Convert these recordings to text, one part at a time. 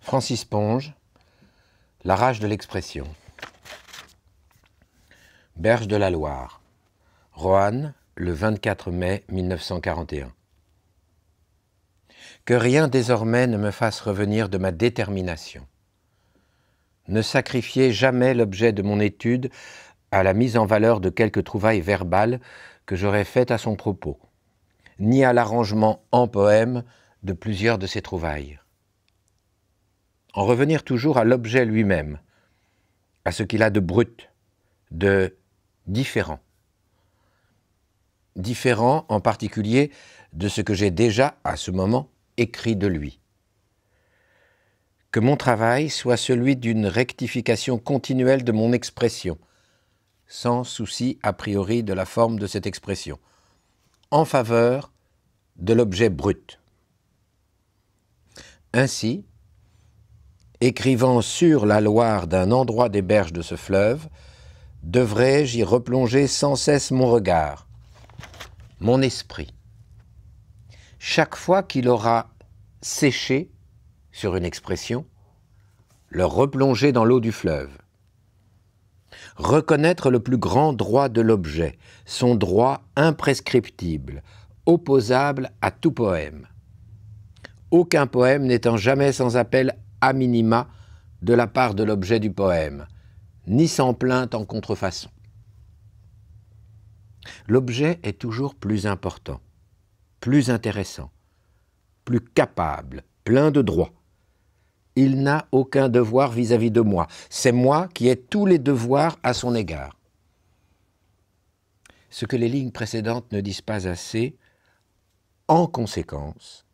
Francis Ponge, La rage de l'expression. Berge de la Loire, Roanne, le 24 mai 1941. Que rien désormais ne me fasse revenir de ma détermination. Ne sacrifier jamais l'objet de mon étude à la mise en valeur de quelques trouvailles verbales que j'aurais faites à son propos, ni à l'arrangement en poème de plusieurs de ses trouvailles en revenir toujours à l'objet lui-même, à ce qu'il a de brut, de différent. Différent en particulier de ce que j'ai déjà, à ce moment, écrit de lui. Que mon travail soit celui d'une rectification continuelle de mon expression, sans souci a priori de la forme de cette expression, en faveur de l'objet brut. Ainsi, écrivant sur la Loire d'un endroit des berges de ce fleuve, devrais-je y replonger sans cesse mon regard, mon esprit Chaque fois qu'il aura séché sur une expression, le replonger dans l'eau du fleuve. Reconnaître le plus grand droit de l'objet, son droit imprescriptible, opposable à tout poème. Aucun poème n'étant jamais sans appel à minima, de la part de l'objet du poème, ni sans plainte en contrefaçon. L'objet est toujours plus important, plus intéressant, plus capable, plein de droits. Il n'a aucun devoir vis-à-vis -vis de moi. C'est moi qui ai tous les devoirs à son égard. Ce que les lignes précédentes ne disent pas assez, en conséquence,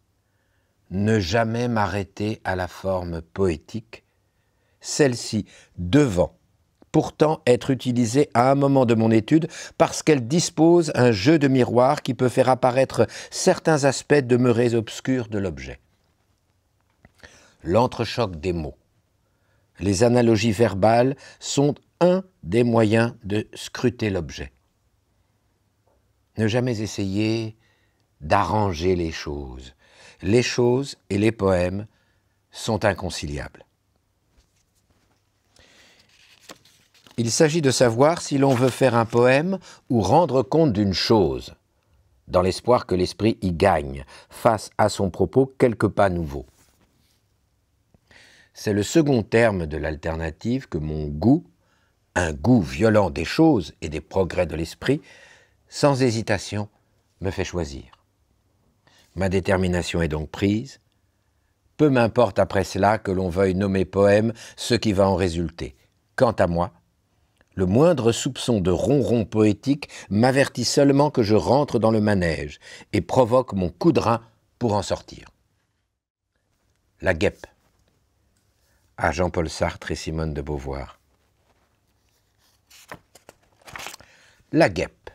ne jamais m'arrêter à la forme poétique, celle-ci devant pourtant être utilisée à un moment de mon étude parce qu'elle dispose un jeu de miroir qui peut faire apparaître certains aspects demeurés obscurs de l'objet. L'entrechoc des mots, les analogies verbales sont un des moyens de scruter l'objet. Ne jamais essayer d'arranger les choses, les choses et les poèmes sont inconciliables. Il s'agit de savoir si l'on veut faire un poème ou rendre compte d'une chose, dans l'espoir que l'esprit y gagne, face à son propos quelques pas nouveaux. C'est le second terme de l'alternative que mon goût, un goût violent des choses et des progrès de l'esprit, sans hésitation, me fait choisir. Ma détermination est donc prise. Peu m'importe après cela que l'on veuille nommer poème ce qui va en résulter. Quant à moi, le moindre soupçon de ronron poétique m'avertit seulement que je rentre dans le manège et provoque mon coup de pour en sortir. La guêpe. À Jean-Paul Sartre et Simone de Beauvoir. La guêpe.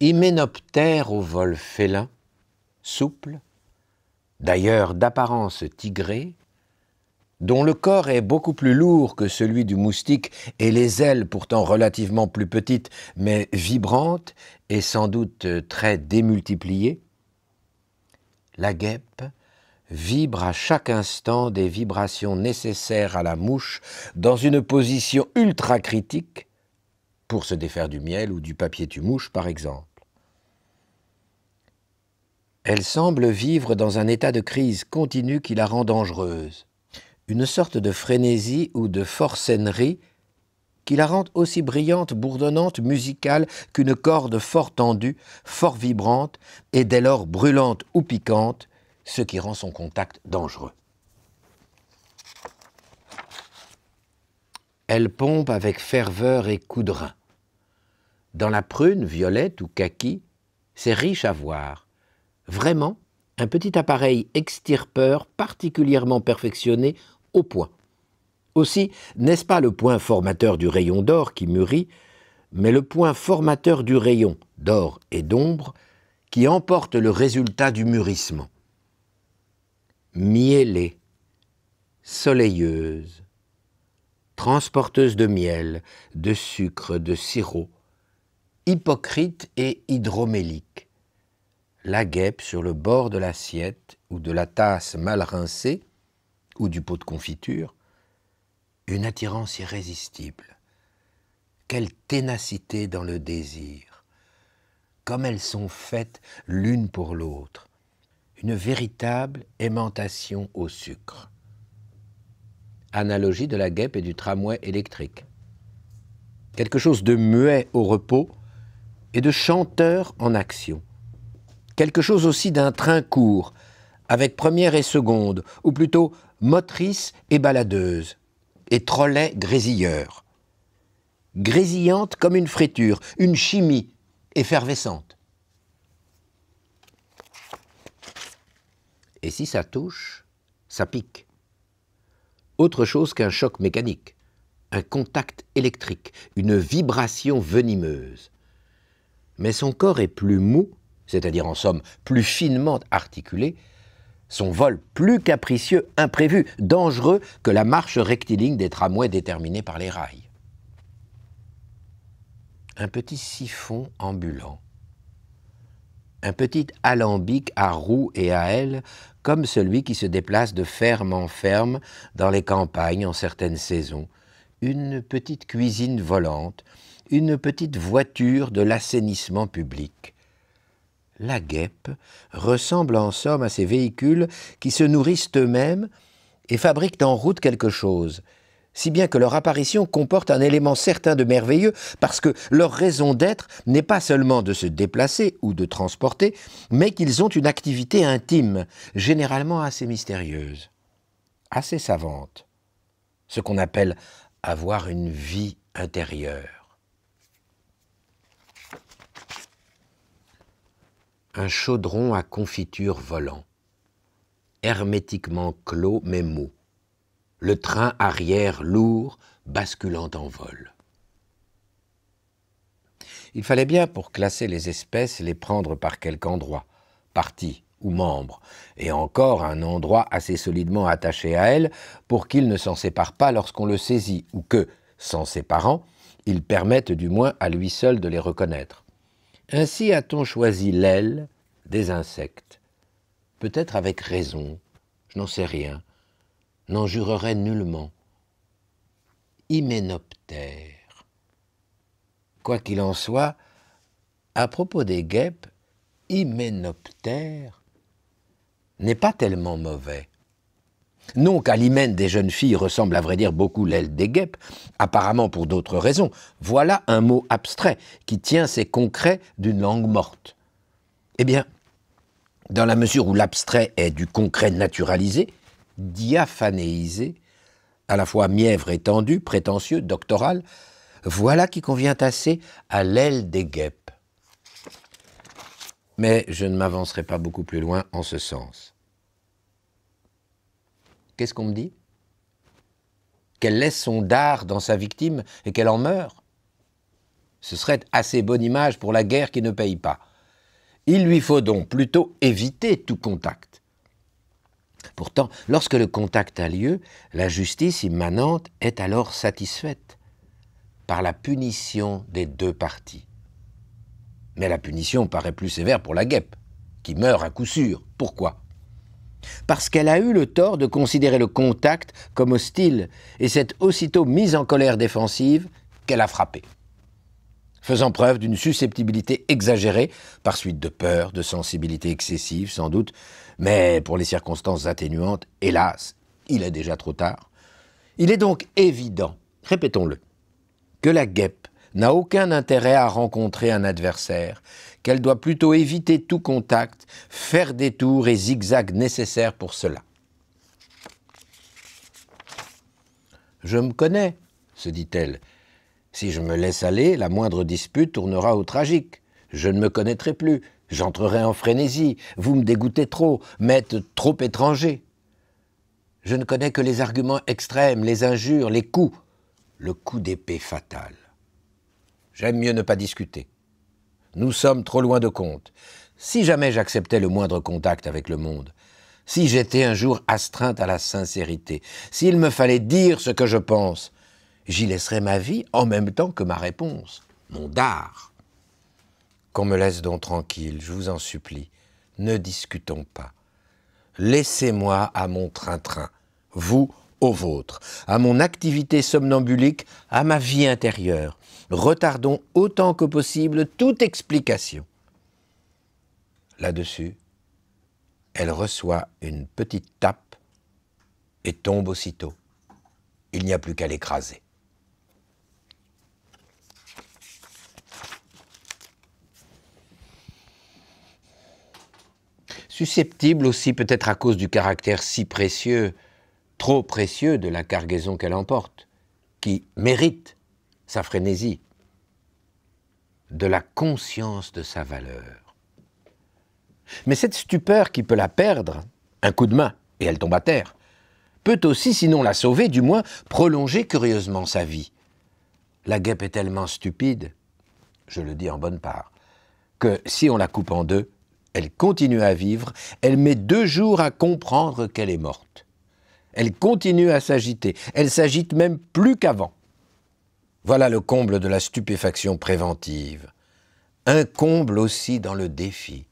Hyménoptère au vol félin, souple, d'ailleurs d'apparence tigrée, dont le corps est beaucoup plus lourd que celui du moustique et les ailes pourtant relativement plus petites mais vibrantes et sans doute très démultipliées, la guêpe vibre à chaque instant des vibrations nécessaires à la mouche dans une position ultra critique pour se défaire du miel ou du papier tu mouche par exemple. Elle semble vivre dans un état de crise continue qui la rend dangereuse, une sorte de frénésie ou de forcenerie qui la rend aussi brillante, bourdonnante, musicale qu'une corde fort tendue, fort vibrante et dès lors brûlante ou piquante, ce qui rend son contact dangereux. Elle pompe avec ferveur et coudrin. Dans la prune, violette ou kaki, c'est riche à voir Vraiment, un petit appareil extirpeur particulièrement perfectionné au point. Aussi, n'est-ce pas le point formateur du rayon d'or qui mûrit, mais le point formateur du rayon d'or et d'ombre qui emporte le résultat du mûrissement. Mielée, soleilleuse, transporteuse de miel, de sucre, de sirop, hypocrite et hydromélique, la guêpe sur le bord de l'assiette ou de la tasse mal rincée ou du pot de confiture, une attirance irrésistible. Quelle ténacité dans le désir. Comme elles sont faites l'une pour l'autre. Une véritable aimantation au sucre. Analogie de la guêpe et du tramway électrique. Quelque chose de muet au repos et de chanteur en action. Quelque chose aussi d'un train court, avec première et seconde, ou plutôt motrice et baladeuse, et trolley grésilleur. Grésillante comme une friture, une chimie effervescente. Et si ça touche, ça pique. Autre chose qu'un choc mécanique, un contact électrique, une vibration venimeuse. Mais son corps est plus mou c'est-à-dire en somme plus finement articulé, son vol plus capricieux, imprévu, dangereux que la marche rectiligne des tramways déterminés par les rails. Un petit siphon ambulant, un petit alambic à roues et à ailes, comme celui qui se déplace de ferme en ferme dans les campagnes en certaines saisons, une petite cuisine volante, une petite voiture de l'assainissement public la guêpe ressemble en somme à ces véhicules qui se nourrissent eux-mêmes et fabriquent en route quelque chose, si bien que leur apparition comporte un élément certain de merveilleux, parce que leur raison d'être n'est pas seulement de se déplacer ou de transporter, mais qu'ils ont une activité intime, généralement assez mystérieuse, assez savante, ce qu'on appelle avoir une vie intérieure. un chaudron à confiture volant, hermétiquement clos mais mou, le train arrière lourd basculant en vol. Il fallait bien, pour classer les espèces, les prendre par quelque endroit, partie ou membre, et encore un endroit assez solidement attaché à elles pour qu'il ne s'en sépare pas lorsqu'on le saisit, ou que, s'en séparant, ils permettent du moins à lui seul de les reconnaître. Ainsi a-t-on choisi l'aile des insectes. Peut-être avec raison, je n'en sais rien, n'en jurerai nullement. Hyménoptère. Quoi qu'il en soit, à propos des guêpes, hyménoptère n'est pas tellement mauvais. Non qu'à l'hymen des jeunes filles ressemble à vrai dire beaucoup l'aile des guêpes, apparemment pour d'autres raisons, voilà un mot abstrait qui tient ses concrets d'une langue morte. Eh bien, dans la mesure où l'abstrait est du concret naturalisé, diaphanéisé, à la fois mièvre étendu, prétentieux, doctoral, voilà qui convient assez à l'aile des guêpes. Mais je ne m'avancerai pas beaucoup plus loin en ce sens qu'est-ce qu'on me dit Qu'elle laisse son dard dans sa victime et qu'elle en meurt Ce serait assez bonne image pour la guerre qui ne paye pas. Il lui faut donc plutôt éviter tout contact. Pourtant, lorsque le contact a lieu, la justice immanente est alors satisfaite par la punition des deux parties. Mais la punition paraît plus sévère pour la guêpe, qui meurt à coup sûr. Pourquoi parce qu'elle a eu le tort de considérer le contact comme hostile, et cette aussitôt mise en colère défensive qu'elle a frappé. faisant preuve d'une susceptibilité exagérée, par suite de peur, de sensibilité excessive sans doute, mais pour les circonstances atténuantes, hélas, il est déjà trop tard. Il est donc évident, répétons-le, que la guêpe n'a aucun intérêt à rencontrer un adversaire qu'elle doit plutôt éviter tout contact, faire des tours et zigzags nécessaires pour cela. Je me connais, se dit-elle. Si je me laisse aller, la moindre dispute tournera au tragique. Je ne me connaîtrai plus, j'entrerai en frénésie, vous me dégoûtez trop, m'êtes trop étranger. Je ne connais que les arguments extrêmes, les injures, les coups, le coup d'épée fatal. J'aime mieux ne pas discuter. Nous sommes trop loin de compte. Si jamais j'acceptais le moindre contact avec le monde, si j'étais un jour astreinte à la sincérité, s'il me fallait dire ce que je pense, j'y laisserais ma vie en même temps que ma réponse, mon dard. Qu'on me laisse donc tranquille, je vous en supplie, ne discutons pas. Laissez-moi à mon train-train, vous au vôtre, à mon activité somnambulique, à ma vie intérieure retardons autant que possible toute explication. Là-dessus, elle reçoit une petite tape et tombe aussitôt. Il n'y a plus qu'à l'écraser. Susceptible aussi peut-être à cause du caractère si précieux, trop précieux de la cargaison qu'elle emporte, qui mérite sa frénésie, de la conscience de sa valeur. Mais cette stupeur qui peut la perdre, un coup de main, et elle tombe à terre, peut aussi, sinon la sauver, du moins prolonger curieusement sa vie. La guêpe est tellement stupide, je le dis en bonne part, que si on la coupe en deux, elle continue à vivre, elle met deux jours à comprendre qu'elle est morte. Elle continue à s'agiter, elle s'agite même plus qu'avant. Voilà le comble de la stupéfaction préventive. Un comble aussi dans le défi.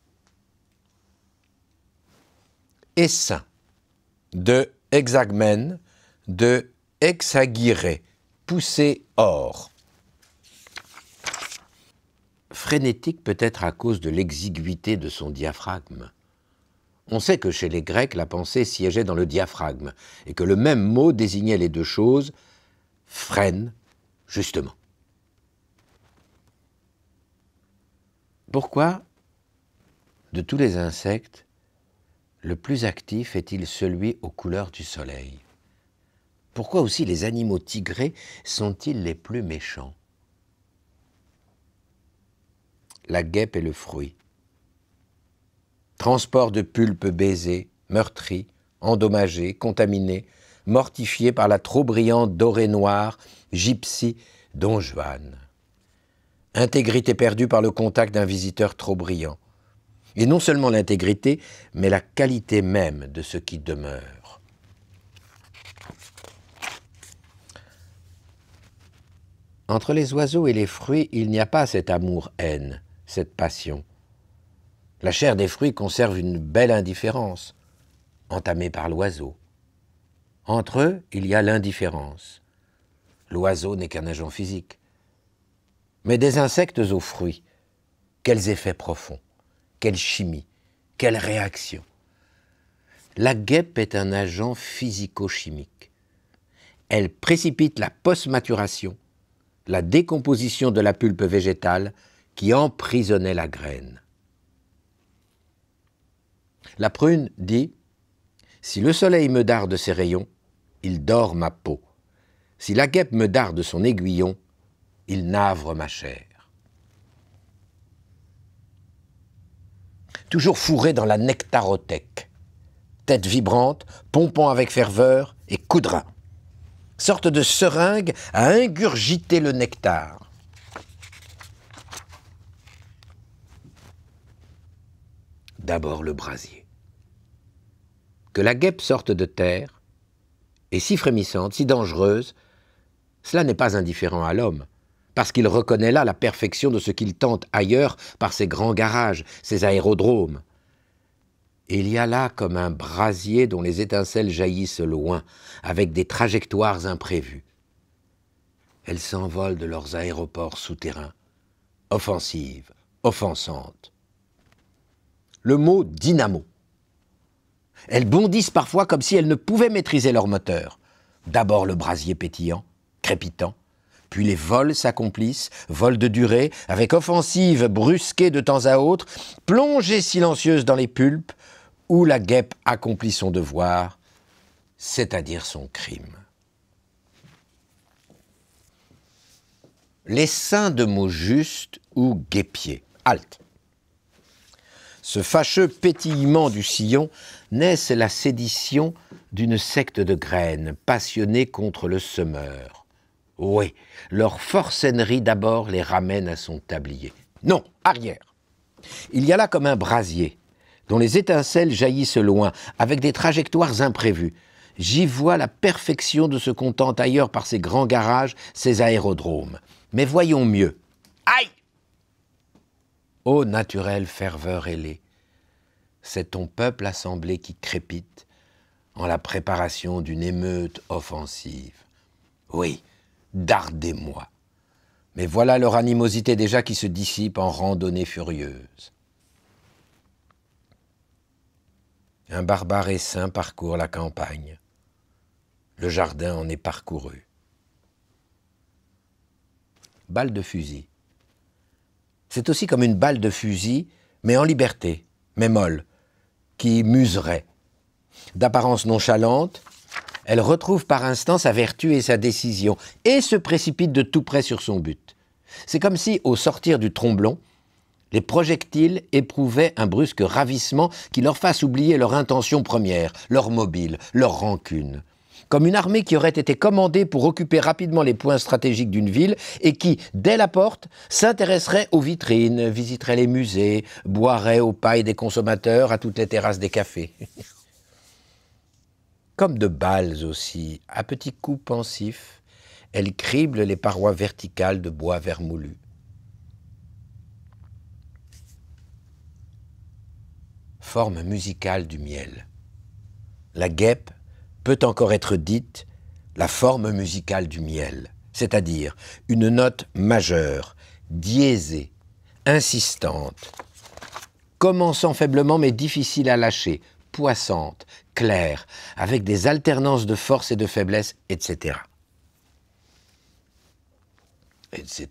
Et de hexagmène, de hexagiré, poussé hors. Frénétique peut-être à cause de l'exiguïté de son diaphragme. On sait que chez les Grecs, la pensée siégeait dans le diaphragme, et que le même mot désignait les deux choses, frêne justement. Pourquoi, de tous les insectes, le plus actif est-il celui aux couleurs du soleil Pourquoi aussi les animaux tigrés sont-ils les plus méchants La guêpe est le fruit. Transport de pulpes baisées, meurtries, endommagées, contaminées, mortifié par la trop brillante dorée noire, gypsy, Don Juan. Intégrité perdue par le contact d'un visiteur trop brillant. Et non seulement l'intégrité, mais la qualité même de ce qui demeure. Entre les oiseaux et les fruits, il n'y a pas cet amour-haine, cette passion. La chair des fruits conserve une belle indifférence, entamée par l'oiseau. Entre eux, il y a l'indifférence. L'oiseau n'est qu'un agent physique. Mais des insectes aux fruits, quels effets profonds, quelle chimie, quelle réaction. La guêpe est un agent physico-chimique. Elle précipite la post-maturation, la décomposition de la pulpe végétale qui emprisonnait la graine. La prune dit Si le soleil me darde ses rayons, il dort ma peau. Si la guêpe me darde son aiguillon, il navre ma chair. Toujours fourré dans la nectarothèque, tête vibrante, pompant avec ferveur et coudrin. Sorte de seringue à ingurgiter le nectar. D'abord le brasier. Que la guêpe sorte de terre, et si frémissante, si dangereuse, cela n'est pas indifférent à l'homme, parce qu'il reconnaît là la perfection de ce qu'il tente ailleurs par ses grands garages, ses aérodromes. il y a là comme un brasier dont les étincelles jaillissent loin, avec des trajectoires imprévues. Elles s'envolent de leurs aéroports souterrains, offensives, offensantes. Le mot dynamo elles bondissent parfois comme si elles ne pouvaient maîtriser leur moteur. D'abord le brasier pétillant, crépitant, puis les vols s'accomplissent, vols de durée, avec offensive brusquée de temps à autre, plongée silencieuse dans les pulpes, où la guêpe accomplit son devoir, c'est-à-dire son crime. Les saints de mots justes ou guépiers. Halte. Ce fâcheux pétillement du sillon naisse la sédition d'une secte de graines passionnées contre le semeur. Oui, leur forcennerie d'abord les ramène à son tablier. Non, arrière. Il y a là comme un brasier, dont les étincelles jaillissent loin, avec des trajectoires imprévues. J'y vois la perfection de ce qu'on tente ailleurs par ses grands garages, ses aérodromes. Mais voyons mieux. Aïe Ô naturelle ferveur ailée, c'est ton peuple assemblé qui crépite en la préparation d'une émeute offensive. Oui, dardez-moi. Mais voilà leur animosité déjà qui se dissipe en randonnée furieuse. Un barbare et saint parcourt la campagne. Le jardin en est parcouru. Balle de fusil c'est aussi comme une balle de fusil, mais en liberté, mais molle, qui muserait. D'apparence nonchalante, elle retrouve par instant sa vertu et sa décision, et se précipite de tout près sur son but. C'est comme si, au sortir du tromblon, les projectiles éprouvaient un brusque ravissement qui leur fasse oublier leur intention première, leur mobile, leur rancune comme une armée qui aurait été commandée pour occuper rapidement les points stratégiques d'une ville et qui, dès la porte, s'intéresserait aux vitrines, visiterait les musées, boirait aux pailles des consommateurs à toutes les terrasses des cafés. comme de balles aussi, à petits coups pensifs, elle crible les parois verticales de bois vermoulu. Forme musicale du miel. La guêpe peut encore être dite la forme musicale du miel, c'est-à-dire une note majeure, diésée, insistante, commençant faiblement mais difficile à lâcher, poissante, claire, avec des alternances de force et de faiblesse, etc. Etc.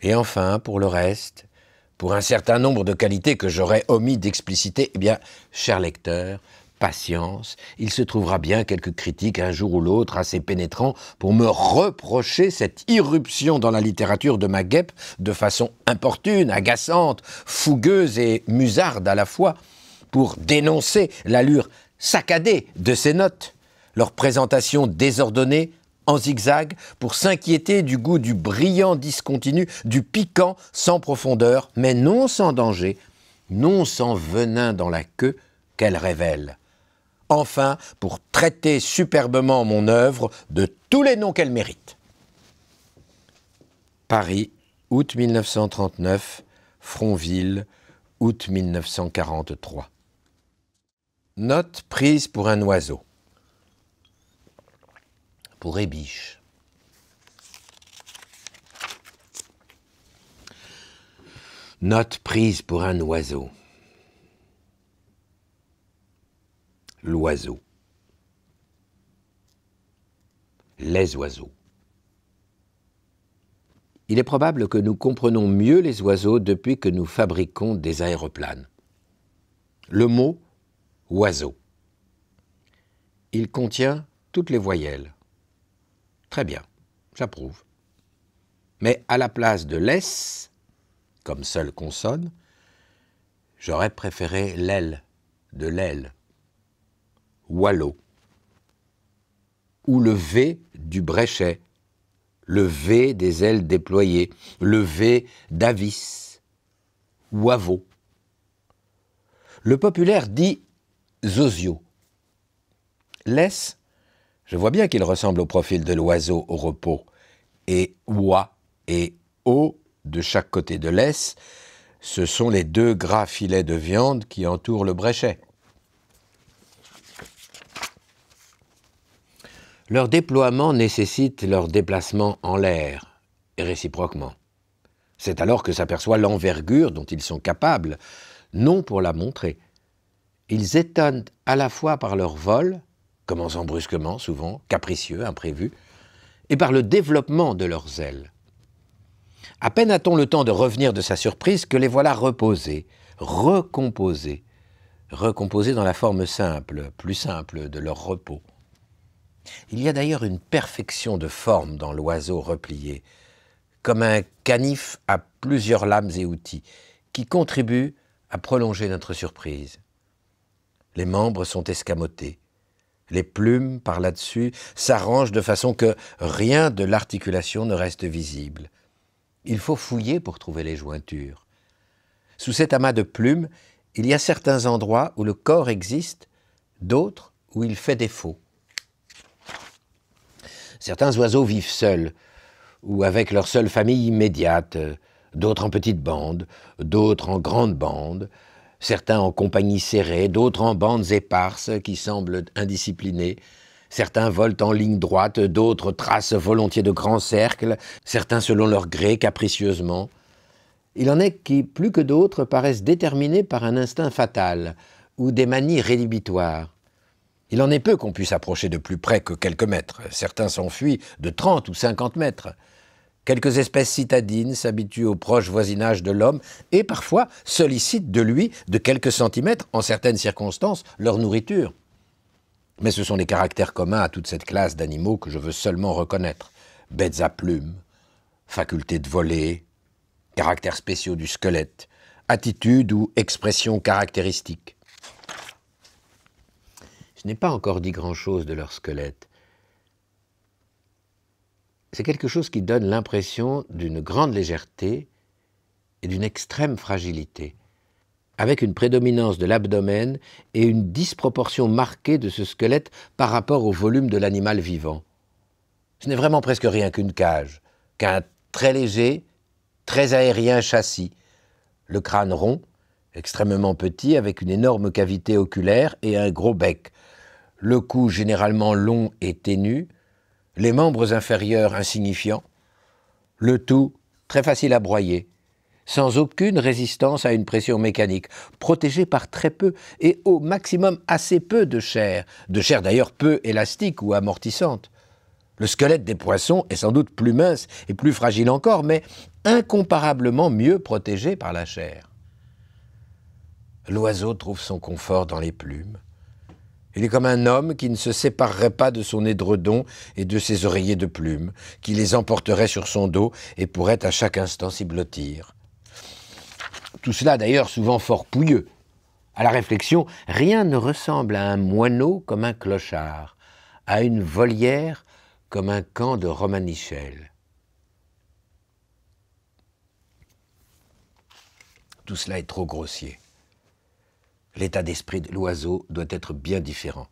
Et enfin, pour le reste, pour un certain nombre de qualités que j'aurais omis d'expliciter, eh bien, cher lecteur, patience, il se trouvera bien quelques critiques un jour ou l'autre assez pénétrants pour me reprocher cette irruption dans la littérature de ma guêpe de façon importune, agaçante, fougueuse et musarde à la fois, pour dénoncer l'allure saccadée de ces notes, leur présentation désordonnée, en zigzag, pour s'inquiéter du goût du brillant discontinu, du piquant sans profondeur, mais non sans danger, non sans venin dans la queue qu'elle révèle enfin pour traiter superbement mon œuvre de tous les noms qu'elle mérite. Paris, août 1939, Fronville, août 1943. Note prise pour un oiseau. Pour Ébiche. Note prise pour un oiseau. l'oiseau. Les oiseaux. Il est probable que nous comprenons mieux les oiseaux depuis que nous fabriquons des aéroplanes. Le mot oiseau. Il contient toutes les voyelles. Très bien, j'approuve. Mais à la place de l'ES comme seule consonne, j'aurais préféré l'aile de l'aile. Ou le V du Bréchet, le V des ailes déployées, le V d'Avis, ou Le populaire dit Zozio. Laisse, je vois bien qu'il ressemble au profil de l'oiseau au repos, et Oua et O de chaque côté de l'Es, ce sont les deux gras filets de viande qui entourent le bréchet. Leur déploiement nécessite leur déplacement en l'air, et réciproquement. C'est alors que s'aperçoit l'envergure dont ils sont capables, non pour la montrer. Ils étonnent à la fois par leur vol, commençant brusquement, souvent, capricieux, imprévu, et par le développement de leurs ailes. À peine a-t-on le temps de revenir de sa surprise que les voilà reposés, recomposés, recomposés dans la forme simple, plus simple de leur repos. Il y a d'ailleurs une perfection de forme dans l'oiseau replié, comme un canif à plusieurs lames et outils, qui contribue à prolonger notre surprise. Les membres sont escamotés, les plumes par là-dessus s'arrangent de façon que rien de l'articulation ne reste visible. Il faut fouiller pour trouver les jointures. Sous cet amas de plumes, il y a certains endroits où le corps existe, d'autres où il fait défaut. Certains oiseaux vivent seuls, ou avec leur seule famille immédiate, d'autres en petites bandes, d'autres en grandes bandes, certains en compagnie serrée, d'autres en bandes éparses qui semblent indisciplinées, certains volent en ligne droite, d'autres tracent volontiers de grands cercles, certains selon leur gré capricieusement. Il en est qui, plus que d'autres, paraissent déterminés par un instinct fatal ou des manies rédhibitoires. Il en est peu qu'on puisse approcher de plus près que quelques mètres. Certains s'enfuient de 30 ou 50 mètres. Quelques espèces citadines s'habituent au proche voisinage de l'homme et parfois sollicitent de lui, de quelques centimètres, en certaines circonstances, leur nourriture. Mais ce sont les caractères communs à toute cette classe d'animaux que je veux seulement reconnaître. Bêtes à plumes, faculté de voler, caractères spéciaux du squelette, attitude ou expression caractéristiques n'est pas encore dit grand-chose de leur squelette. C'est quelque chose qui donne l'impression d'une grande légèreté et d'une extrême fragilité, avec une prédominance de l'abdomen et une disproportion marquée de ce squelette par rapport au volume de l'animal vivant. Ce n'est vraiment presque rien qu'une cage, qu'un très léger, très aérien châssis, le crâne rond, extrêmement petit, avec une énorme cavité oculaire et un gros bec, le cou généralement long et ténu, les membres inférieurs insignifiants, le tout très facile à broyer, sans aucune résistance à une pression mécanique, protégé par très peu et au maximum assez peu de chair, de chair d'ailleurs peu élastique ou amortissante. Le squelette des poissons est sans doute plus mince et plus fragile encore, mais incomparablement mieux protégé par la chair. L'oiseau trouve son confort dans les plumes, il est comme un homme qui ne se séparerait pas de son édredon et de ses oreillers de plumes, qui les emporterait sur son dos et pourrait à chaque instant s'y blottir. Tout cela d'ailleurs souvent fort pouilleux. À la réflexion, rien ne ressemble à un moineau comme un clochard, à une volière comme un camp de Romanichel. Tout cela est trop grossier l'état d'esprit de l'oiseau doit être bien différent.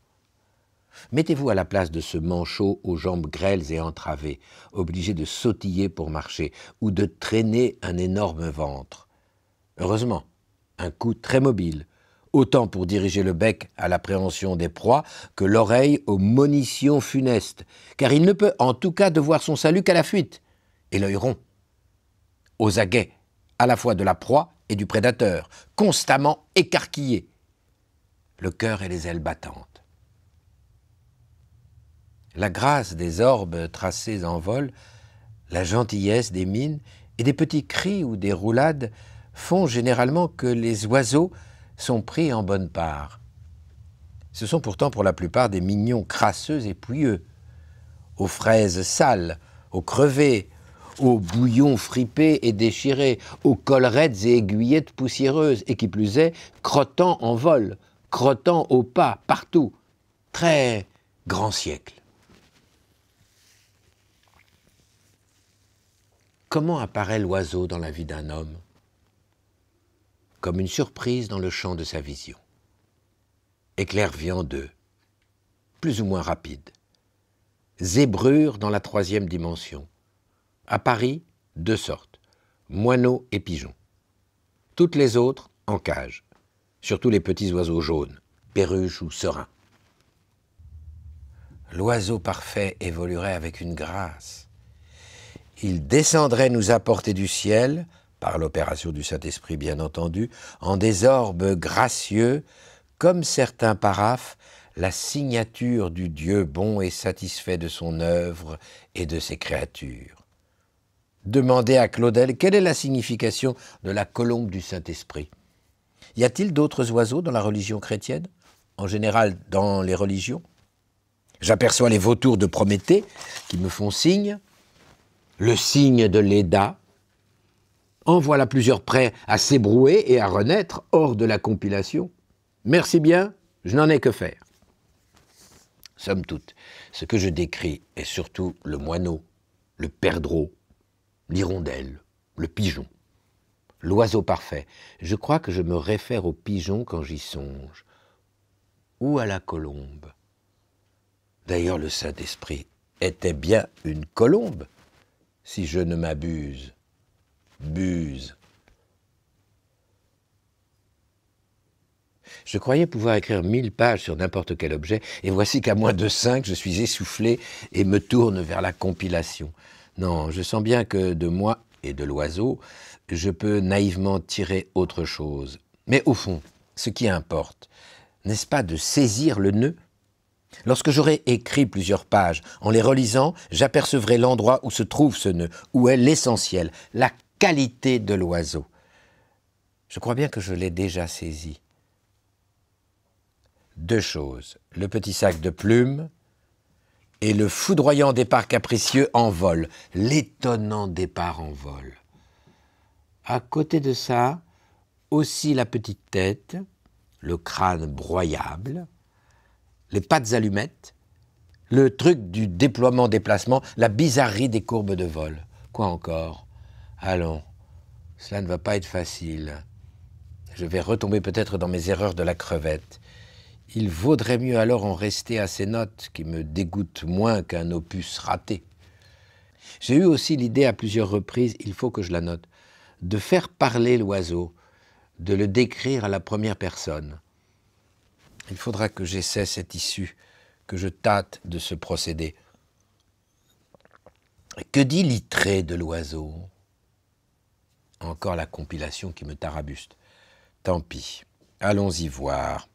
Mettez-vous à la place de ce manchot aux jambes grêles et entravées, obligé de sautiller pour marcher, ou de traîner un énorme ventre. Heureusement, un cou très mobile, autant pour diriger le bec à l'appréhension des proies que l'oreille aux monitions funestes, car il ne peut en tout cas devoir son salut qu'à la fuite, et l'œil rond, aux aguets, à la fois de la proie et du prédateur, constamment écarquillés le cœur et les ailes battantes. La grâce des orbes tracés en vol, la gentillesse des mines et des petits cris ou des roulades font généralement que les oiseaux sont pris en bonne part. Ce sont pourtant pour la plupart des mignons crasseux et pouilleux, aux fraises sales, aux crevés, aux bouillons fripés et déchirés, aux collerettes et aiguillettes poussiéreuses, et qui plus est, crottant en vol, crottant au pas partout. Très grand siècle. Comment apparaît l'oiseau dans la vie d'un homme Comme une surprise dans le champ de sa vision. Éclair d'eux, plus ou moins rapide. Zébrure dans la troisième dimension. À Paris, deux sortes, moineaux et pigeons. Toutes les autres en cage surtout les petits oiseaux jaunes, perruches ou serins. L'oiseau parfait évoluerait avec une grâce. Il descendrait nous apporter du ciel, par l'opération du Saint-Esprit bien entendu, en des orbes gracieux, comme certains paraphes, la signature du Dieu bon et satisfait de son œuvre et de ses créatures. Demandez à Claudel quelle est la signification de la colombe du Saint-Esprit. Y a-t-il d'autres oiseaux dans la religion chrétienne En général, dans les religions J'aperçois les vautours de Prométhée qui me font signe, le signe de l'Éda. En voilà plusieurs prêts à s'ébrouer et à renaître hors de la compilation. Merci bien, je n'en ai que faire. Somme toute, ce que je décris est surtout le moineau, le perdreau, l'hirondelle, le pigeon l'oiseau parfait. Je crois que je me réfère au pigeon quand j'y songe, ou à la colombe. D'ailleurs, le Saint-Esprit était bien une colombe, si je ne m'abuse. Buse. Je croyais pouvoir écrire mille pages sur n'importe quel objet, et voici qu'à moins de cinq, je suis essoufflé et me tourne vers la compilation. Non, je sens bien que de moi et de l'oiseau, je peux naïvement tirer autre chose. Mais au fond, ce qui importe, n'est-ce pas de saisir le nœud Lorsque j'aurai écrit plusieurs pages, en les relisant, j'apercevrai l'endroit où se trouve ce nœud, où est l'essentiel, la qualité de l'oiseau. Je crois bien que je l'ai déjà saisi. Deux choses, le petit sac de plumes et le foudroyant départ capricieux en vol, l'étonnant départ en vol. À côté de ça, aussi la petite tête, le crâne broyable, les pattes allumettes, le truc du déploiement-déplacement, la bizarrerie des courbes de vol. Quoi encore Allons, cela ne va pas être facile. Je vais retomber peut-être dans mes erreurs de la crevette. Il vaudrait mieux alors en rester à ces notes qui me dégoûtent moins qu'un opus raté. J'ai eu aussi l'idée à plusieurs reprises, il faut que je la note, de faire parler l'oiseau, de le décrire à la première personne. Il faudra que j'essaie cette issue, que je tâte de ce procédé. Que dit l'itrée de l'oiseau Encore la compilation qui me tarabuste. Tant pis, allons y voir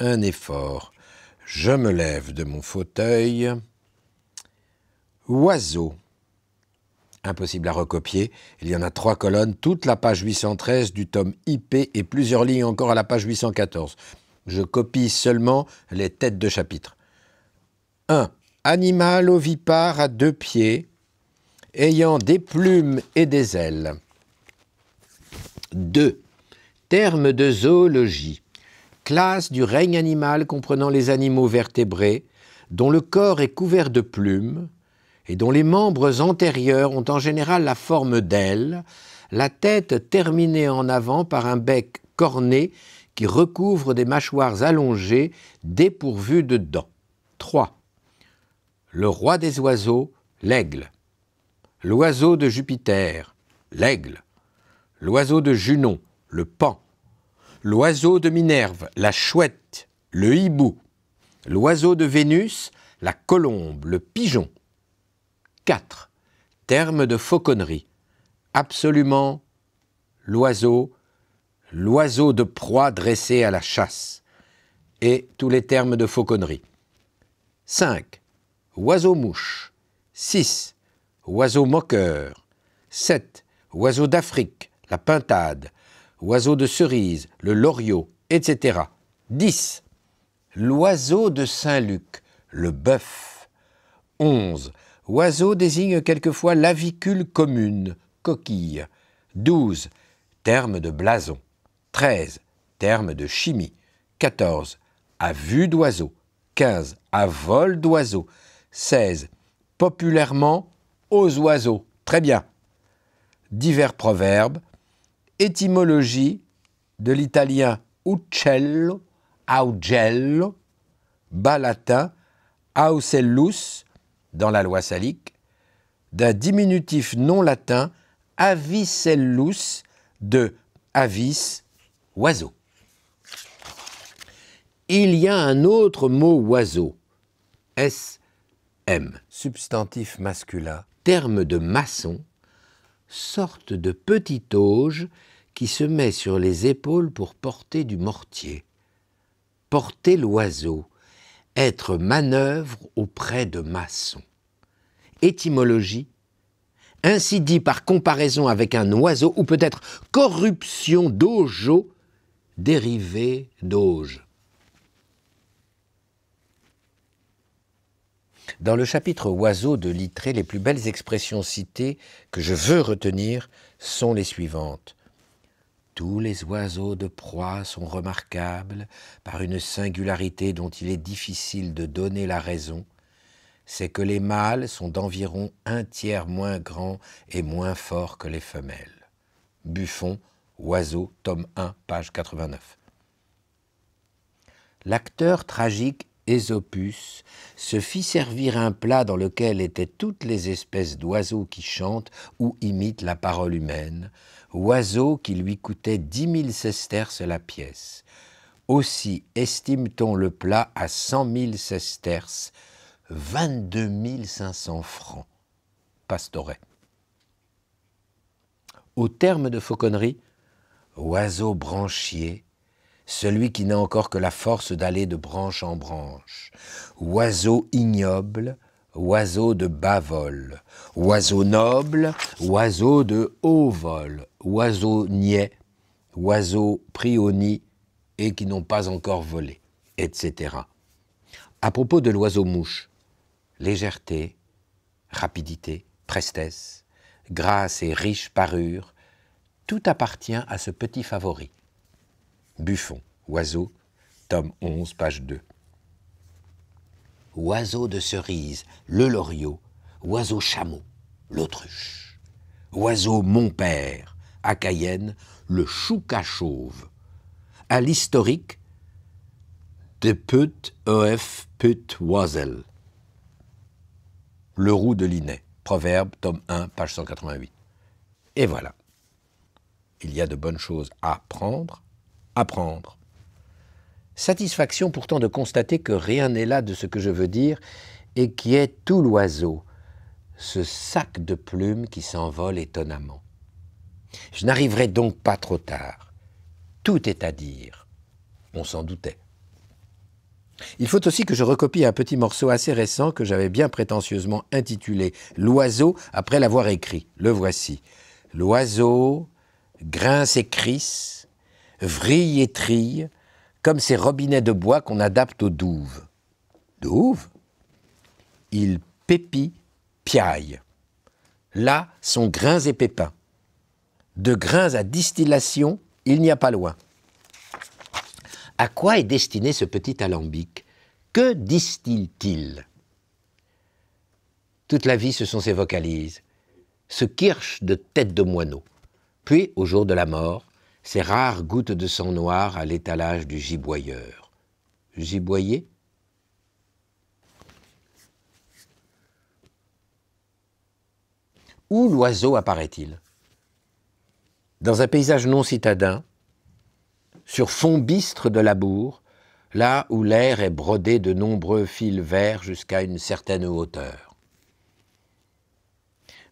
un effort. Je me lève de mon fauteuil. Oiseau. Impossible à recopier. Il y en a trois colonnes, toute la page 813 du tome IP et plusieurs lignes encore à la page 814. Je copie seulement les têtes de chapitre. 1. Animal ovipare à deux pieds, ayant des plumes et des ailes. 2. Termes de zoologie classe du règne animal comprenant les animaux vertébrés, dont le corps est couvert de plumes et dont les membres antérieurs ont en général la forme d'ailes, la tête terminée en avant par un bec corné qui recouvre des mâchoires allongées dépourvues de dents. 3. Le roi des oiseaux, l'aigle. L'oiseau de Jupiter, l'aigle. L'oiseau de Junon, le pan l'oiseau de Minerve, la chouette, le hibou, l'oiseau de Vénus, la colombe, le pigeon. 4. Terme de fauconnerie. Absolument, l'oiseau, l'oiseau de proie dressé à la chasse. Et tous les termes de fauconnerie. 5. Oiseau-mouche. 6. Oiseau moqueur. 7. Oiseau d'Afrique, la pintade oiseau de cerise, le loriot, etc. 10. L'oiseau de Saint-Luc, le bœuf. 11. Oiseau désigne quelquefois l'avicule commune, coquille. 12. Terme de blason. 13. Terme de chimie. 14. À vue d'oiseau. 15. À vol d'oiseau. 16. Populairement, aux oiseaux. Très bien. Divers proverbes, Étymologie de l'italien uccello, augello, bas latin ausellus dans la loi salique, d'un diminutif non latin avicellus de avis, oiseau. Il y a un autre mot oiseau, SM, substantif masculin, terme de maçon, sorte de petit auge qui se met sur les épaules pour porter du mortier. Porter l'oiseau, être manœuvre auprès de maçons. Étymologie, ainsi dit par comparaison avec un oiseau, ou peut-être corruption d'ojo, dérivé d'auge. Dans le chapitre oiseau de Littré, les plus belles expressions citées que je veux retenir sont les suivantes. Tous les oiseaux de proie sont remarquables par une singularité dont il est difficile de donner la raison, c'est que les mâles sont d'environ un tiers moins grands et moins forts que les femelles. Buffon, Oiseaux, tome 1, page 89. L'acteur tragique Ésopus se fit servir un plat dans lequel étaient toutes les espèces d'oiseaux qui chantent ou imitent la parole humaine, oiseau qui lui coûtait dix mille sesterces la pièce. Aussi estime-t-on le plat à cent mille sesterces, vingt-deux mille cinq cents francs. Pastoret. Au terme de fauconnerie, oiseau branchier, celui qui n'a encore que la force d'aller de branche en branche, oiseau ignoble, oiseau de bas vol, oiseau noble, oiseau de haut vol, oiseau niais, oiseau pris au nid et qui n'ont pas encore volé, etc. À propos de l'oiseau-mouche, légèreté, rapidité, prestesse, grâce et riche parure, tout appartient à ce petit favori. Buffon, Oiseau, tome 11, page 2 oiseau de cerise, le loriot, oiseau chameau, l'autruche, oiseau mon père, à Cayenne, le chouca chauve, à l'historique, de Put oef Put Oisel, le roux de Linné, proverbe, tome 1, page 188. Et voilà. Il y a de bonnes choses à prendre, apprendre. Satisfaction pourtant de constater que rien n'est là de ce que je veux dire et qui est tout l'oiseau, ce sac de plumes qui s'envole étonnamment. Je n'arriverai donc pas trop tard. Tout est à dire. On s'en doutait. Il faut aussi que je recopie un petit morceau assez récent que j'avais bien prétentieusement intitulé L'oiseau après l'avoir écrit. Le voici. L'oiseau grince et crisse, vrille et trille, comme ces robinets de bois qu'on adapte aux douves. Douves Il pépit, piaille. Là sont grains et pépins. De grains à distillation, il n'y a pas loin. À quoi est destiné ce petit alambic Que distille-t-il Toute la vie, ce sont ses vocalises. Ce kirsch de tête de moineau. Puis, au jour de la mort, ces rares gouttes de sang noir à l'étalage du giboyeur. Giboyer Où l'oiseau apparaît-il Dans un paysage non citadin, sur fond bistre de labour, là où l'air est brodé de nombreux fils verts jusqu'à une certaine hauteur.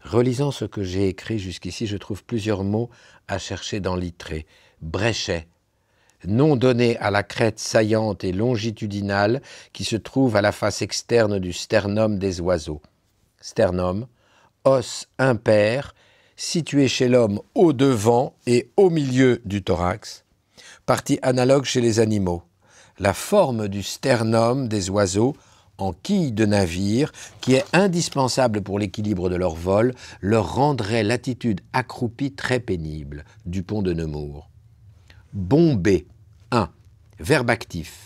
Relisant ce que j'ai écrit jusqu'ici, je trouve plusieurs mots à chercher dans l'itré Bréchet, nom donné à la crête saillante et longitudinale qui se trouve à la face externe du sternum des oiseaux. Sternum, os impair, situé chez l'homme au devant et au milieu du thorax, partie analogue chez les animaux. La forme du sternum des oiseaux en quille de navire, qui est indispensable pour l'équilibre de leur vol, leur rendrait l'attitude accroupie très pénible du pont de Nemours. Bomber 1. Verbe actif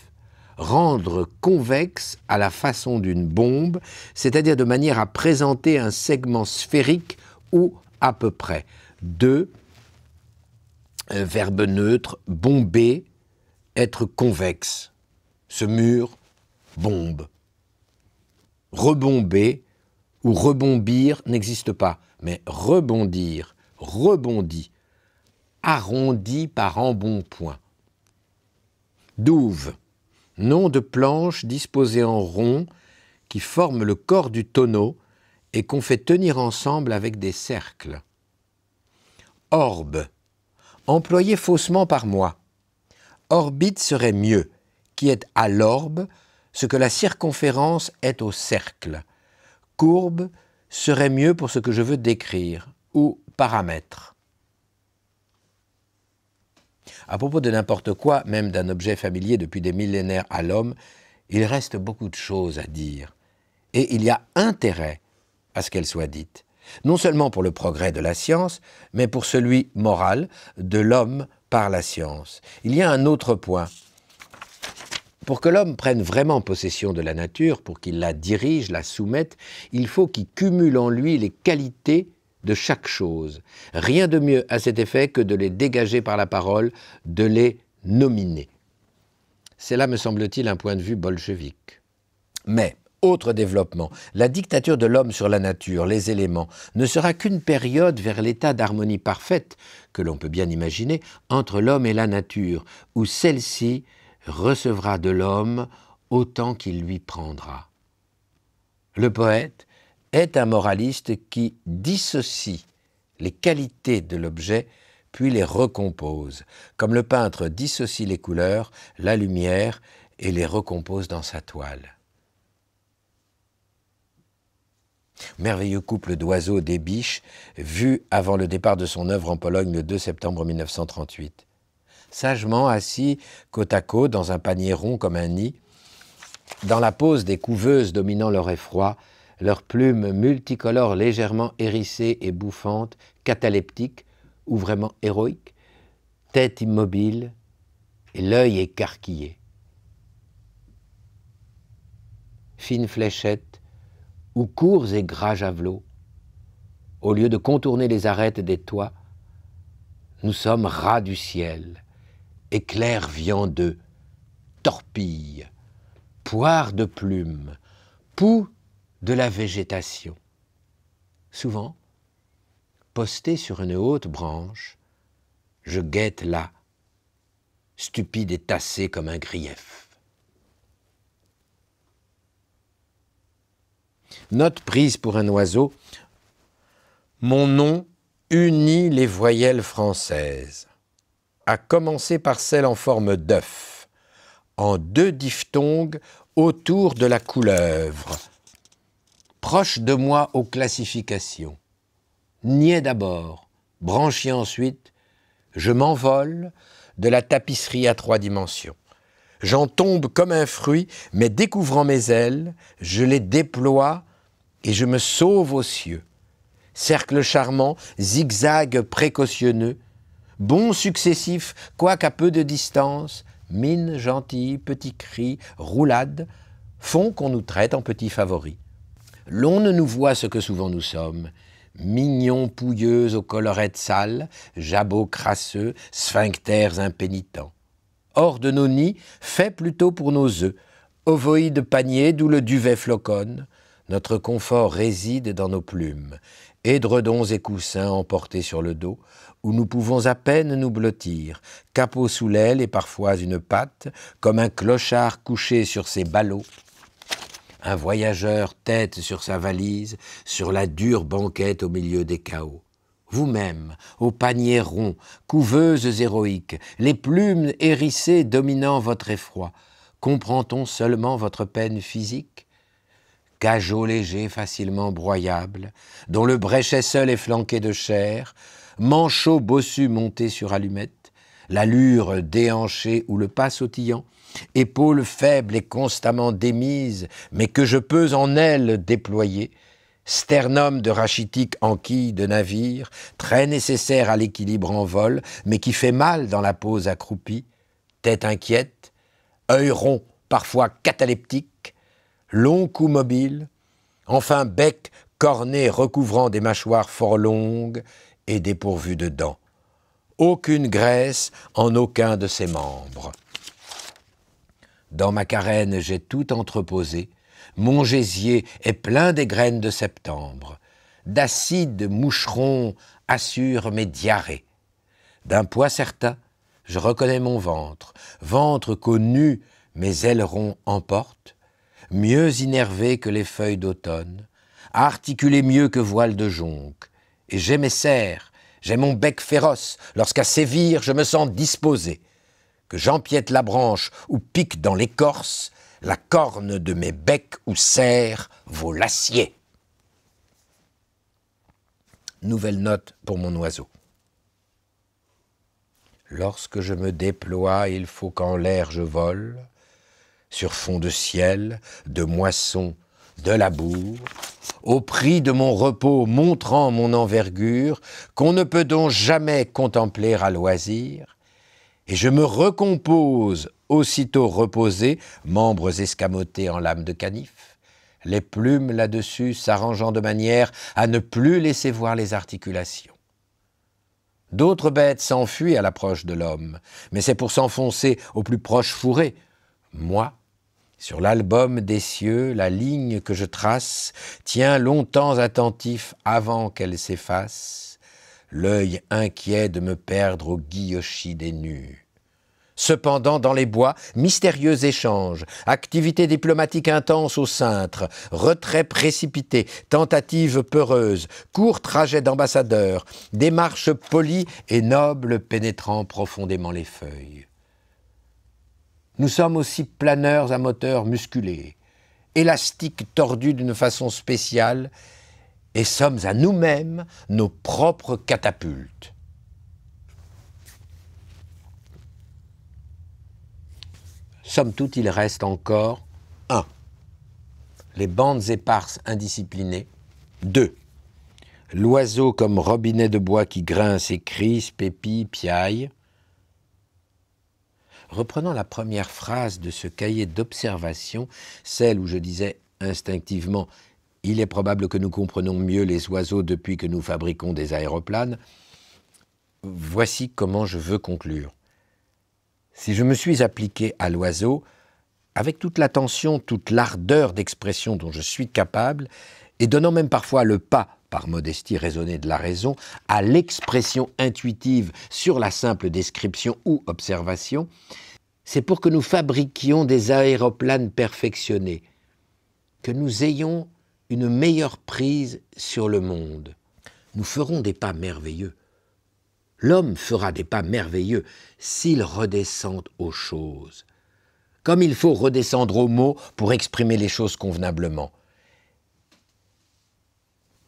rendre convexe à la façon d'une bombe, c'est-à-dire de manière à présenter un segment sphérique ou à peu près. 2. Verbe neutre, bomber, être convexe. Ce mur, bombe rebomber ou rebombir n'existe pas, mais rebondir, rebondi, arrondi par embonpoint. Douve, nom de planches disposées en rond qui forment le corps du tonneau et qu'on fait tenir ensemble avec des cercles. Orbe, employé faussement par moi. Orbite serait mieux, qui est à l'orbe ce que la circonférence est au cercle. Courbe serait mieux pour ce que je veux décrire, ou paramètre. À propos de n'importe quoi, même d'un objet familier depuis des millénaires à l'homme, il reste beaucoup de choses à dire. Et il y a intérêt à ce qu'elles soient dites, non seulement pour le progrès de la science, mais pour celui moral de l'homme par la science. Il y a un autre point pour que l'homme prenne vraiment possession de la nature, pour qu'il la dirige, la soumette, il faut qu'il cumule en lui les qualités de chaque chose. Rien de mieux à cet effet que de les dégager par la parole, de les nominer. C'est là, me semble-t-il, un point de vue bolchevique. Mais, autre développement, la dictature de l'homme sur la nature, les éléments, ne sera qu'une période vers l'état d'harmonie parfaite, que l'on peut bien imaginer, entre l'homme et la nature, où celle-ci recevra de l'homme autant qu'il lui prendra. Le poète est un moraliste qui dissocie les qualités de l'objet puis les recompose, comme le peintre dissocie les couleurs, la lumière et les recompose dans sa toile. Merveilleux couple d'oiseaux des biches, vu avant le départ de son œuvre en Pologne le 2 septembre 1938 sagement assis côte à côte dans un panier rond comme un nid. Dans la pose des couveuses dominant leur effroi, leurs plumes multicolores légèrement hérissées et bouffantes, cataleptiques ou vraiment héroïques, tête immobile et l'œil écarquillé. Fines fléchettes ou courts et gras javelots, au lieu de contourner les arêtes des toits, nous sommes rats du ciel, éclair de torpille, poire de plumes, poux de la végétation. Souvent, posté sur une haute branche, je guette là, stupide et tassé comme un grief. Note prise pour un oiseau. Mon nom unit les voyelles françaises à commencer par celle en forme d'œuf, en deux diphtongues autour de la couleuvre, proche de moi aux classifications. Niais d'abord, branchis ensuite, je m'envole de la tapisserie à trois dimensions. J'en tombe comme un fruit, mais découvrant mes ailes, je les déploie et je me sauve aux cieux. Cercle charmant, zigzag précautionneux, bons successifs, quoique à peu de distance, mines gentilles, petits cris, roulades, font qu'on nous traite en petits favoris. L'on ne nous voit ce que souvent nous sommes, mignons pouilleuses aux colorettes sales, jabots crasseux, sphinctères impénitents. Hors de nos nids, faits plutôt pour nos œufs, ovoïdes paniers d'où le duvet floconne, notre confort réside dans nos plumes, édredons et coussins emportés sur le dos, où nous pouvons à peine nous blottir, capot sous l'aile et parfois une patte, comme un clochard couché sur ses ballots, un voyageur tête sur sa valise, sur la dure banquette au milieu des chaos. Vous-même, aux paniers ronds, couveuses héroïques, les plumes hérissées dominant votre effroi, comprend-on seulement votre peine physique Cajot léger facilement broyable, dont le bréchet seul est flanqué de chair, manchot bossu monté sur allumette, l'allure déhanchée ou le pas sautillant, épaules faibles et constamment démise, mais que je peux en elle déployer, sternum de rachitique enquille de navire, très nécessaire à l'équilibre en vol, mais qui fait mal dans la pose accroupie, tête inquiète, œil rond, parfois cataleptique, long cou mobile, enfin bec corné recouvrant des mâchoires fort longues, et dépourvu de dents. Aucune graisse en aucun de ses membres. Dans ma carène, j'ai tout entreposé. Mon gésier est plein des graines de septembre. D'acide moucherons assure mes diarrhées. D'un poids certain, je reconnais mon ventre, ventre connu nu mes ailerons emportent, mieux innervé que les feuilles d'automne, articulé mieux que voile de jonque, et j'ai mes serres, j'ai mon bec féroce, lorsqu'à sévir je me sens disposé. Que j'empiète la branche ou pique dans l'écorce, la corne de mes becs ou serres vaut l'acier. Nouvelle note pour mon oiseau. Lorsque je me déploie, il faut qu'en l'air je vole, sur fond de ciel, de moissons, de labour, au prix de mon repos montrant mon envergure, qu'on ne peut donc jamais contempler à loisir, et je me recompose aussitôt reposé, membres escamotés en lames de canif, les plumes là-dessus s'arrangeant de manière à ne plus laisser voir les articulations. D'autres bêtes s'enfuient à l'approche de l'homme, mais c'est pour s'enfoncer au plus proche fourré. Moi, sur l'album des cieux, la ligne que je trace tient longtemps attentif avant qu'elle s'efface, l'œil inquiet de me perdre au guillochis des nus. Cependant, dans les bois, mystérieux échanges, activité diplomatique intense au cintre, retrait précipité, tentatives peureuses, courts trajets d'ambassadeurs, démarches polies et nobles pénétrant profondément les feuilles. Nous sommes aussi planeurs à moteur musculé, élastiques tordus d'une façon spéciale, et sommes à nous-mêmes nos propres catapultes. Somme toute, il reste encore 1. Les bandes éparses indisciplinées. 2. L'oiseau comme robinet de bois qui grince et crispe, pépit, piaille reprenant la première phrase de ce cahier d'observation, celle où je disais instinctivement Il est probable que nous comprenons mieux les oiseaux depuis que nous fabriquons des aéroplanes, voici comment je veux conclure. Si je me suis appliqué à l'oiseau, avec toute l'attention, toute l'ardeur d'expression dont je suis capable, et donnant même parfois le pas par modestie raisonnée de la raison, à l'expression intuitive sur la simple description ou observation, c'est pour que nous fabriquions des aéroplanes perfectionnés, que nous ayons une meilleure prise sur le monde. Nous ferons des pas merveilleux. L'homme fera des pas merveilleux s'il redescend aux choses, comme il faut redescendre aux mots pour exprimer les choses convenablement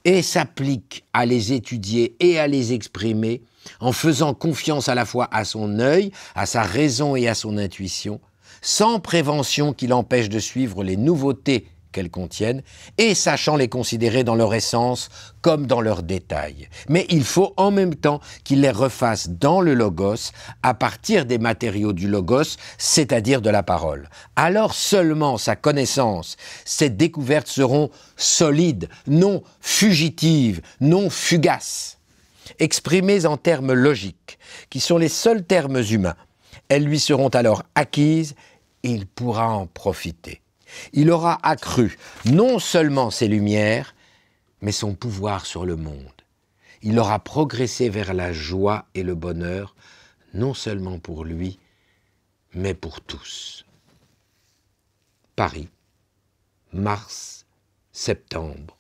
et s'applique à les étudier et à les exprimer en faisant confiance à la fois à son œil, à sa raison et à son intuition, sans prévention qui l'empêche de suivre les nouveautés qu'elles contiennent, et sachant les considérer dans leur essence comme dans leurs détails. Mais il faut en même temps qu'il les refasse dans le logos, à partir des matériaux du logos, c'est-à-dire de la parole. Alors seulement sa connaissance, ses découvertes seront solides, non fugitives, non fugaces. Exprimées en termes logiques, qui sont les seuls termes humains, elles lui seront alors acquises, et il pourra en profiter il aura accru non seulement ses lumières, mais son pouvoir sur le monde. Il aura progressé vers la joie et le bonheur, non seulement pour lui, mais pour tous. Paris, mars, septembre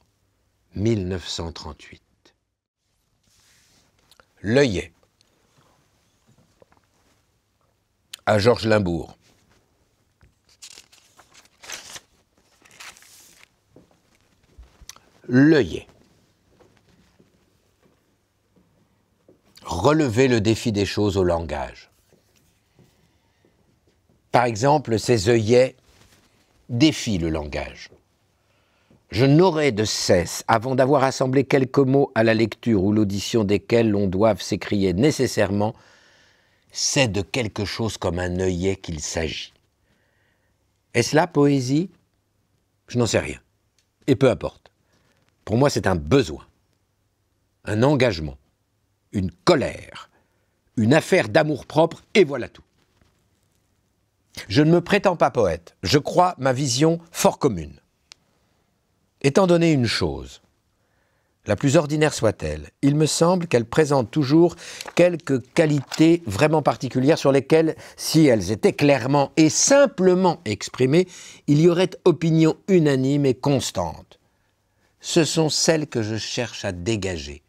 1938. L'œillet à Georges Limbourg. l'œillet. Relever le défi des choses au langage. Par exemple, ces œillets défient le langage. Je n'aurai de cesse, avant d'avoir assemblé quelques mots à la lecture ou l'audition desquels l'on doit s'écrier nécessairement, c'est de quelque chose comme un œillet qu'il s'agit. Est-ce la poésie Je n'en sais rien. Et peu importe. Pour moi, c'est un besoin, un engagement, une colère, une affaire d'amour-propre, et voilà tout. Je ne me prétends pas poète, je crois ma vision fort commune. Étant donné une chose, la plus ordinaire soit-elle, il me semble qu'elle présente toujours quelques qualités vraiment particulières sur lesquelles, si elles étaient clairement et simplement exprimées, il y aurait opinion unanime et constante ce sont celles que je cherche à dégager.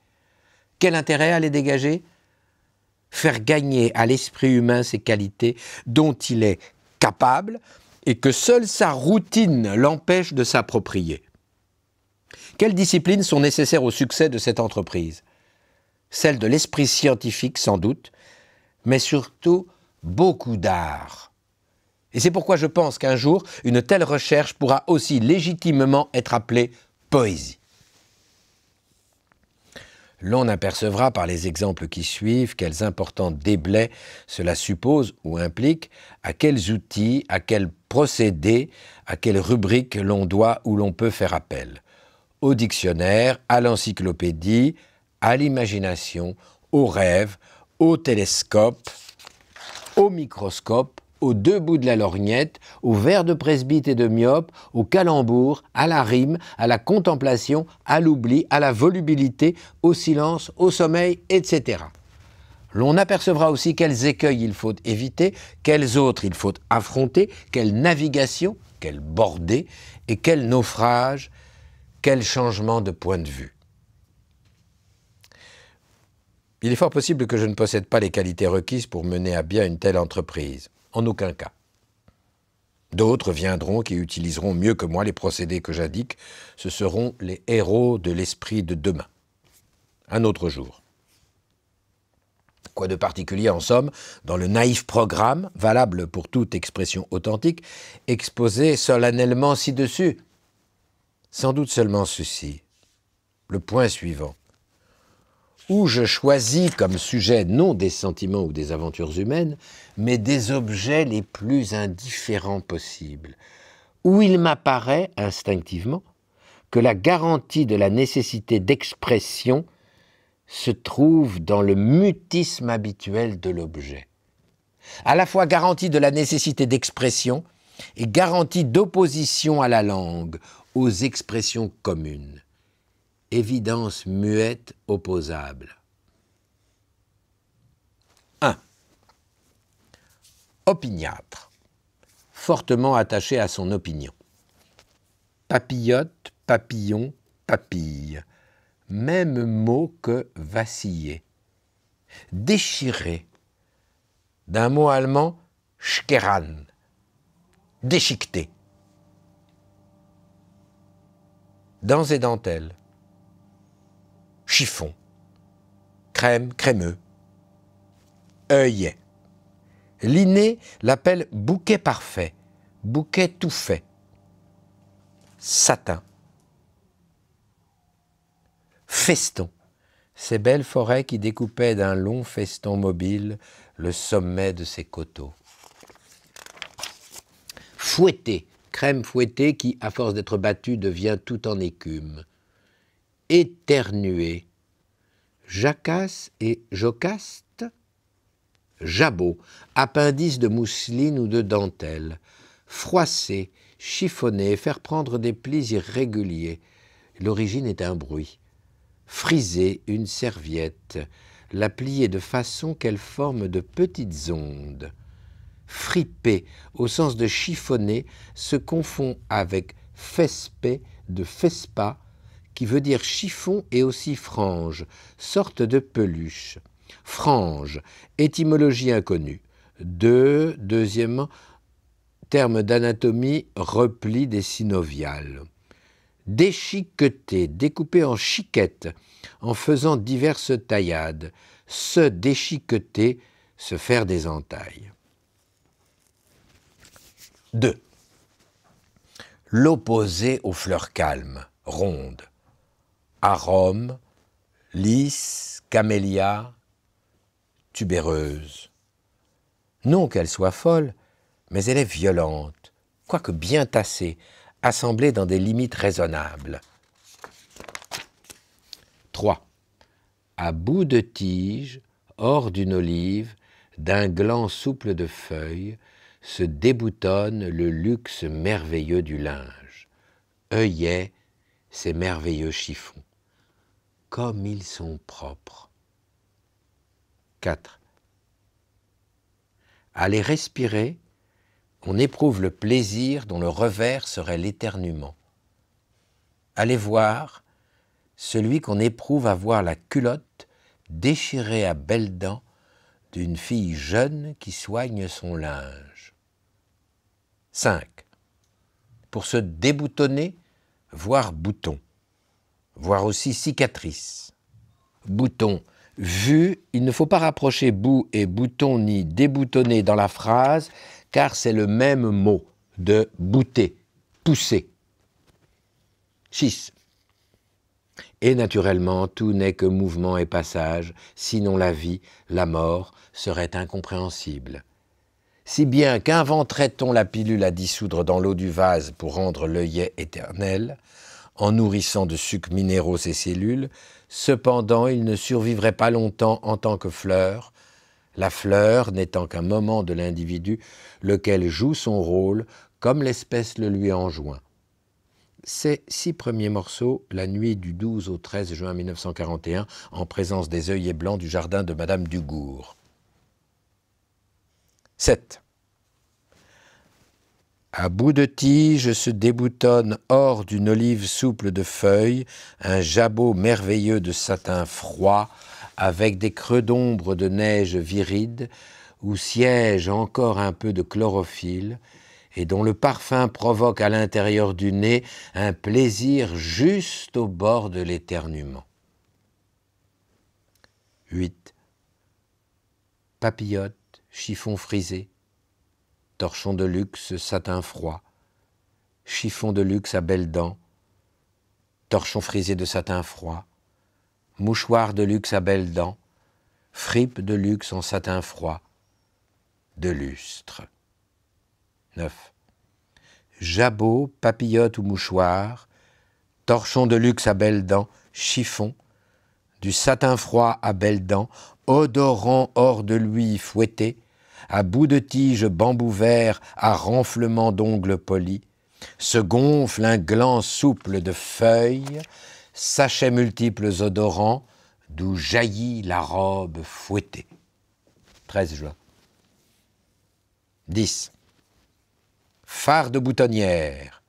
Quel intérêt à les dégager Faire gagner à l'esprit humain ces qualités dont il est capable et que seule sa routine l'empêche de s'approprier. Quelles disciplines sont nécessaires au succès de cette entreprise Celle de l'esprit scientifique sans doute, mais surtout beaucoup d'art. Et c'est pourquoi je pense qu'un jour, une telle recherche pourra aussi légitimement être appelée poésie. L'on apercevra par les exemples qui suivent quels importants déblais cela suppose ou implique, à quels outils, à quels procédés, à quelles rubriques l'on doit ou l'on peut faire appel. Au dictionnaire, à l'encyclopédie, à l'imagination, au rêve, au télescope, au microscope, aux deux bouts de la lorgnette, au vers de presbyte et de myope, au calembours, à la rime, à la contemplation, à l'oubli, à la volubilité, au silence, au sommeil, etc. L'on apercevra aussi quels écueils il faut éviter, quels autres il faut affronter, quelle navigation, quelle bordée, et quel naufrage, quel changement de point de vue. Il est fort possible que je ne possède pas les qualités requises pour mener à bien une telle entreprise en aucun cas. D'autres viendront qui utiliseront mieux que moi les procédés que j'indique, ce seront les héros de l'esprit de demain. Un autre jour. Quoi de particulier en somme dans le naïf programme, valable pour toute expression authentique, exposé solennellement ci-dessus Sans doute seulement ceci. Le point suivant où je choisis comme sujet non des sentiments ou des aventures humaines, mais des objets les plus indifférents possibles, où il m'apparaît instinctivement que la garantie de la nécessité d'expression se trouve dans le mutisme habituel de l'objet. À la fois garantie de la nécessité d'expression et garantie d'opposition à la langue, aux expressions communes évidence muette opposable. 1. Opiniâtre, fortement attaché à son opinion. Papillote, papillon, papille, même mot que vaciller. Déchiré, d'un mot allemand schkeran, déchiqueté. Dans et dentelles, chiffon, crème, crémeux, œillet. Linné l'appelle bouquet parfait, bouquet tout fait, satin, feston. Ces belles forêts qui découpaient d'un long feston mobile le sommet de ses coteaux. Fouetté, crème fouettée qui, à force d'être battue, devient tout en écume éternuer. Jacasse et Jocaste Jabot, appendice de mousseline ou de dentelle. Froisser, chiffonner, faire prendre des plis irréguliers. L'origine est un bruit. Friser une serviette, la plier de façon qu'elle forme de petites ondes. Friper, au sens de chiffonner, se confond avec fespé, de fespa qui veut dire chiffon et aussi frange, sorte de peluche. Frange, étymologie inconnue. Deux, deuxièmement, terme d'anatomie, repli des synoviales. Déchiqueter, découpé en chiquettes, en faisant diverses taillades. Se déchiqueter, se faire des entailles. 2. L'opposé aux fleurs calmes, rondes à Rome, lys, camélia, tubéreuse. Non qu'elle soit folle, mais elle est violente, quoique bien tassée, assemblée dans des limites raisonnables. 3. À bout de tige, hors d'une olive, d'un gland souple de feuilles, se déboutonne le luxe merveilleux du linge. Œillet, ces merveilleux chiffons comme ils sont propres. 4. À respirer, on éprouve le plaisir dont le revers serait l'éternuement. Allez voir celui qu'on éprouve à voir la culotte déchirée à belles dents d'une fille jeune qui soigne son linge. 5. Pour se déboutonner, voir bouton voire aussi cicatrice. Bouton. Vu, il ne faut pas rapprocher bout et bouton ni déboutonner dans la phrase, car c'est le même mot de bouter, pousser. 6. Et naturellement, tout n'est que mouvement et passage, sinon la vie, la mort, serait incompréhensible. Si bien qu'inventerait-on la pilule à dissoudre dans l'eau du vase pour rendre l'œillet éternel, en nourrissant de sucs minéraux ses cellules, cependant il ne survivrait pas longtemps en tant que fleur, la fleur n'étant qu'un moment de l'individu lequel joue son rôle comme l'espèce le lui enjoint. Ces six premiers morceaux, la nuit du 12 au 13 juin 1941, en présence des œillets blancs du jardin de Madame Dugour. 7. À bout de tige se déboutonne hors d'une olive souple de feuilles un jabot merveilleux de satin froid avec des creux d'ombre de neige viride où siège encore un peu de chlorophylle et dont le parfum provoque à l'intérieur du nez un plaisir juste au bord de l'éternuement. 8. Papillote, chiffon frisé, torchon de luxe, satin froid, chiffon de luxe à belles dents, torchon frisé de satin froid, mouchoir de luxe à belles dents, fripe de luxe en satin froid, de lustre. 9. Jabot, papillote ou mouchoir, torchon de luxe à belles dents, chiffon, du satin froid à belles dents, odorant hors de lui fouetté, à bout de tige bambou vert, à renflement d'ongles polis, se gonfle un gland souple de feuilles, sachets multiples odorants, d'où jaillit la robe fouettée. 13 juin. 10. Phare de boutonnière,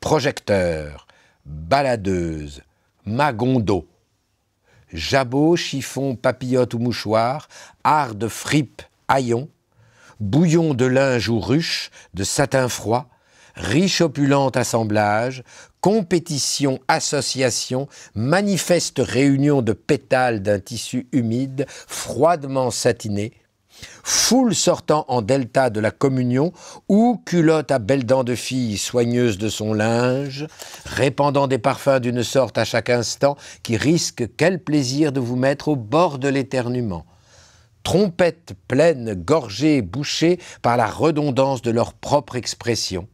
projecteur, baladeuse, magondo, jabot, chiffon, papillote ou mouchoir, arde, de fripe, haillon, bouillon de linge ou ruche, de satin froid, riche opulente assemblage, compétition, association, manifeste réunion de pétales d'un tissu humide, froidement satiné, foule sortant en delta de la communion, ou culotte à belles dents de fille, soigneuse de son linge, répandant des parfums d'une sorte à chaque instant qui risque quel plaisir de vous mettre au bord de l'éternuement. Trompettes pleines, gorgées, bouchées par la redondance de leur propre expression,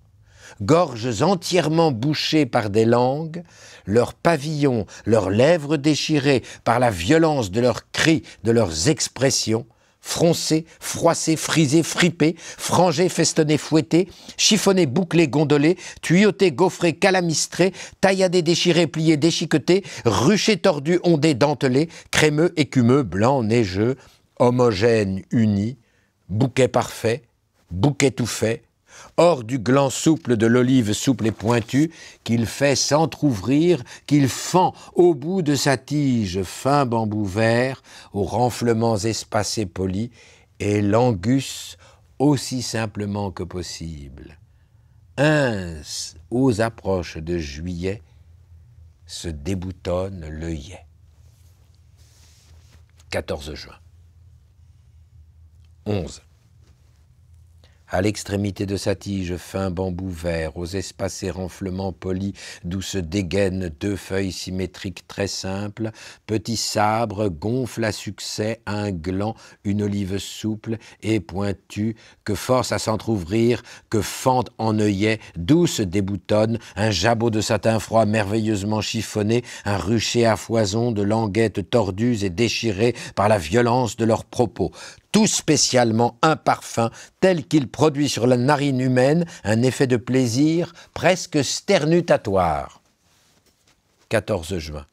gorges entièrement bouchées par des langues, leurs pavillons, leurs lèvres déchirées par la violence de leurs cris, de leurs expressions, froncés, froissés, frisés, fripés, frangés, festonnés, fouettés, chiffonnés, bouclés, gondolés, tuyautées, gaufrés, calamistrés, tailladés, déchirés, pliés, déchiquetés, ruchés, tordus, ondés, dentelés, crémeux, écumeux, blancs, neigeux, homogène, uni, bouquet parfait, bouquet tout fait, hors du gland souple de l'olive souple et pointue, qu'il fait s'entr'ouvrir, qu'il fend au bout de sa tige fin bambou vert, aux renflements espacés polis, et l'angus aussi simplement que possible. Ins, aux approches de juillet, se déboutonne l'œillet. 14 juin. 11. À l'extrémité de sa tige, fin bambou vert, aux et renflements polis, d'où se dégainent deux feuilles symétriques très simples, petit sabre gonfle à succès un gland, une olive souple et pointue, que force à s'entr'ouvrir, que fente en œillet, douce déboutonne un jabot de satin froid merveilleusement chiffonné, un rucher à foison de languettes tordues et déchirées par la violence de leurs propos tout spécialement un parfum tel qu'il produit sur la narine humaine un effet de plaisir presque sternutatoire. 14 juin.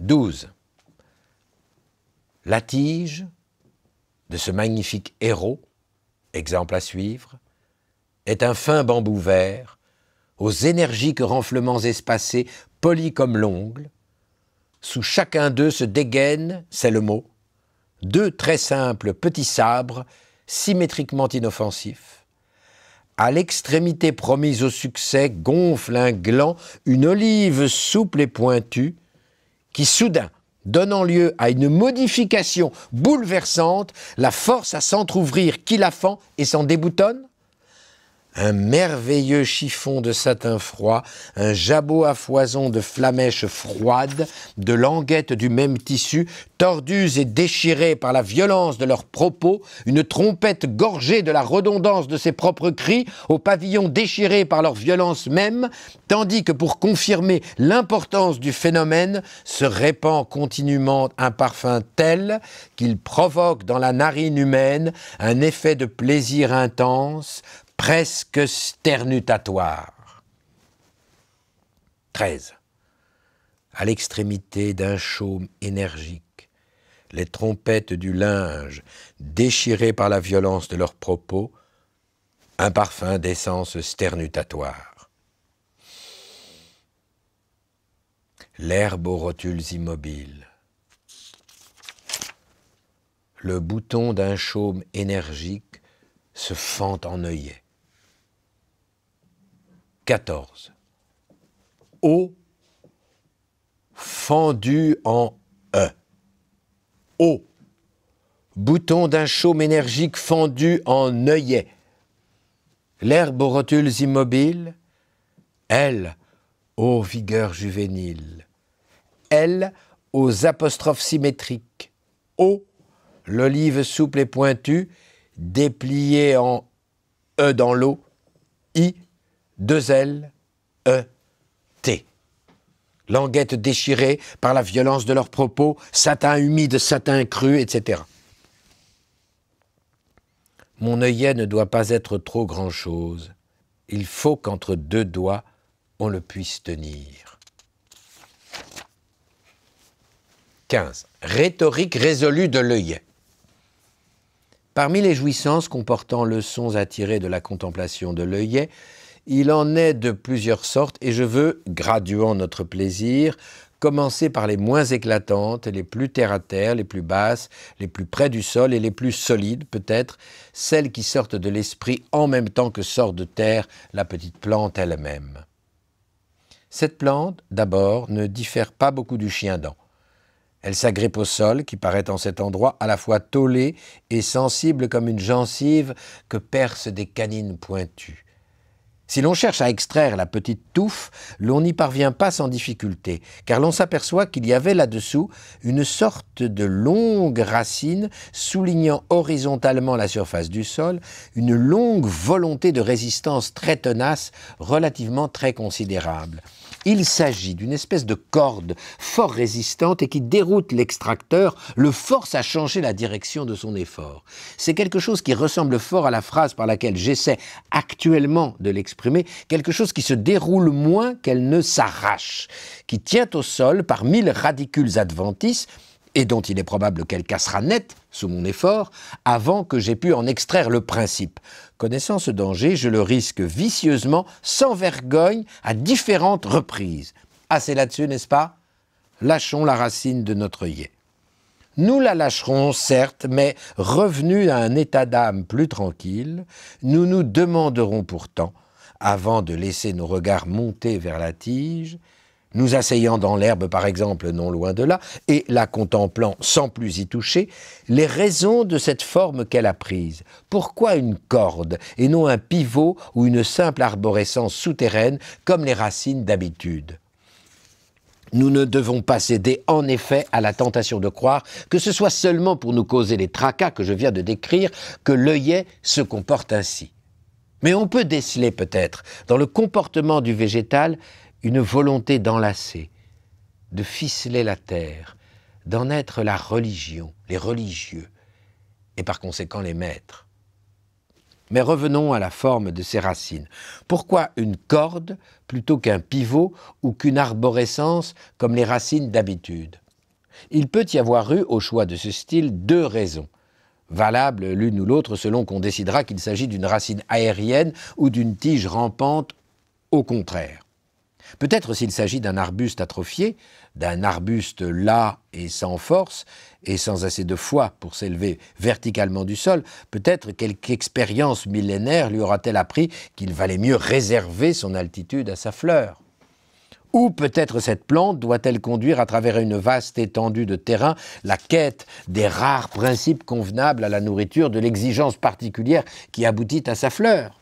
« 12. La tige de ce magnifique héros, exemple à suivre, est un fin bambou vert, aux énergiques renflements espacés, polis comme l'ongle, sous chacun d'eux se dégainent, c'est le mot, deux très simples petits sabres, symétriquement inoffensifs. À l'extrémité promise au succès gonfle un gland, une olive souple et pointue, qui soudain, donnant lieu à une modification bouleversante, la force à s'entr'ouvrir qui la fend et s'en déboutonne un merveilleux chiffon de satin froid, un jabot à foison de flamèches froides, de languettes du même tissu, tordues et déchirées par la violence de leurs propos, une trompette gorgée de la redondance de ses propres cris, au pavillon déchiré par leur violence même, tandis que pour confirmer l'importance du phénomène, se répand continuellement un parfum tel qu'il provoque dans la narine humaine un effet de plaisir intense, presque sternutatoire. 13. À l'extrémité d'un chaume énergique, les trompettes du linge, déchirées par la violence de leurs propos, un parfum d'essence sternutatoire. L'herbe aux rotules immobiles. Le bouton d'un chaume énergique se fend en œillet. 14. O fendu en E. O bouton d'un chaume énergique fendu en œillet. L'herbe aux rotules immobiles, elle, aux vigueur juvénile elle, aux apostrophes symétriques, O, l'olive souple et pointue, dépliée en E dans l'eau, I, deux L, E, T. Languette déchirée par la violence de leurs propos, satin humide, satin cru, etc. Mon œillet ne doit pas être trop grand-chose. Il faut qu'entre deux doigts, on le puisse tenir. 15. Rhétorique résolue de l'œillet. Parmi les jouissances comportant leçons attirées de la contemplation de l'œillet, il en est de plusieurs sortes et je veux, graduant notre plaisir, commencer par les moins éclatantes, les plus terre-à-terre, les plus basses, les plus près du sol et les plus solides peut-être, celles qui sortent de l'esprit en même temps que sort de terre la petite plante elle-même. Cette plante, d'abord, ne diffère pas beaucoup du chien-dent. Elle s'agrippe au sol, qui paraît en cet endroit à la fois tôlée et sensible comme une gencive que percent des canines pointues. Si l'on cherche à extraire la petite touffe, l'on n'y parvient pas sans difficulté, car l'on s'aperçoit qu'il y avait là-dessous une sorte de longue racine soulignant horizontalement la surface du sol, une longue volonté de résistance très tenace, relativement très considérable. Il s'agit d'une espèce de corde fort résistante et qui déroute l'extracteur, le force à changer la direction de son effort. C'est quelque chose qui ressemble fort à la phrase par laquelle j'essaie actuellement de l'exprimer, quelque chose qui se déroule moins qu'elle ne s'arrache, qui tient au sol par mille radicules adventices, et dont il est probable qu'elle cassera net, sous mon effort, avant que j'aie pu en extraire le principe. Connaissant ce danger, je le risque vicieusement, sans vergogne, à différentes reprises. Assez là-dessus, n'est-ce pas Lâchons la racine de notre yé ». Nous la lâcherons, certes, mais revenus à un état d'âme plus tranquille, nous nous demanderons pourtant, avant de laisser nos regards monter vers la tige, nous asseyant dans l'herbe par exemple non loin de là, et la contemplant sans plus y toucher, les raisons de cette forme qu'elle a prise. Pourquoi une corde et non un pivot ou une simple arborescence souterraine comme les racines d'habitude nous ne devons pas céder en effet à la tentation de croire que ce soit seulement pour nous causer les tracas que je viens de décrire que l'œillet se comporte ainsi. Mais on peut déceler peut-être dans le comportement du végétal une volonté d'enlacer, de ficeler la terre, d'en être la religion, les religieux, et par conséquent les maîtres. Mais revenons à la forme de ces racines. Pourquoi une corde plutôt qu'un pivot ou qu'une arborescence comme les racines d'habitude Il peut y avoir eu, au choix de ce style, deux raisons, valables l'une ou l'autre selon qu'on décidera qu'il s'agit d'une racine aérienne ou d'une tige rampante au contraire. Peut-être s'il s'agit d'un arbuste atrophié, d'un arbuste las et sans force, et sans assez de foi pour s'élever verticalement du sol, peut-être quelque expérience millénaire lui aura-t-elle appris qu'il valait mieux réserver son altitude à sa fleur. Ou peut-être cette plante doit-elle conduire à travers une vaste étendue de terrain la quête des rares principes convenables à la nourriture de l'exigence particulière qui aboutit à sa fleur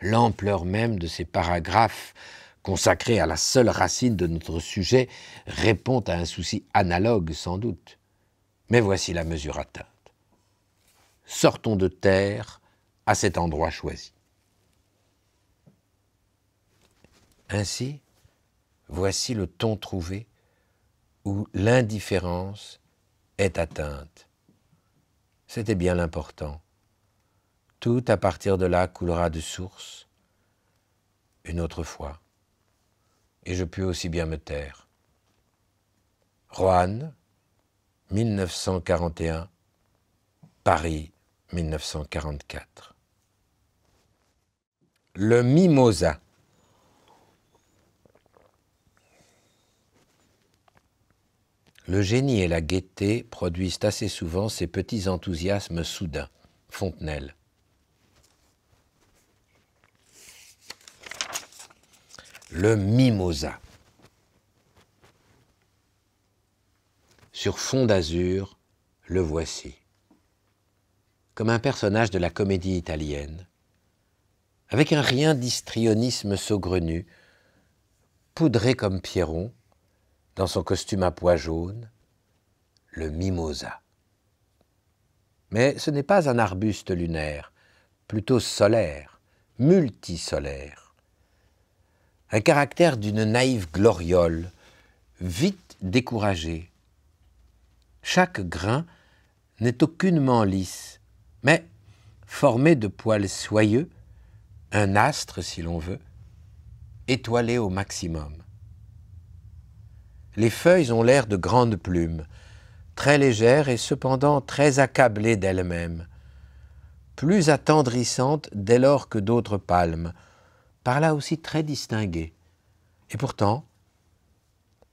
l'ampleur même de ces paragraphes consacrés à la seule racine de notre sujet répond à un souci analogue sans doute. Mais voici la mesure atteinte. Sortons de terre à cet endroit choisi. Ainsi, voici le ton trouvé où l'indifférence est atteinte. C'était bien l'important. Tout à partir de là coulera de source une autre fois, et je puis aussi bien me taire. Roanne, 1941, Paris, 1944. Le mimosa. Le génie et la gaieté produisent assez souvent ces petits enthousiasmes soudains. Fontenelle. le mimosa. Sur fond d'azur, le voici, comme un personnage de la comédie italienne, avec un rien d'histrionisme saugrenu, poudré comme Pierron, dans son costume à pois jaune, le mimosa. Mais ce n'est pas un arbuste lunaire, plutôt solaire, multisolaire un caractère d'une naïve gloriole, vite découragée. Chaque grain n'est aucunement lisse, mais formé de poils soyeux, un astre si l'on veut, étoilé au maximum. Les feuilles ont l'air de grandes plumes, très légères et cependant très accablées d'elles-mêmes, plus attendrissantes dès lors que d'autres palmes, par là aussi très distingué. Et pourtant,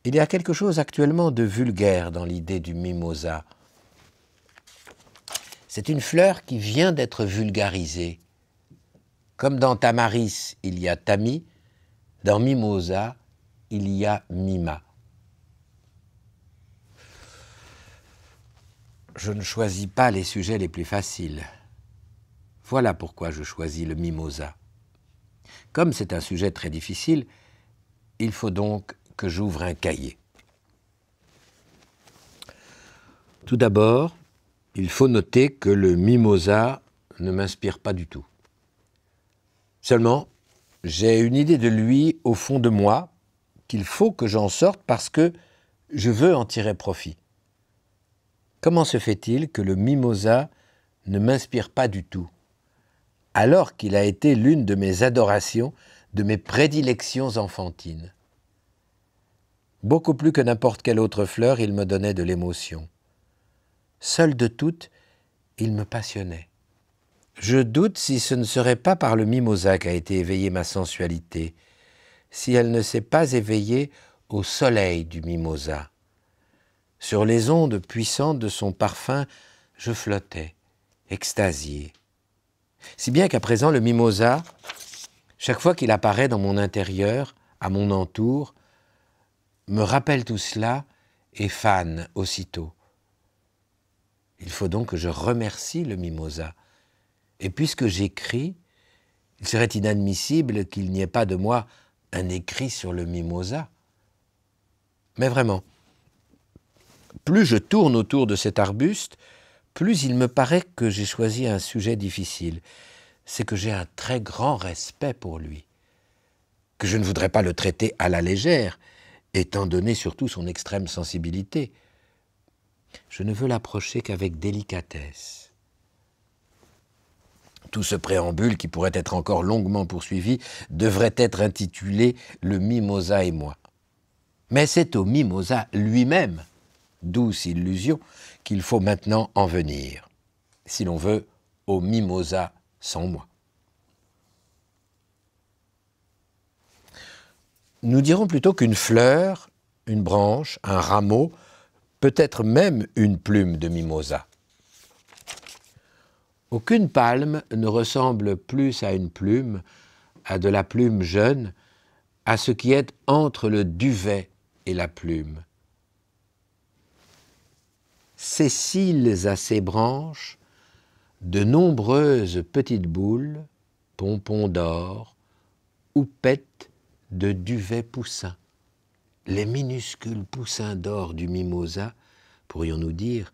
il y a quelque chose actuellement de vulgaire dans l'idée du mimosa. C'est une fleur qui vient d'être vulgarisée. Comme dans Tamaris, il y a tamis, dans Mimosa, il y a Mima. Je ne choisis pas les sujets les plus faciles. Voilà pourquoi je choisis le Mimosa. Comme c'est un sujet très difficile, il faut donc que j'ouvre un cahier. Tout d'abord, il faut noter que le mimosa ne m'inspire pas du tout. Seulement, j'ai une idée de lui au fond de moi qu'il faut que j'en sorte parce que je veux en tirer profit. Comment se fait-il que le mimosa ne m'inspire pas du tout alors qu'il a été l'une de mes adorations, de mes prédilections enfantines. Beaucoup plus que n'importe quelle autre fleur, il me donnait de l'émotion. Seul de toutes, il me passionnait. Je doute si ce ne serait pas par le mimosa qu'a été éveillée ma sensualité, si elle ne s'est pas éveillée au soleil du mimosa. Sur les ondes puissantes de son parfum, je flottais, extasié. Si bien qu'à présent, le mimosa, chaque fois qu'il apparaît dans mon intérieur, à mon entour, me rappelle tout cela et fane aussitôt. Il faut donc que je remercie le mimosa. Et puisque j'écris, il serait inadmissible qu'il n'y ait pas de moi un écrit sur le mimosa. Mais vraiment, plus je tourne autour de cet arbuste, plus il me paraît que j'ai choisi un sujet difficile, c'est que j'ai un très grand respect pour lui, que je ne voudrais pas le traiter à la légère, étant donné surtout son extrême sensibilité. Je ne veux l'approcher qu'avec délicatesse. Tout ce préambule, qui pourrait être encore longuement poursuivi, devrait être intitulé Le Mimosa et moi. Mais c'est au Mimosa lui-même, douce illusion, qu'il faut maintenant en venir, si l'on veut, au mimosa sans moi. Nous dirons plutôt qu'une fleur, une branche, un rameau, peut-être même une plume de mimosa. Aucune palme ne ressemble plus à une plume, à de la plume jeune, à ce qui est entre le duvet et la plume, cils à ses branches de nombreuses petites boules, pompons d'or, houppettes de duvet poussin. Les minuscules poussins d'or du mimosa, pourrions-nous dire,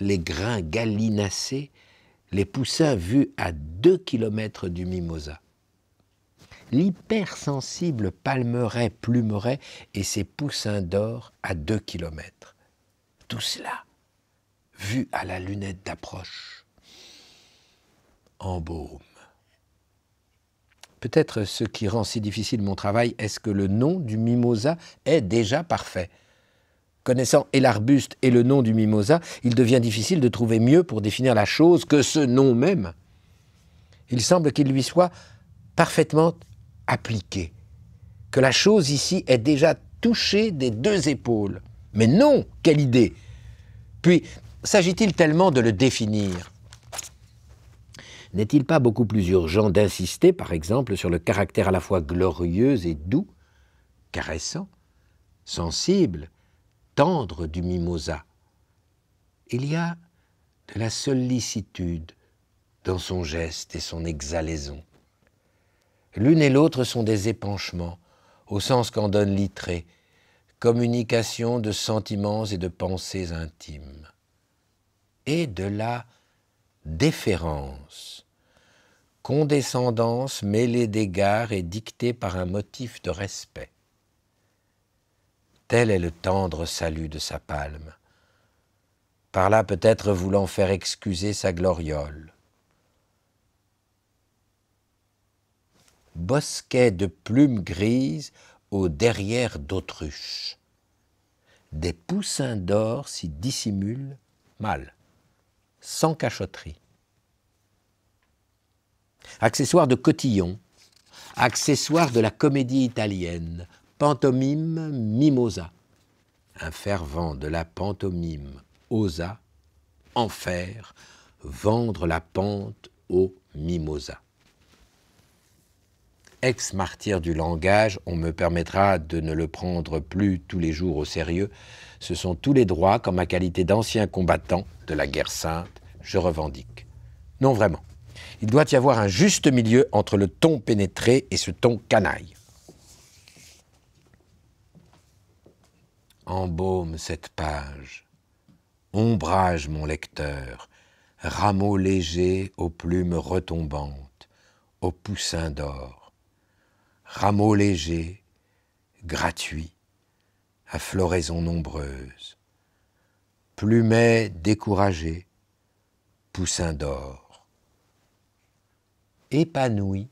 les grains gallinacés, les poussins vus à deux kilomètres du mimosa. L'hypersensible palmeraie plumerait et ses poussins d'or à deux kilomètres. Tout cela vu à la lunette d'approche. Embaume. Peut-être ce qui rend si difficile mon travail, est-ce que le nom du mimosa est déjà parfait Connaissant et l'arbuste et le nom du mimosa, il devient difficile de trouver mieux pour définir la chose que ce nom même. Il semble qu'il lui soit parfaitement appliqué, que la chose ici est déjà touchée des deux épaules. Mais non, quelle idée Puis, s'agit-il tellement de le définir N'est-il pas beaucoup plus urgent d'insister, par exemple, sur le caractère à la fois glorieux et doux, caressant, sensible, tendre du mimosa Il y a de la sollicitude dans son geste et son exhalaison. L'une et l'autre sont des épanchements, au sens qu'en donne Littré, communication de sentiments et de pensées intimes et de la déférence, condescendance mêlée d'égards et dictée par un motif de respect. Tel est le tendre salut de sa palme, par là peut-être voulant faire excuser sa gloriole. Bosquet de plumes grises au derrière d'autruche. Des poussins d'or s'y dissimulent mal sans cachotterie. Accessoire de cotillon, accessoire de la comédie italienne, pantomime mimosa. Un fervent de la pantomime osa en faire vendre la pente au mimosa. Ex-martyr du langage, on me permettra de ne le prendre plus tous les jours au sérieux, ce sont tous les droits qu'en ma qualité d'ancien combattant de la guerre sainte, je revendique. Non vraiment. Il doit y avoir un juste milieu entre le ton pénétré et ce ton canaille. Embaume cette page, ombrage mon lecteur, rameau léger aux plumes retombantes, aux poussins d'or, rameau léger, gratuit, floraison nombreuse nombreuses. Plumet découragé, poussin d'or. Épanouis,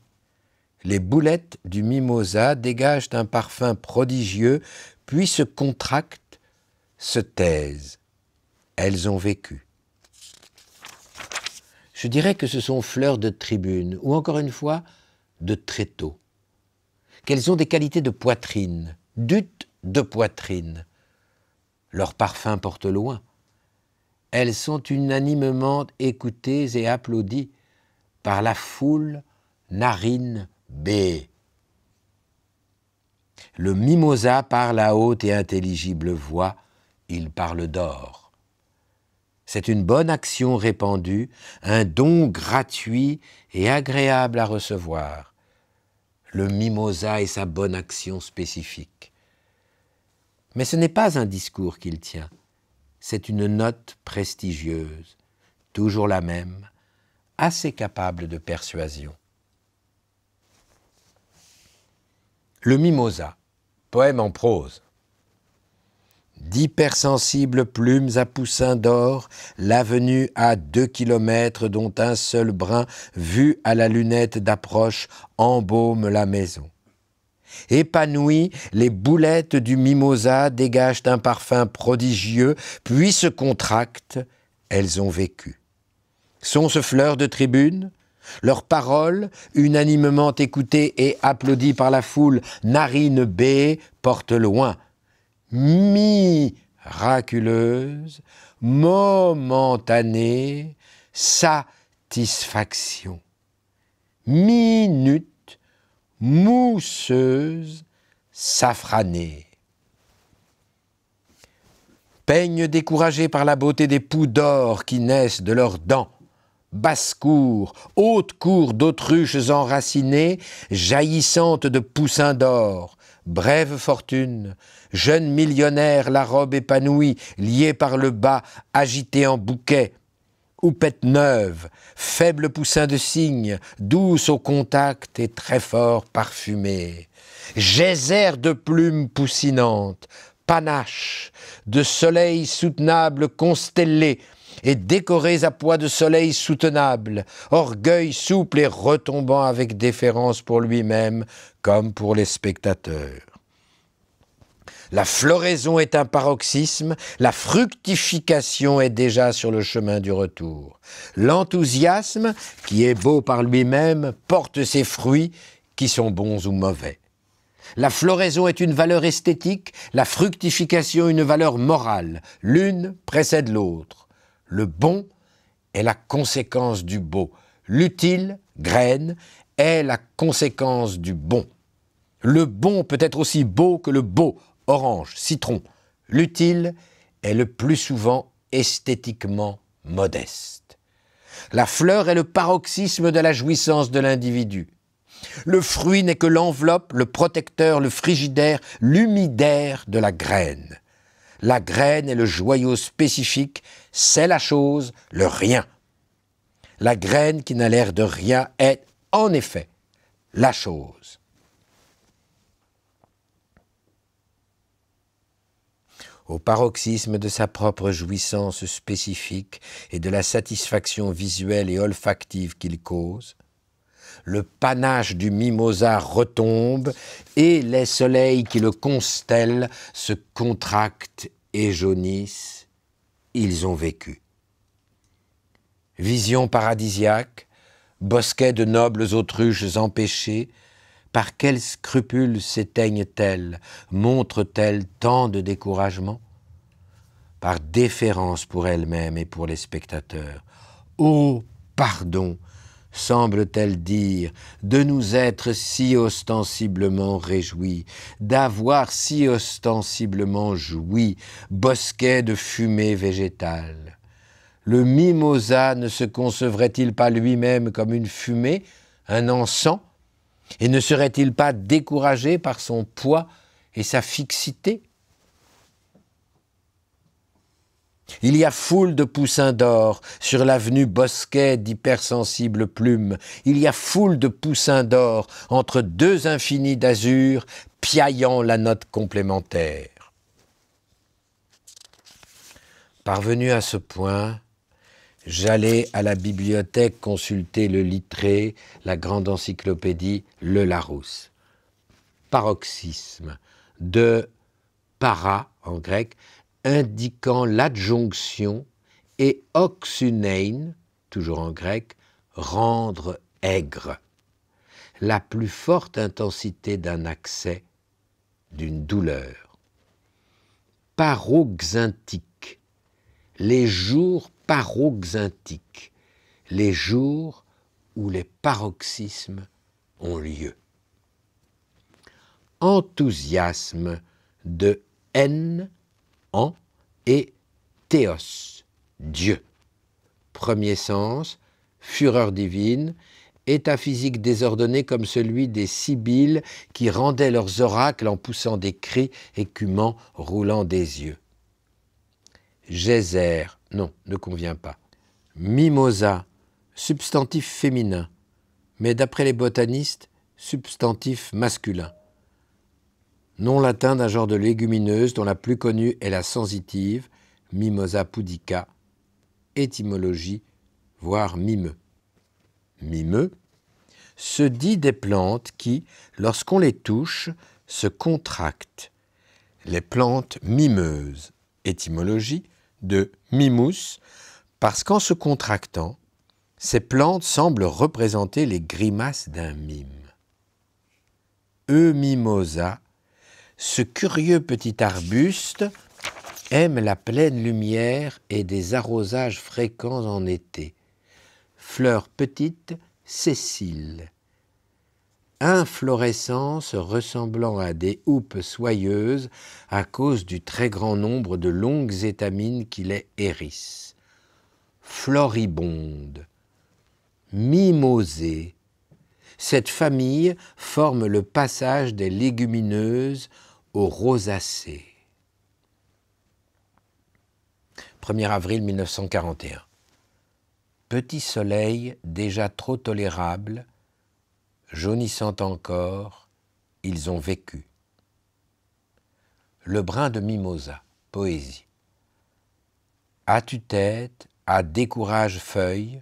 les boulettes du mimosa dégagent un parfum prodigieux, puis se contractent, se taisent. Elles ont vécu. Je dirais que ce sont fleurs de tribune, ou encore une fois, de tréteaux, qu'elles ont des qualités de poitrine, Du de poitrine. Leur parfum porte loin. Elles sont unanimement écoutées et applaudies par la foule narine B. Le mimosa parle à haute et intelligible voix, il parle d'or. C'est une bonne action répandue, un don gratuit et agréable à recevoir. Le mimosa et sa bonne action spécifique. Mais ce n'est pas un discours qu'il tient, c'est une note prestigieuse, toujours la même, assez capable de persuasion. Le Mimosa, poème en prose. D'hypersensibles plumes à poussins d'or, l'avenue à deux kilomètres dont un seul brin, vu à la lunette d'approche, embaume la maison. Épanouies, les boulettes du mimosa dégagent un parfum prodigieux, puis se contractent, elles ont vécu. Sont-ce fleurs de tribune leurs paroles, unanimement écoutées et applaudies par la foule, narine B porte loin. Miraculeuse, momentanée, satisfaction. Minute mousseuse, safranée. Peigne découragée par la beauté des poux d'or qui naissent de leurs dents, basse-cour, haute-cour d'autruches enracinées, jaillissantes de poussins d'or, brève fortune, jeune millionnaire, la robe épanouie, liée par le bas, agitée en bouquet, houppette neuve, faible poussin de cygne, douce au contact et très fort parfumé, Geyser de plumes poussinantes, panache, de soleil soutenable constellé et décorés à poids de soleil soutenable, orgueil souple et retombant avec déférence pour lui-même comme pour les spectateurs. La floraison est un paroxysme, la fructification est déjà sur le chemin du retour. L'enthousiasme, qui est beau par lui-même, porte ses fruits, qui sont bons ou mauvais. La floraison est une valeur esthétique, la fructification une valeur morale. L'une précède l'autre. Le bon est la conséquence du beau. L'utile, graine, est la conséquence du bon. Le bon peut être aussi beau que le beau, orange, citron. L'utile est le plus souvent esthétiquement modeste. La fleur est le paroxysme de la jouissance de l'individu. Le fruit n'est que l'enveloppe, le protecteur, le frigidaire, l'humidaire de la graine. La graine est le joyau spécifique, c'est la chose, le rien. La graine qui n'a l'air de rien est, en effet, la chose. au paroxysme de sa propre jouissance spécifique et de la satisfaction visuelle et olfactive qu'il cause, le panache du mimosa retombe et les soleils qui le constellent se contractent et jaunissent. Ils ont vécu. Vision paradisiaque, bosquet de nobles autruches empêchées, par quels scrupules s'éteignent-elles Montrent-elles tant de découragement Par déférence pour elles-mêmes et pour les spectateurs. Oh, pardon semble-t-elle dire, de nous être si ostensiblement réjouis, d'avoir si ostensiblement joui, bosquet de fumée végétale. Le mimosa ne se concevrait-il pas lui-même comme une fumée, un encens et ne serait-il pas découragé par son poids et sa fixité Il y a foule de poussins d'or sur l'avenue Bosquet d'hypersensibles plumes. Il y a foule de poussins d'or entre deux infinis d'azur, piaillant la note complémentaire. Parvenu à ce point, J'allais à la bibliothèque consulter le Littré, la grande encyclopédie, le Larousse. Paroxysme de para en grec, indiquant l'adjonction et oxunein, toujours en grec, rendre aigre. La plus forte intensité d'un accès, d'une douleur. Paroxyntique, les jours paroxyntiques, les jours où les paroxysmes ont lieu. Enthousiasme de haine en et théos, Dieu. Premier sens, fureur divine, état physique désordonné comme celui des sibylles qui rendaient leurs oracles en poussant des cris, écumant, roulant des yeux non, ne convient pas. Mimosa, substantif féminin, mais d'après les botanistes, substantif masculin. Nom latin d'un genre de légumineuse dont la plus connue est la sensitive, Mimosa pudica, étymologie, voire mimeux. Mimeux se dit des plantes qui, lorsqu'on les touche, se contractent. Les plantes mimeuses, étymologie, de Mimus, parce qu'en se contractant, ces plantes semblent représenter les grimaces d'un mime. Eumimosa, ce curieux petit arbuste aime la pleine lumière et des arrosages fréquents en été. Fleur petite, Cécile inflorescences ressemblant à des houppes soyeuses à cause du très grand nombre de longues étamines qui les hérissent. Floribonde, mimosée, cette famille forme le passage des légumineuses aux rosacées. 1er avril 1941. Petit soleil déjà trop tolérable, jaunissant encore, ils ont vécu. Le brin de mimosa, poésie. À tu tête à décourage feuille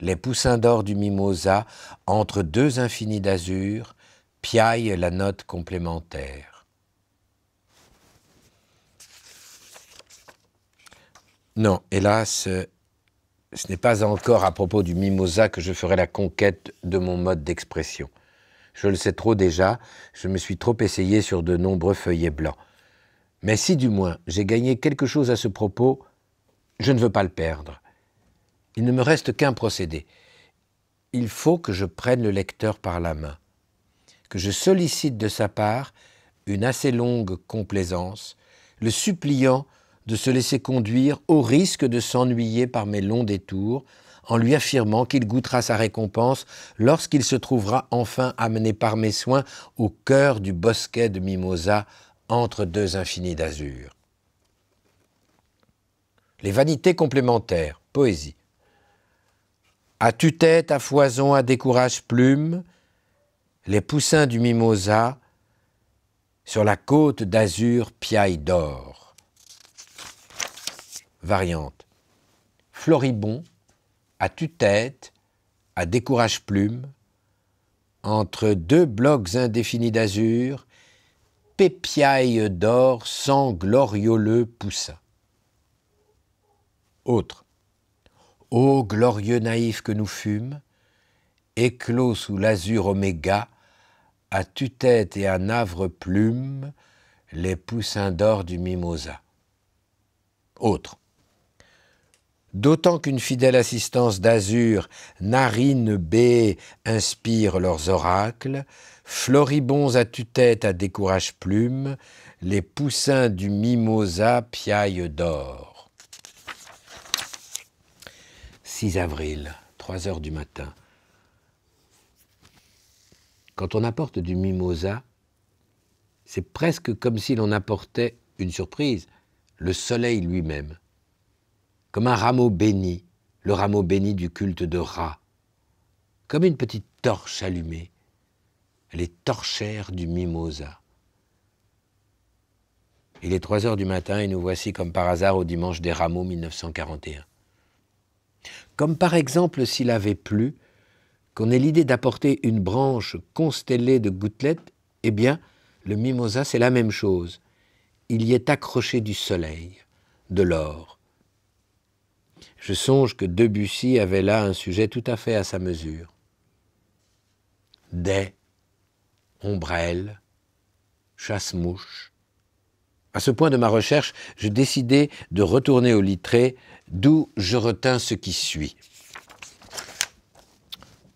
les poussins d'or du mimosa, entre deux infinis d'azur, piaillent la note complémentaire. Non, hélas, ce n'est pas encore à propos du mimosa que je ferai la conquête de mon mode d'expression. Je le sais trop déjà, je me suis trop essayé sur de nombreux feuillets blancs. Mais si du moins j'ai gagné quelque chose à ce propos, je ne veux pas le perdre. Il ne me reste qu'un procédé. Il faut que je prenne le lecteur par la main, que je sollicite de sa part une assez longue complaisance, le suppliant de se laisser conduire au risque de s'ennuyer par mes longs détours, en lui affirmant qu'il goûtera sa récompense lorsqu'il se trouvera enfin amené par mes soins au cœur du bosquet de Mimosa entre deux infinis d'azur. Les vanités complémentaires, poésie. À tue-tête, à foison, à décourage plume, les poussins du mimosa, sur la côte d'azur piaille d'or. Variante, Floribond, à tue-tête, à décourage-plume, entre deux blocs indéfinis d'azur, pépiaille d'or sans glorioleux poussa. Autre. Ô glorieux naïf que nous fûmes, éclos sous l'azur oméga, à tue-tête et à navre plume, les poussins d'or du mimosa. Autre d'autant qu'une fidèle assistance d'azur, narine B, inspire leurs oracles, floribonds à tue-tête à décourage plume, les poussins du mimosa piaillent d'or. 6 avril, 3 heures du matin. Quand on apporte du mimosa, c'est presque comme si l'on apportait une surprise, le soleil lui-même comme un rameau béni, le rameau béni du culte de Ra, comme une petite torche allumée, les torchères du mimosa. Il est 3 heures du matin et nous voici comme par hasard au dimanche des rameaux 1941. Comme par exemple s'il avait plu, qu'on ait l'idée d'apporter une branche constellée de gouttelettes, eh bien, le mimosa, c'est la même chose. Il y est accroché du soleil, de l'or, je songe que Debussy avait là un sujet tout à fait à sa mesure. Des, ombrelles, chasse-mouche. À ce point de ma recherche, je décidai de retourner au littré, d'où je retins ce qui suit.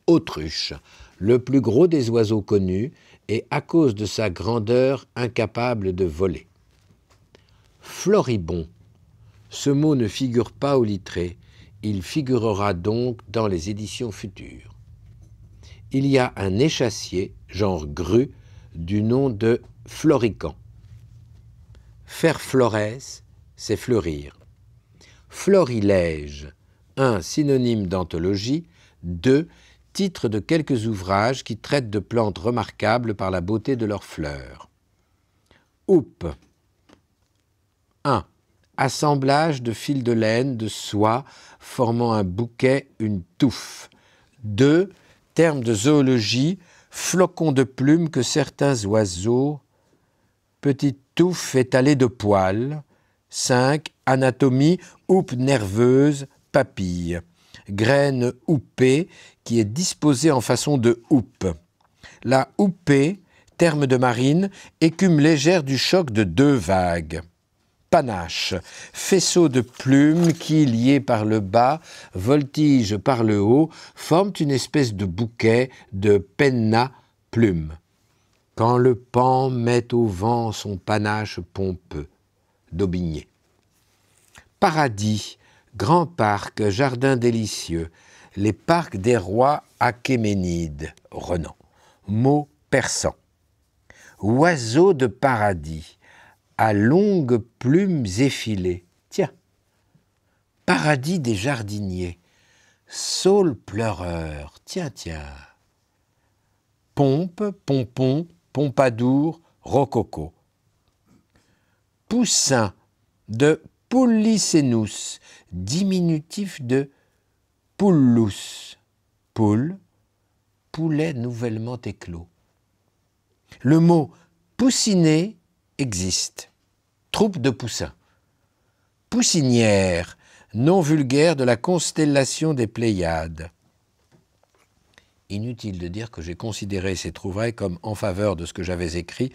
Autruche, le plus gros des oiseaux connus, et à cause de sa grandeur incapable de voler. Floribond, ce mot ne figure pas au littré, il figurera donc dans les éditions futures. Il y a un échassier, genre grue, du nom de florican. Faire flores, c'est fleurir. Florilège, un synonyme d'anthologie, deux titre de quelques ouvrages qui traitent de plantes remarquables par la beauté de leurs fleurs. Oup. 1 assemblage de fils de laine, de soie, formant un bouquet, une touffe. 2. Terme de zoologie, flocons de plumes que certains oiseaux, petite touffe étalée de poils. 5. Anatomie, houppe nerveuse, papille. Graine houppée qui est disposée en façon de houppe. La houppée, terme de marine, écume légère du choc de deux vagues panache, faisceau de plumes qui, liés par le bas, voltige par le haut, forment une espèce de bouquet de penna plumes. Quand le pan met au vent son panache pompeux, d'Aubigné. Paradis, grand parc, jardin délicieux, les parcs des rois achéménides, Renan, mot persan. Oiseau de paradis, à longues plumes effilées. Tiens, paradis des jardiniers, saule pleureur, tiens, tiens. Pompe, pompon, pompadour, rococo. Poussin de pullicenus. diminutif de Poullus, poule, poulet nouvellement éclos. Le mot poussiner existe. Troupe de poussins. Poussinière, nom vulgaire de la constellation des Pléiades. Inutile de dire que j'ai considéré ces trouvailles comme, en faveur de ce que j'avais écrit,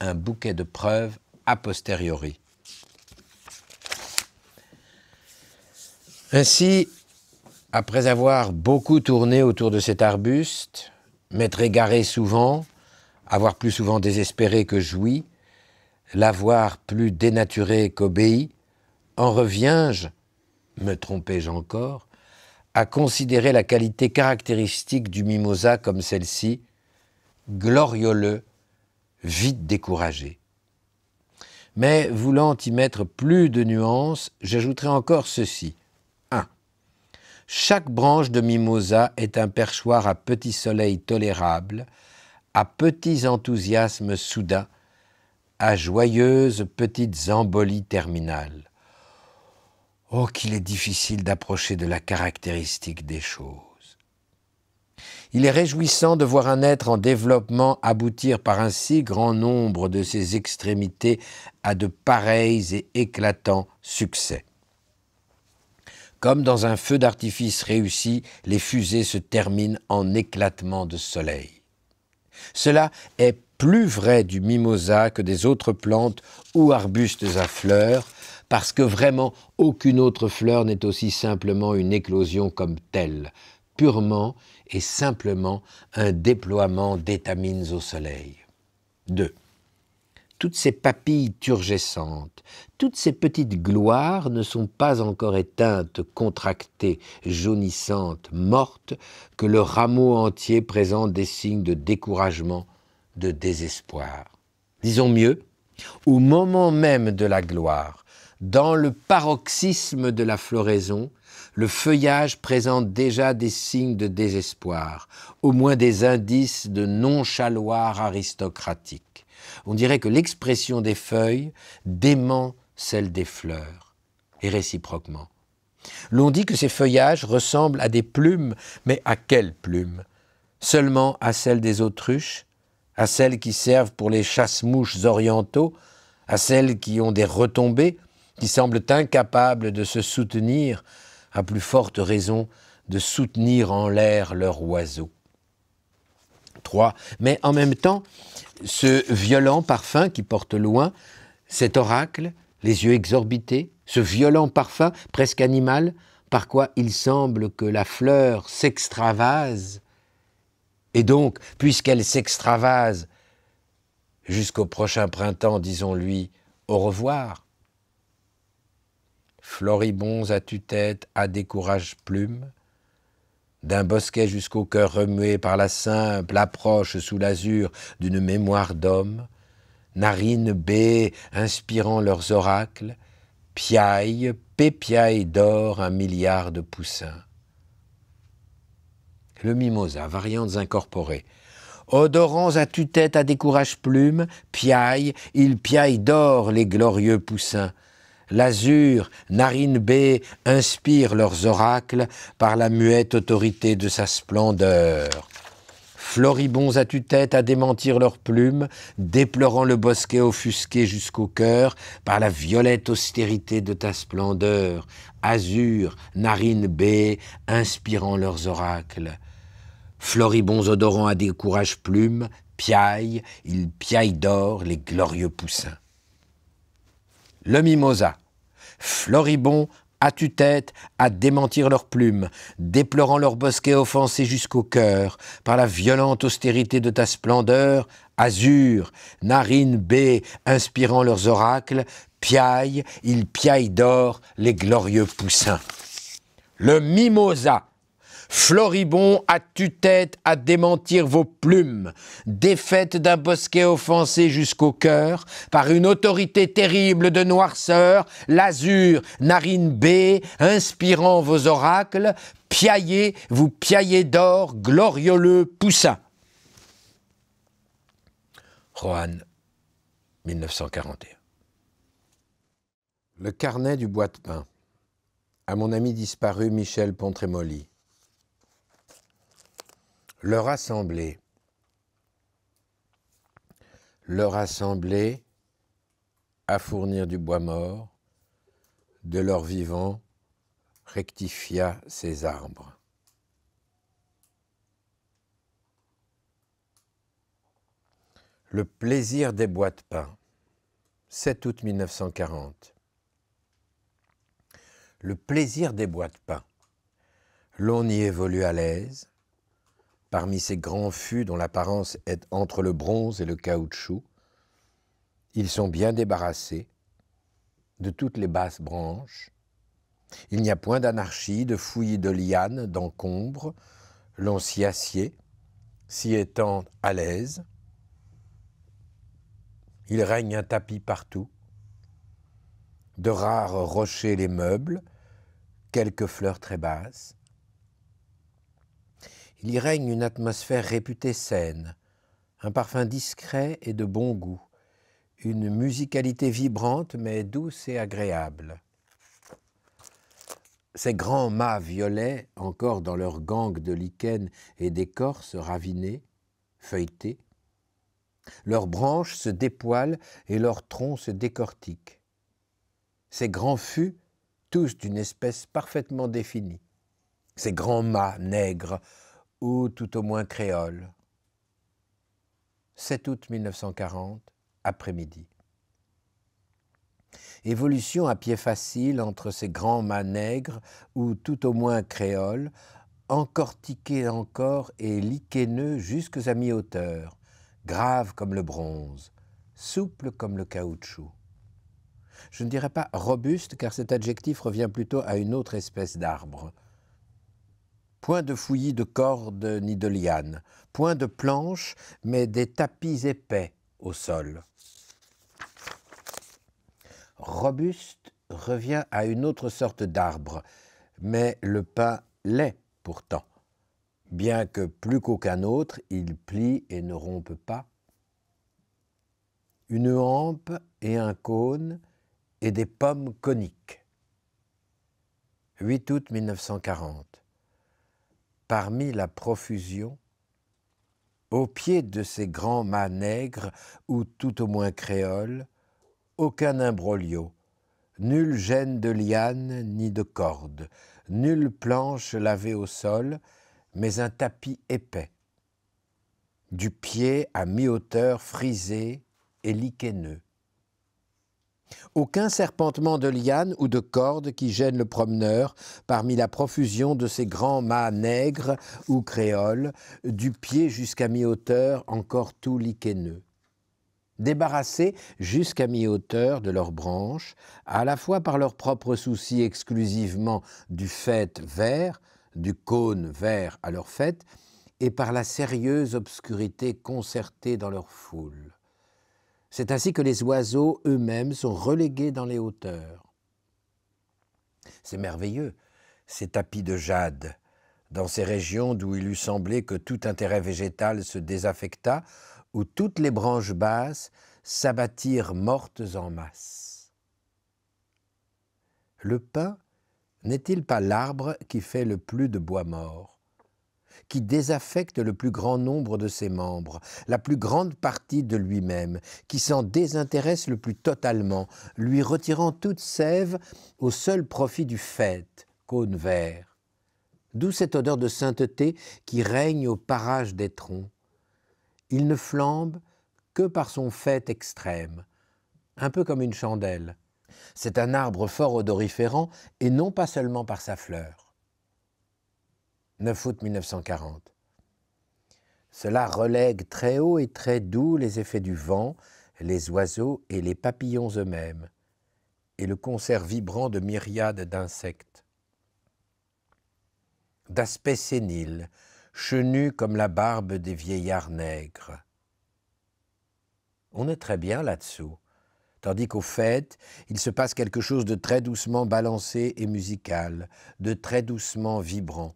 un bouquet de preuves a posteriori. Ainsi, après avoir beaucoup tourné autour de cet arbuste, m'être égaré souvent, avoir plus souvent désespéré que joui, l'avoir plus dénaturé qu'obéi, en reviens-je, me trompais-je encore, à considérer la qualité caractéristique du mimosa comme celle-ci, glorioleux, vite découragé. Mais voulant y mettre plus de nuances, j'ajouterai encore ceci. 1. Chaque branche de mimosa est un perchoir à petit soleil tolérable, à petits enthousiasmes soudains, à joyeuses petites embolies terminales. Oh, qu'il est difficile d'approcher de la caractéristique des choses. Il est réjouissant de voir un être en développement aboutir par un si grand nombre de ses extrémités à de pareils et éclatants succès. Comme dans un feu d'artifice réussi, les fusées se terminent en éclatement de soleil. Cela est plus vrai du mimosa que des autres plantes ou arbustes à fleurs, parce que vraiment aucune autre fleur n'est aussi simplement une éclosion comme telle, purement et simplement un déploiement d'étamines au soleil. 2. Toutes ces papilles turgescentes, toutes ces petites gloires ne sont pas encore éteintes, contractées, jaunissantes, mortes, que le rameau entier présente des signes de découragement, de désespoir. Disons mieux, au moment même de la gloire, dans le paroxysme de la floraison, le feuillage présente déjà des signes de désespoir, au moins des indices de non nonchaloir aristocratique. On dirait que l'expression des feuilles dément celle des fleurs, et réciproquement. L'on dit que ces feuillages ressemblent à des plumes, mais à quelles plumes Seulement à celles des autruches, à celles qui servent pour les chasse-mouches orientaux, à celles qui ont des retombées, qui semblent incapables de se soutenir, à plus forte raison de soutenir en l'air leur oiseau. 3. Mais en même temps, ce violent parfum qui porte loin, cet oracle, les yeux exorbités, ce violent parfum presque animal, par quoi il semble que la fleur s'extravase, et donc, puisqu'elle s'extravase jusqu'au prochain printemps, disons-lui au revoir. Floribonds à tue-tête, à décourage plume, d'un bosquet jusqu'au cœur remué par la simple approche sous l'azur d'une mémoire d'homme, narines baies inspirant leurs oracles, piaille, pépiaille d'or un milliard de poussins le mimosa, variantes incorporées. Odorants à tue-tête à décourage plumes, piaille, ils piaillent d'or les glorieux poussins. L'azur, narine B, inspire leurs oracles par la muette autorité de sa splendeur. Floribonds à tue-tête à démentir leurs plumes, déplorant le bosquet offusqué jusqu'au cœur par la violette austérité de ta splendeur. Azur, narine B, inspirant leurs oracles Floribonds odorants à des courages plumes, piaillent, ils piaillent d'or les glorieux poussins. Le mimosa, floribond à tue-tête, à démentir leurs plumes, déplorant leurs bosquets offensés jusqu'au cœur, par la violente austérité de ta splendeur, azur, narine baie, inspirant leurs oracles, piaille, ils piaillent d'or les glorieux poussins. Le mimosa, Floribond à tue-tête à démentir vos plumes, défaite d'un bosquet offensé jusqu'au cœur, par une autorité terrible de noirceur, l'azur, narine B, inspirant vos oracles, piaillez, vous piaillez d'or, glorioleux poussin. Roanne, 1941. Le carnet du bois de pain. À mon ami disparu Michel Pontremoli leur assemblée. Leur assemblée à fournir du bois mort, de leur vivant, rectifia ses arbres. Le plaisir des bois de pain, 7 août 1940. Le plaisir des bois de pain. L'on y évolue à l'aise, parmi ces grands fûts dont l'apparence est entre le bronze et le caoutchouc, ils sont bien débarrassés de toutes les basses branches. Il n'y a point d'anarchie, de fouillis de lianes, d'encombre. L'on s'y assied, s'y étend à l'aise. Il règne un tapis partout. De rares rochers les meubles, quelques fleurs très basses. Il y règne une atmosphère réputée saine, un parfum discret et de bon goût, une musicalité vibrante mais douce et agréable. Ces grands mâts violets, encore dans leur gangues de lichen et d'écorces ravinées, feuilletées, leurs branches se dépoilent et leurs troncs se décortiquent. Ces grands fûts, tous d'une espèce parfaitement définie, ces grands mâts nègres, ou tout au moins créole. 7 août 1940, après-midi. Évolution à pied facile entre ces grands mâts nègres, ou tout au moins créoles, encortiqués encore et liquéneux jusqu'à à mi-hauteur, graves comme le bronze, souples comme le caoutchouc. Je ne dirais pas robuste, car cet adjectif revient plutôt à une autre espèce d'arbre, Point de fouillis de cordes ni de lianes, point de planches, mais des tapis épais au sol. Robuste revient à une autre sorte d'arbre, mais le pain l'est pourtant, bien que plus qu'aucun autre, il plie et ne rompe pas. Une hampe et un cône et des pommes coniques. 8 août 1940 parmi la profusion, au pied de ces grands mâts nègres ou tout au moins créoles, aucun imbroglio, nulle gêne de liane ni de corde, nulle planche lavée au sol, mais un tapis épais, du pied à mi-hauteur frisé et liquéneux, aucun serpentement de liane ou de corde qui gêne le promeneur parmi la profusion de ces grands mâts nègres ou créoles, du pied jusqu'à mi-hauteur encore tout liquéneux. Débarrassés jusqu'à mi-hauteur de leurs branches, à la fois par leur propre souci exclusivement du fait vert, du cône vert à leur fête, et par la sérieuse obscurité concertée dans leur foule. C'est ainsi que les oiseaux eux-mêmes sont relégués dans les hauteurs. C'est merveilleux, ces tapis de jade. Dans ces régions d'où il eût semblé que tout intérêt végétal se désaffecta, où toutes les branches basses s'abattirent mortes en masse. Le pin n'est-il pas l'arbre qui fait le plus de bois mort qui désaffecte le plus grand nombre de ses membres, la plus grande partie de lui-même, qui s'en désintéresse le plus totalement, lui retirant toute sève au seul profit du fait, cône vert. D'où cette odeur de sainteté qui règne au parage des troncs. Il ne flambe que par son fait extrême, un peu comme une chandelle. C'est un arbre fort odoriférant et non pas seulement par sa fleur. 9 août 1940. Cela relègue très haut et très doux les effets du vent, les oiseaux et les papillons eux-mêmes, et le concert vibrant de myriades d'insectes. D'aspect sénile, chenu comme la barbe des vieillards nègres. On est très bien là-dessous, tandis qu'au fait, il se passe quelque chose de très doucement balancé et musical, de très doucement vibrant.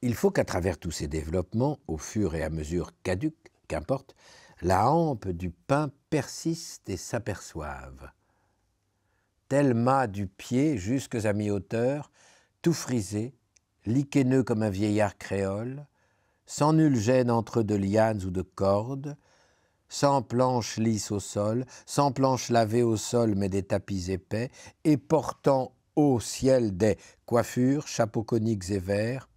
Il faut qu'à travers tous ces développements, au fur et à mesure caduques, qu'importe, la hampe du pain persiste et s'aperçoive. Tel mât du pied jusque à mi-hauteur, tout frisé, liquéneux comme un vieillard créole, sans nul gêne entre de lianes ou de cordes, sans planches lisses au sol, sans planches lavées au sol mais des tapis épais, et portant au ciel des coiffures, chapeaux coniques et verts,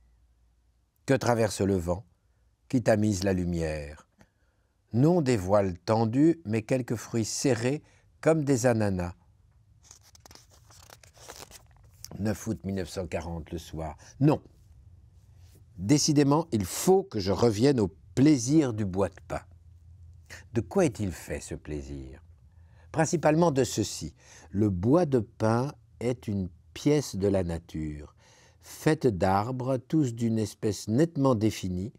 que traverse le vent, qui tamise la lumière. Non des voiles tendues, mais quelques fruits serrés comme des ananas. 9 août 1940, le soir. Non. Décidément, il faut que je revienne au plaisir du bois de pain. De quoi est-il fait ce plaisir Principalement de ceci. Le bois de pain est une pièce de la nature faites d'arbres, tous d'une espèce nettement définie,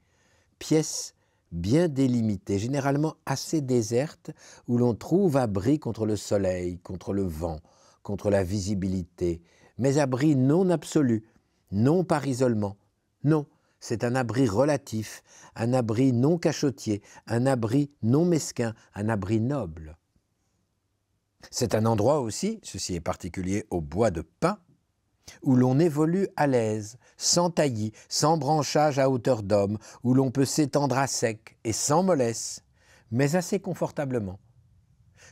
pièces bien délimitées, généralement assez désertes, où l'on trouve abri contre le soleil, contre le vent, contre la visibilité, mais abri non absolu, non par isolement. Non, c'est un abri relatif, un abri non cachotier, un abri non mesquin, un abri noble. C'est un endroit aussi, ceci est particulier au bois de pin, où l'on évolue à l'aise, sans taillis, sans branchage à hauteur d'homme, où l'on peut s'étendre à sec et sans mollesse, mais assez confortablement.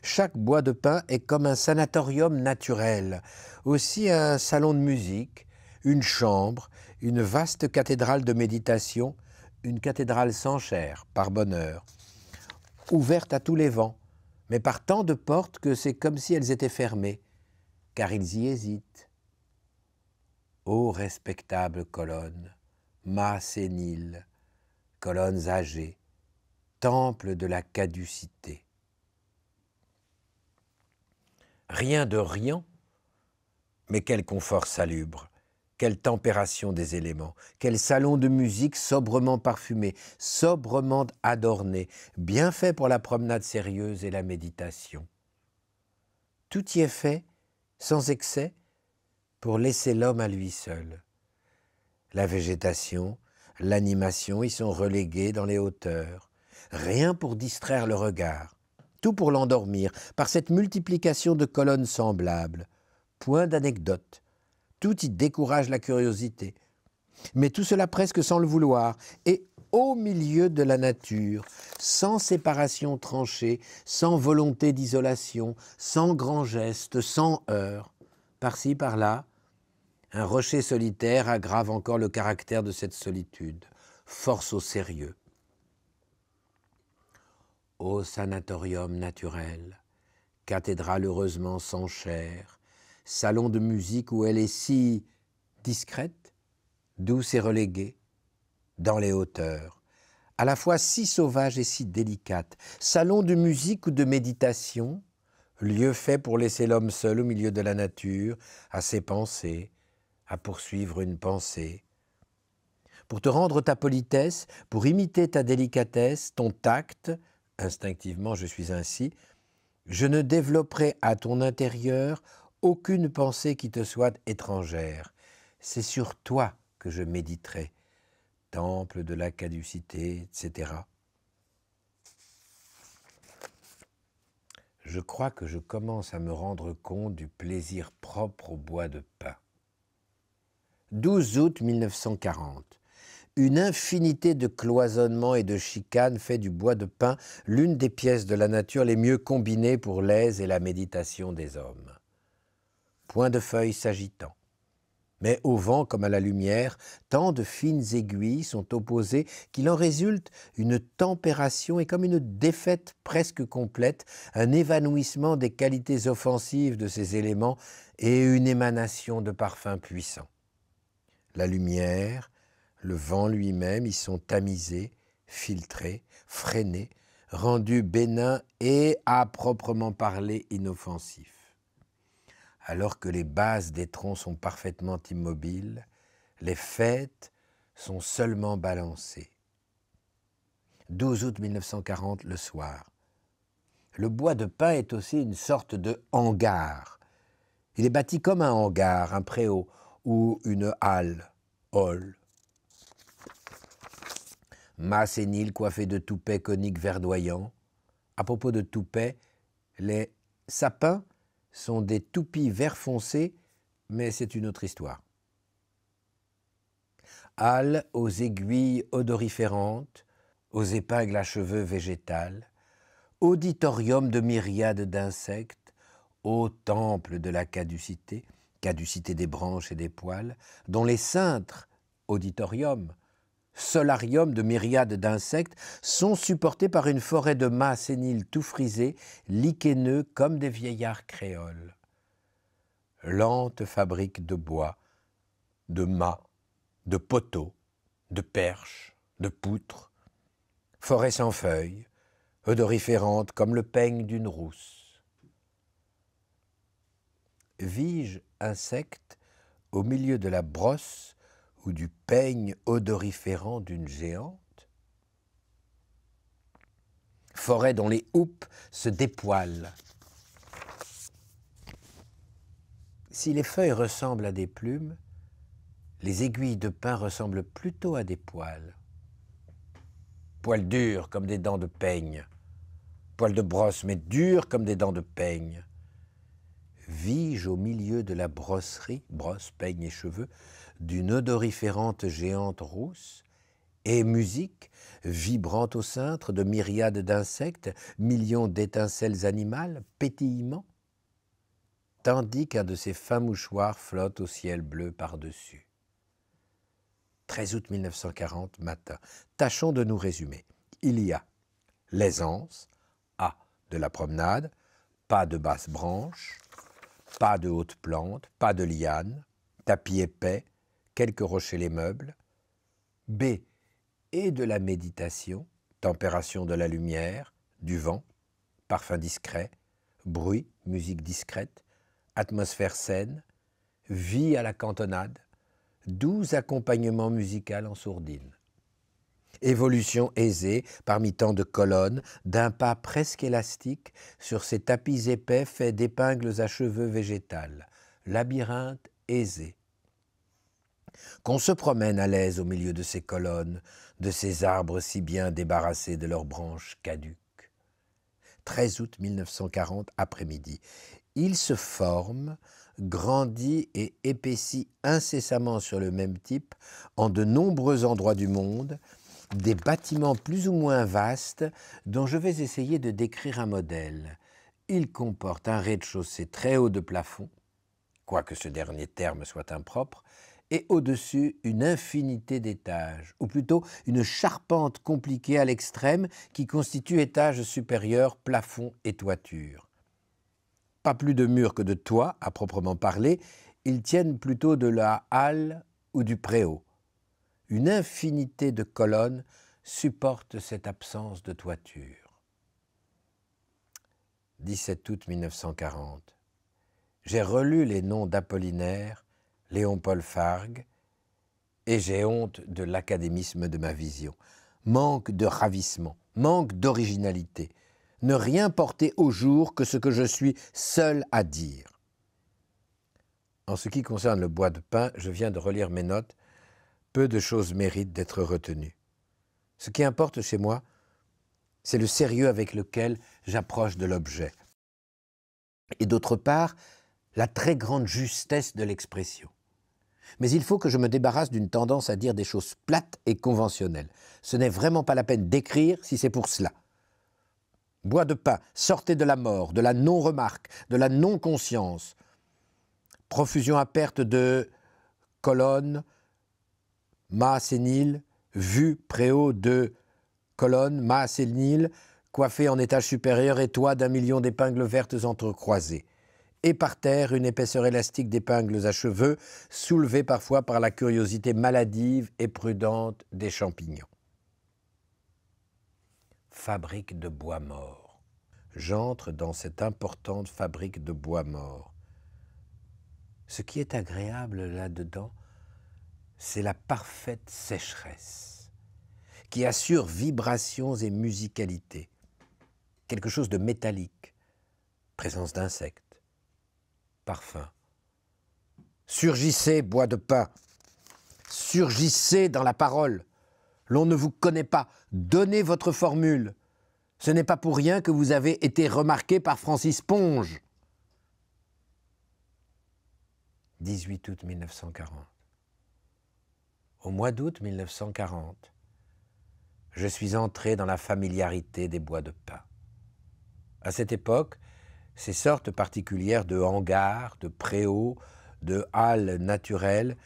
Chaque bois de pin est comme un sanatorium naturel, aussi un salon de musique, une chambre, une vaste cathédrale de méditation, une cathédrale sans chair, par bonheur, ouverte à tous les vents, mais par tant de portes que c'est comme si elles étaient fermées, car ils y hésitent ô respectables colonnes, mâts séniles, colonnes âgées, temple de la caducité. Rien de rien, mais quel confort salubre, quelle températion des éléments, quel salon de musique sobrement parfumé, sobrement adorné, bien fait pour la promenade sérieuse et la méditation. Tout y est fait, sans excès, pour laisser l'homme à lui seul. La végétation, l'animation y sont relégués dans les hauteurs, rien pour distraire le regard, tout pour l'endormir par cette multiplication de colonnes semblables, point d'anecdote, tout y décourage la curiosité, mais tout cela presque sans le vouloir, et au milieu de la nature, sans séparation tranchée, sans volonté d'isolation, sans grand geste, sans heurts, par-ci, par-là, un rocher solitaire aggrave encore le caractère de cette solitude. Force au sérieux. Ô sanatorium naturel, cathédrale heureusement sans chair, salon de musique où elle est si discrète, douce et reléguée, dans les hauteurs, à la fois si sauvage et si délicate, salon de musique ou de méditation, lieu fait pour laisser l'homme seul au milieu de la nature, à ses pensées, à poursuivre une pensée. Pour te rendre ta politesse, pour imiter ta délicatesse, ton tact, instinctivement je suis ainsi, je ne développerai à ton intérieur aucune pensée qui te soit étrangère. C'est sur toi que je méditerai. Temple de la caducité, etc. Je crois que je commence à me rendre compte du plaisir propre au bois de pain. 12 août 1940. Une infinité de cloisonnements et de chicanes fait du bois de pin l'une des pièces de la nature les mieux combinées pour l'aise et la méditation des hommes. Point de feuilles s'agitant. Mais au vent comme à la lumière, tant de fines aiguilles sont opposées qu'il en résulte une températion et comme une défaite presque complète, un évanouissement des qualités offensives de ces éléments et une émanation de parfums puissants la lumière, le vent lui-même y sont tamisés, filtrés, freinés, rendus bénins et, à proprement parler, inoffensifs. Alors que les bases des troncs sont parfaitement immobiles, les fêtes sont seulement balancées. 12 août 1940, le soir. Le bois de pin est aussi une sorte de hangar. Il est bâti comme un hangar, un préau, ou une halle, hall. et coiffé de toupets coniques verdoyants. À propos de toupets, les sapins sont des toupies vert foncé, mais c'est une autre histoire. Halle aux aiguilles odoriférantes, aux épingles à cheveux végétales, auditorium de myriades d'insectes, au temple de la caducité, caducité des branches et des poils, dont les cintres, auditorium, solarium de myriades d'insectes, sont supportés par une forêt de mâts séniles tout frisés, liquéneux comme des vieillards créoles. Lente fabrique de bois, de mâts, de poteaux, de perches, de poutres, forêt sans feuilles, odoriférante comme le peigne d'une rousse. Vige insecte au milieu de la brosse ou du peigne odoriférant d'une géante Forêt dont les houppes se dépoilent. Si les feuilles ressemblent à des plumes, les aiguilles de pin ressemblent plutôt à des poils. Poils durs comme des dents de peigne, poils de brosse mais durs comme des dents de peigne. Vige au milieu de la brosserie, brosse, peigne et cheveux, d'une odoriférante géante rousse, et musique, vibrante au cintre de myriades d'insectes, millions d'étincelles animales, pétillement, tandis qu'un de ces fins mouchoirs flotte au ciel bleu par-dessus. 13 août 1940, matin. Tâchons de nous résumer. Il y a l'aisance, A, de la promenade, pas de basse branche, pas de hautes plantes, pas de lianes, tapis épais, quelques rochers les meubles. B. Et de la méditation, températion de la lumière, du vent, parfum discret, bruit, musique discrète, atmosphère saine, vie à la cantonade, doux accompagnements musical en sourdine. Évolution aisée parmi tant de colonnes, d'un pas presque élastique sur ces tapis épais faits d'épingles à cheveux végétales. Labyrinthe aisé. Qu'on se promène à l'aise au milieu de ces colonnes, de ces arbres si bien débarrassés de leurs branches caduques. 13 août 1940, après-midi. Il se forme, grandit et épaissit incessamment sur le même type en de nombreux endroits du monde, des bâtiments plus ou moins vastes dont je vais essayer de décrire un modèle. Il comporte un rez-de-chaussée très haut de plafond, quoique ce dernier terme soit impropre, et au-dessus une infinité d'étages, ou plutôt une charpente compliquée à l'extrême qui constitue étage supérieur, plafond et toiture. Pas plus de murs que de toits à proprement parler, ils tiennent plutôt de la halle ou du préau, une infinité de colonnes supporte cette absence de toiture. 17 août 1940. J'ai relu les noms d'Apollinaire, Léon-Paul Fargue, et j'ai honte de l'académisme de ma vision. Manque de ravissement, manque d'originalité. Ne rien porter au jour que ce que je suis seul à dire. En ce qui concerne le bois de pin, je viens de relire mes notes peu de choses méritent d'être retenues. Ce qui importe chez moi, c'est le sérieux avec lequel j'approche de l'objet. Et d'autre part, la très grande justesse de l'expression. Mais il faut que je me débarrasse d'une tendance à dire des choses plates et conventionnelles. Ce n'est vraiment pas la peine d'écrire si c'est pour cela. Bois de pain, sortez de la mort, de la non-remarque, de la non-conscience. Profusion à perte de colonnes, mât sénile, vue haut de colonnes, mât Nil, coiffée en étage supérieur et toit d'un million d'épingles vertes entrecroisées. Et par terre, une épaisseur élastique d'épingles à cheveux, soulevée parfois par la curiosité maladive et prudente des champignons. Fabrique de bois mort. J'entre dans cette importante fabrique de bois mort. Ce qui est agréable là-dedans, c'est la parfaite sécheresse qui assure vibrations et musicalité, quelque chose de métallique, présence d'insectes, parfum. Surgissez, bois de pain, surgissez dans la parole. L'on ne vous connaît pas, donnez votre formule. Ce n'est pas pour rien que vous avez été remarqué par Francis Ponge. 18 août 1940 au mois d'août 1940, je suis entré dans la familiarité des bois de pin. À cette époque, ces sortes particulières de hangars, de préaux, de halles naturelles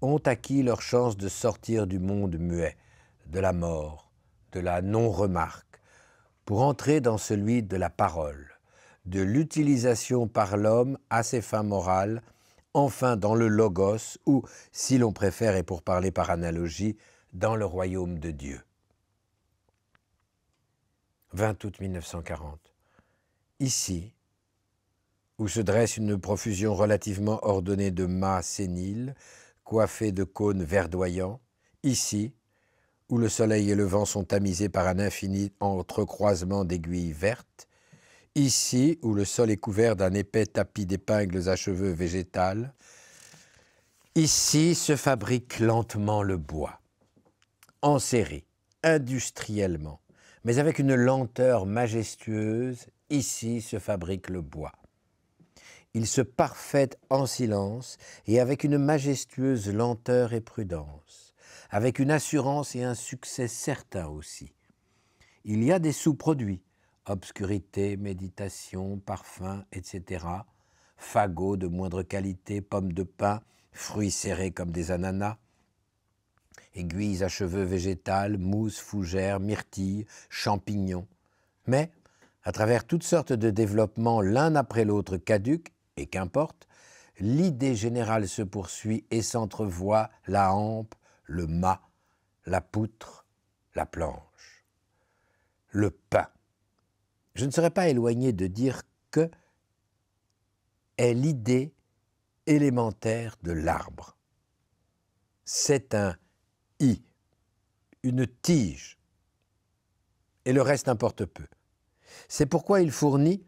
ont acquis leur chance de sortir du monde muet, de la mort, de la non-remarque, pour entrer dans celui de la parole, de l'utilisation par l'homme à ses fins morales enfin dans le Logos, ou, si l'on préfère et pour parler par analogie, dans le royaume de Dieu. 20 août 1940. Ici, où se dresse une profusion relativement ordonnée de mâts séniles, coiffés de cônes verdoyants, ici, où le soleil et le vent sont tamisés par un infini entrecroisement d'aiguilles vertes, Ici, où le sol est couvert d'un épais tapis d'épingles à cheveux végétales, ici se fabrique lentement le bois, en série, industriellement, mais avec une lenteur majestueuse, ici se fabrique le bois. Il se parfait en silence et avec une majestueuse lenteur et prudence, avec une assurance et un succès certain aussi. Il y a des sous-produits, obscurité, méditation, parfum, etc. Fagots de moindre qualité, pommes de pain, fruits serrés comme des ananas, aiguilles à cheveux végétales, mousse, fougères, myrtilles, champignons. Mais, à travers toutes sortes de développements l'un après l'autre caduque, et qu'importe, l'idée générale se poursuit et s'entrevoit la hampe, le mât, la poutre, la planche, le pain je ne serais pas éloigné de dire que est l'idée élémentaire de l'arbre. C'est un i, une tige, et le reste importe peu. C'est pourquoi il fournit,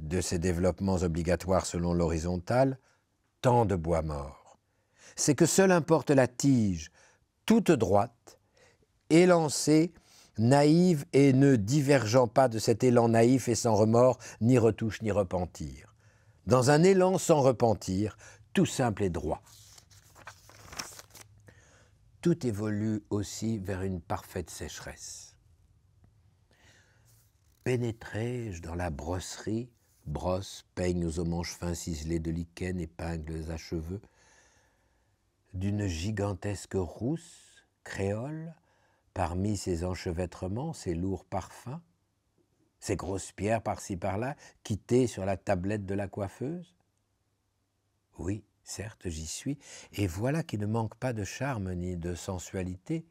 de ses développements obligatoires selon l'horizontale, tant de bois mort. C'est que seule importe la tige, toute droite, élancée naïve et ne divergeant pas de cet élan naïf et sans remords, ni retouche ni repentir. Dans un élan sans repentir, tout simple et droit. Tout évolue aussi vers une parfaite sécheresse. Pénétrai-je dans la brosserie, brosse, peignes aux manches fins ciselés de lichen, épingles à cheveux, d'une gigantesque rousse, créole, Parmi ces enchevêtrements, ces lourds parfums, ces grosses pierres par-ci par-là, quittées sur la tablette de la coiffeuse Oui, certes, j'y suis, et voilà qui ne manque pas de charme ni de sensualité.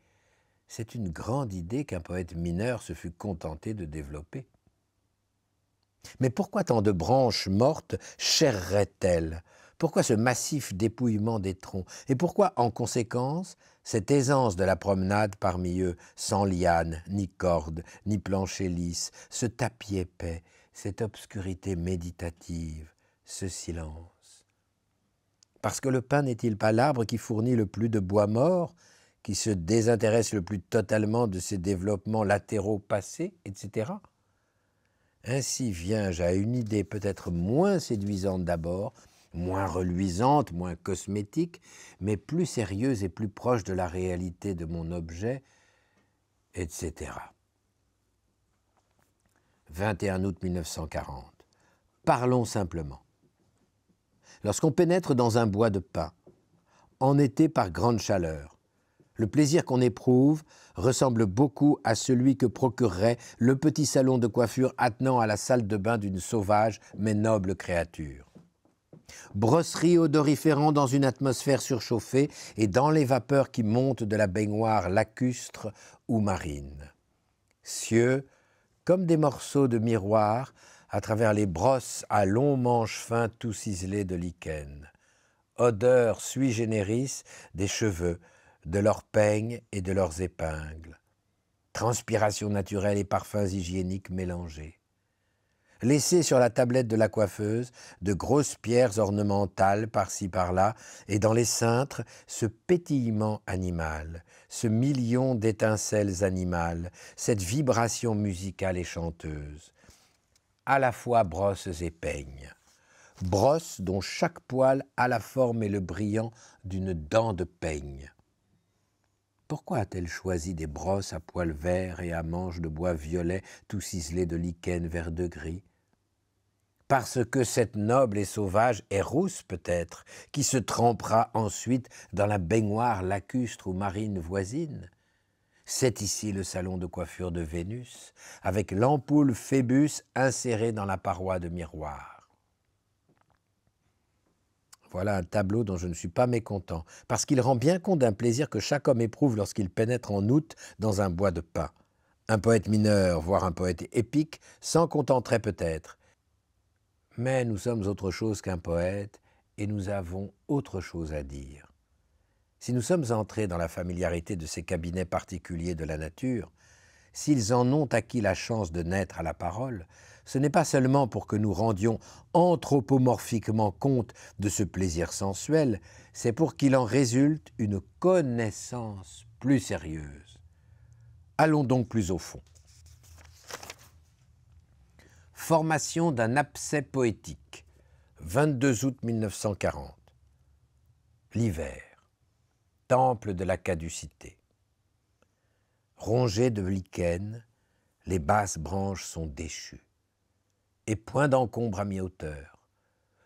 C'est une grande idée qu'un poète mineur se fût contenté de développer. Mais pourquoi tant de branches mortes chéreraient-elles Pourquoi ce massif dépouillement des troncs Et pourquoi, en conséquence, cette aisance de la promenade parmi eux, sans liane, ni corde, ni plancher lisse, ce tapis épais, cette obscurité méditative, ce silence. Parce que le pain n'est-il pas l'arbre qui fournit le plus de bois mort, qui se désintéresse le plus totalement de ses développements latéraux passés, etc. Ainsi viens-je à une idée peut-être moins séduisante d'abord, moins reluisante, moins cosmétique, mais plus sérieuse et plus proche de la réalité de mon objet, etc. 21 août 1940. Parlons simplement. Lorsqu'on pénètre dans un bois de en été par grande chaleur, le plaisir qu'on éprouve ressemble beaucoup à celui que procurerait le petit salon de coiffure attenant à la salle de bain d'une sauvage mais noble créature brosserie odoriférant dans une atmosphère surchauffée et dans les vapeurs qui montent de la baignoire lacustre ou marine. Cieux, comme des morceaux de miroir, à travers les brosses à longs manches fins tout ciselés de lichen. Odeur sui generis des cheveux, de leurs peignes et de leurs épingles. Transpiration naturelle et parfums hygiéniques mélangés laissé sur la tablette de la coiffeuse de grosses pierres ornementales par-ci par-là, et dans les cintres, ce pétillement animal, ce million d'étincelles animales, cette vibration musicale et chanteuse, à la fois brosses et peignes, brosses dont chaque poil a la forme et le brillant d'une dent de peigne. Pourquoi a-t-elle choisi des brosses à poils verts et à manches de bois violet tout ciselés de lichen vert de gris parce que cette noble et sauvage est rousse peut-être, qui se trempera ensuite dans la baignoire lacustre ou marine voisine. C'est ici le salon de coiffure de Vénus, avec l'ampoule Phébus insérée dans la paroi de miroir. Voilà un tableau dont je ne suis pas mécontent, parce qu'il rend bien compte d'un plaisir que chaque homme éprouve lorsqu'il pénètre en août dans un bois de pin. Un poète mineur, voire un poète épique, s'en contenterait peut-être, mais nous sommes autre chose qu'un poète et nous avons autre chose à dire. Si nous sommes entrés dans la familiarité de ces cabinets particuliers de la nature, s'ils en ont acquis la chance de naître à la parole, ce n'est pas seulement pour que nous rendions anthropomorphiquement compte de ce plaisir sensuel, c'est pour qu'il en résulte une connaissance plus sérieuse. Allons donc plus au fond. Formation d'un abcès poétique, 22 août 1940. L'hiver, temple de la caducité. Rongé de lichens, les basses branches sont déchues. Et point d'encombre à mi-hauteur,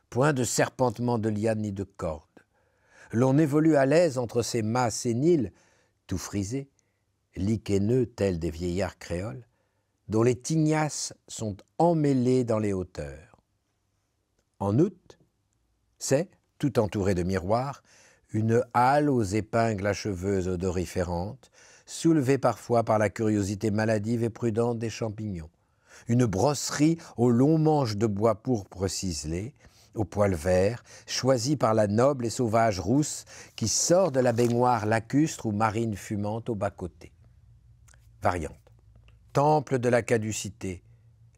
point de serpentement de lianes ni de cordes. L'on évolue à l'aise entre ces mâts séniles, tout frisés, lichenneux tels des vieillards créoles, dont les tignasses sont emmêlées dans les hauteurs. En août, c'est, tout entouré de miroirs, une halle aux épingles à cheveux odoriférantes, soulevée parfois par la curiosité maladive et prudente des champignons, une brosserie aux longs manches de bois pourpre ciselé, aux poils verts, choisie par la noble et sauvage rousse qui sort de la baignoire lacustre ou marine fumante au bas-côté. Variante temple de la caducité.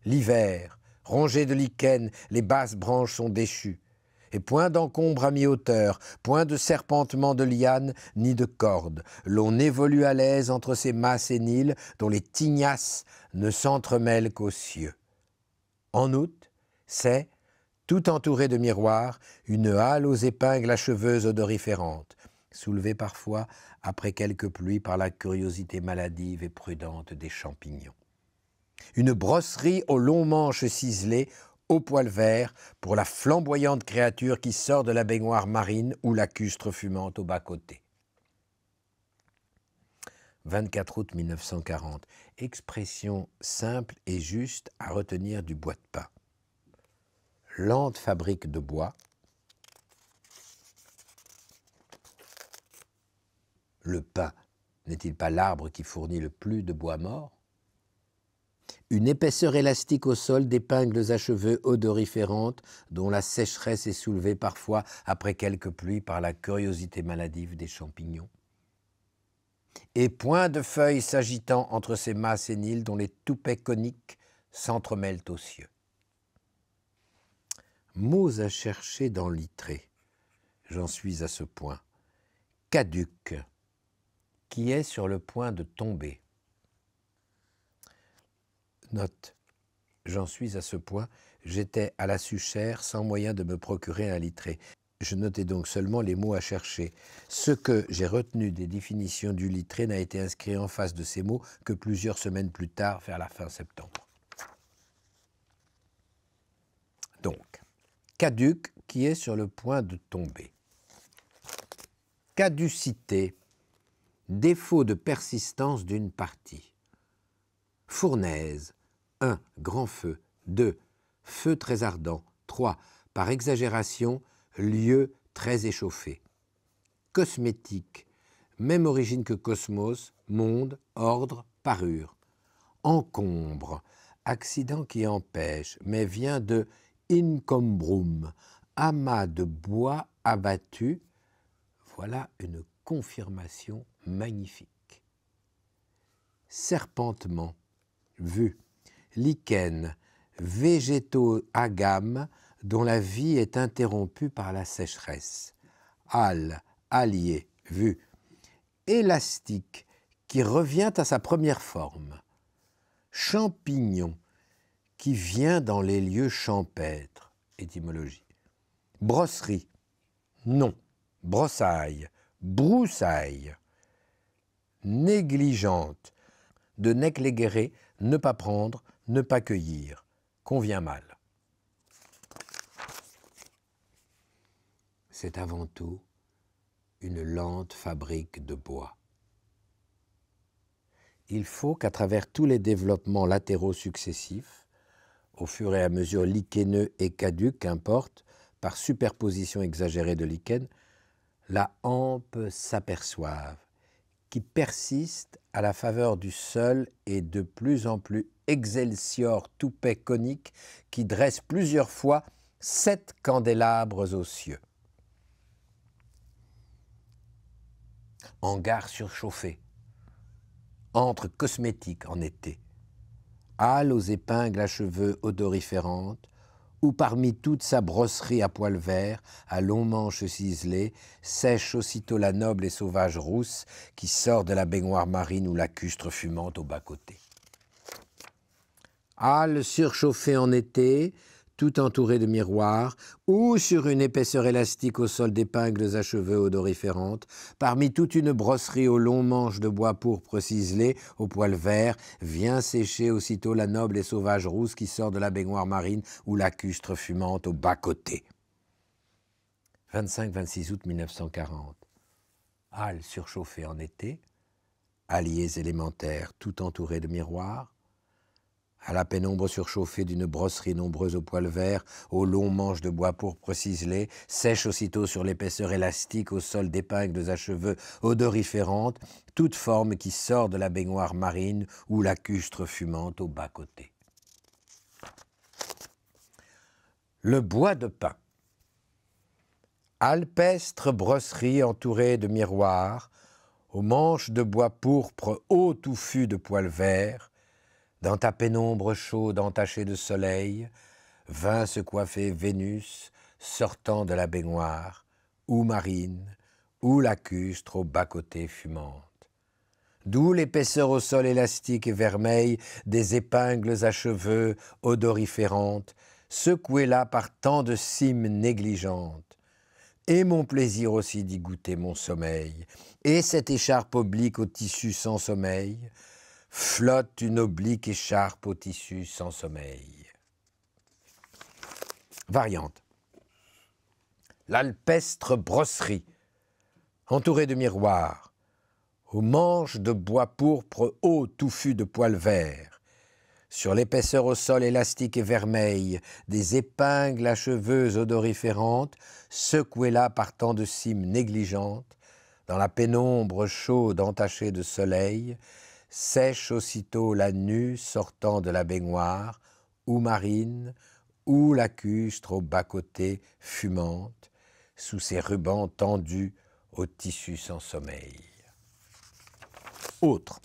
L'hiver, rongé de lichen, les basses branches sont déchues. Et point d'encombre à mi-hauteur, point de serpentement de lianes, ni de cordes. L'on évolue à l'aise entre ces masses éniles dont les tignasses ne s'entremêlent qu'aux cieux. En août, c'est, tout entouré de miroirs, une halle aux épingles à cheveux odoriférantes, soulevée parfois après quelques pluies par la curiosité maladive et prudente des champignons. Une brosserie aux longs manches ciselés, au poil vert, pour la flamboyante créature qui sort de la baignoire marine ou la custre fumante au bas-côté. 24 août 1940. Expression simple et juste à retenir du bois de pas. Lente fabrique de bois, Le pain n'est-il pas l'arbre qui fournit le plus de bois mort Une épaisseur élastique au sol d'épingles à cheveux odoriférantes dont la sécheresse est soulevée parfois après quelques pluies par la curiosité maladive des champignons et point de feuilles s'agitant entre ces masses séniles dont les toupets coniques s'entremêlent aux cieux. Mots à chercher dans l'itré. j'en suis à ce point. Caduc qui est sur le point de tomber. Note, j'en suis à ce point, j'étais à la suchère sans moyen de me procurer un litré. Je notais donc seulement les mots à chercher. Ce que j'ai retenu des définitions du litré n'a été inscrit en face de ces mots que plusieurs semaines plus tard, vers la fin septembre. Donc, caduc qui est sur le point de tomber. Caducité, défaut de persistance d'une partie. Fournaise 1. Grand feu 2. Feu très ardent 3. Par exagération, lieu très échauffé. Cosmétique même origine que cosmos, monde, ordre, parure. Encombre, accident qui empêche, mais vient de incombrum, amas de bois abattu. Voilà une confirmation magnifique. Serpentement, vu. lichen, végétaux gamme dont la vie est interrompue par la sécheresse, hall, allié, vu. élastique, qui revient à sa première forme, champignon, qui vient dans les lieux champêtres, étymologie, brosserie, non, brossaille, broussaille, négligente, de négléguérer, ne pas prendre, ne pas cueillir, convient mal. C'est avant tout une lente fabrique de bois. Il faut qu'à travers tous les développements latéraux successifs, au fur et à mesure liquéneux et caducs, qu'importe, par superposition exagérée de lichen, la hampe s'aperçoive, qui persiste à la faveur du seul et de plus en plus excelsior toupet conique qui dresse plusieurs fois sept candélabres aux cieux. Hangar surchauffé, entre cosmétiques en été, hâle aux épingles à cheveux odoriférantes, où parmi toute sa brosserie à poils verts, à longs manches ciselées, sèche aussitôt la noble et sauvage rousse qui sort de la baignoire marine ou la custre fumante au bas-côté. Ah, le surchauffée en été, tout entouré de miroirs, ou sur une épaisseur élastique au sol d'épingles à cheveux odoriférantes, parmi toute une brosserie aux longs manches de bois pourpre ciselé, au poil vert, vient sécher aussitôt la noble et sauvage rousse qui sort de la baignoire marine ou lacustre fumante au bas-côté. 25-26 août 1940. Halles surchauffées en été, alliés élémentaires tout entourés de miroirs, à la pénombre surchauffée d'une brosserie nombreuse aux poils verts, aux longs manches de bois pourpre ciselés, sèche aussitôt sur l'épaisseur élastique au sol d'épingles à cheveux odoriférantes, toute forme qui sort de la baignoire marine ou la custre fumante au bas-côté. Le bois de pin. Alpestre brosserie entourée de miroirs, aux manches de bois pourpre haut touffu de poils verts, dans ta pénombre chaude entachée de soleil, vint se coiffer Vénus, sortant de la baignoire, ou marine, ou lacustre au bas-côté fumante. D'où l'épaisseur au sol élastique et vermeil des épingles à cheveux odoriférantes, secouées là par tant de cimes négligentes. Et mon plaisir aussi d'y goûter mon sommeil, et cette écharpe oblique au tissu sans sommeil, flotte une oblique écharpe au tissu sans sommeil. Variante. L'alpestre brosserie, entourée de miroirs, aux manches de bois pourpre haut touffu de poils verts, sur l'épaisseur au sol élastique et vermeille, des épingles à cheveux odoriférantes, secouées là par tant de cimes négligentes, dans la pénombre chaude entachée de soleil, sèche aussitôt la nue sortant de la baignoire, ou marine, ou lacustre au bas-côté fumante, sous ses rubans tendus au tissu sans sommeil. Autre.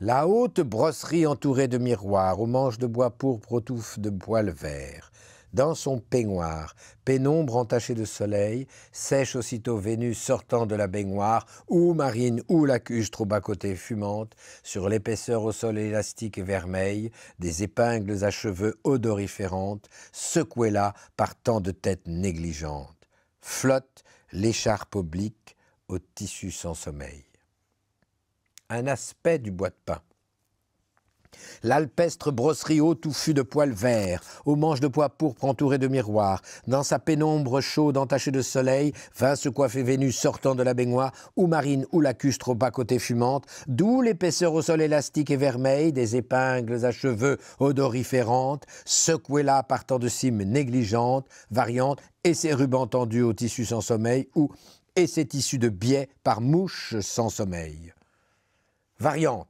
La haute brosserie entourée de miroirs, aux manches de bois pourpre, aux touffes de poils verts, dans son peignoir, pénombre entaché de soleil, sèche aussitôt Vénus sortant de la baignoire, ou marine ou la cuge trop à côté fumante, sur l'épaisseur au sol élastique et vermeille, des épingles à cheveux odoriférantes, secouées là par tant de têtes négligentes. Flotte l'écharpe oblique au tissu sans sommeil. Un aspect du bois de pain. L'alpestre brosserie haut touffue de poils verts, aux manches de pois pourpre entourées de miroirs, dans sa pénombre chaude entachée de soleil, vint se coiffer Vénus sortant de la baignoire, ou marine ou lacustre au bas-côté fumante, d'où l'épaisseur au sol élastique et vermeil des épingles à cheveux odoriférantes, secouées là partant de cimes négligentes, variantes, et ses rubans tendus au tissu sans sommeil, ou et ses tissus de biais par mouche sans sommeil. Variante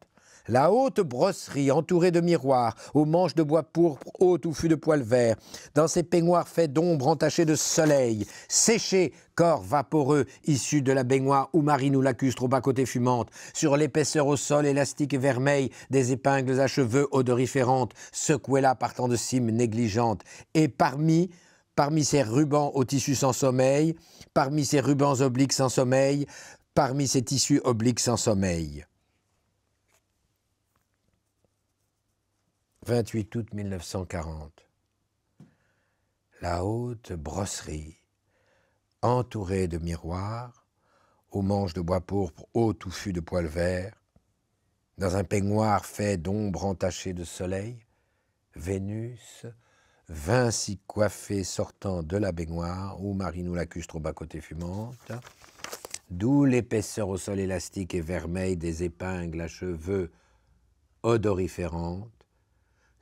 la haute brosserie, entourée de miroirs, aux manches de bois pourpre ou touffus de poils verts, dans ces peignoirs faits d'ombre entachés de soleil, séchés, corps vaporeux, issus de la baignoire ou marine ou lacustre au bas-côté fumante, sur l'épaisseur au sol élastique et vermeil, des épingles à cheveux odoriférantes, secouées là par tant de cimes négligentes, et parmi parmi ces rubans au tissu sans sommeil, parmi ces rubans obliques sans sommeil, parmi ces tissus obliques sans sommeil. 28 août 1940. La haute brosserie, entourée de miroirs, aux manches de bois pourpre haut touffu de poils verts, dans un peignoir fait d'ombre entachée de soleil, Vénus vingt six coiffée sortant de la baignoire où Marie nous trop au bas-côté fumante, d'où l'épaisseur au sol élastique et vermeil des épingles à cheveux odoriférantes,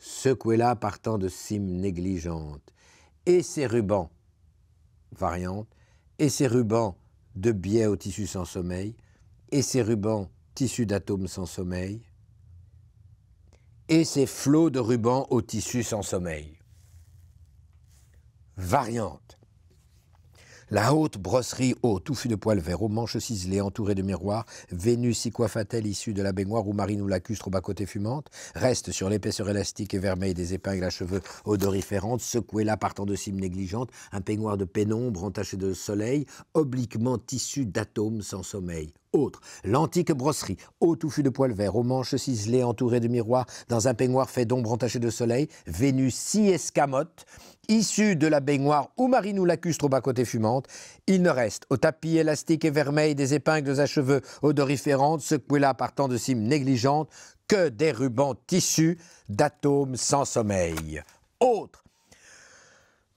secoué là partant de cimes négligentes, et ses rubans, variantes, et ses rubans de biais au tissu sans sommeil, et ses rubans tissus d'atomes sans sommeil, et ses flots de rubans au tissu sans sommeil. variante. La haute brosserie haute, touffue de poils verts, aux manches ciselées, entourée de miroirs, Vénus y coiffa t issue de la baignoire ou Marine ou lacustre au bas-côté fumante Reste sur l'épaisseur élastique et vermeille des épingles à cheveux odoriférantes, secouée là partant de cimes négligentes, un peignoir de pénombre entaché de soleil, obliquement tissu d'atomes sans sommeil autre. L'antique brosserie, au touffu de poils verts, aux manches ciselées entourées de miroirs, dans un peignoir fait d'ombre entachée de soleil, Vénus si escamote, issue de la baignoire ou marine ou lacustre au bas-côté fumante, il ne reste au tapis élastique et vermeil des épingles à cheveux odoriférantes, secouées là partant de cimes négligentes, que des rubans tissus d'atomes sans sommeil. Autre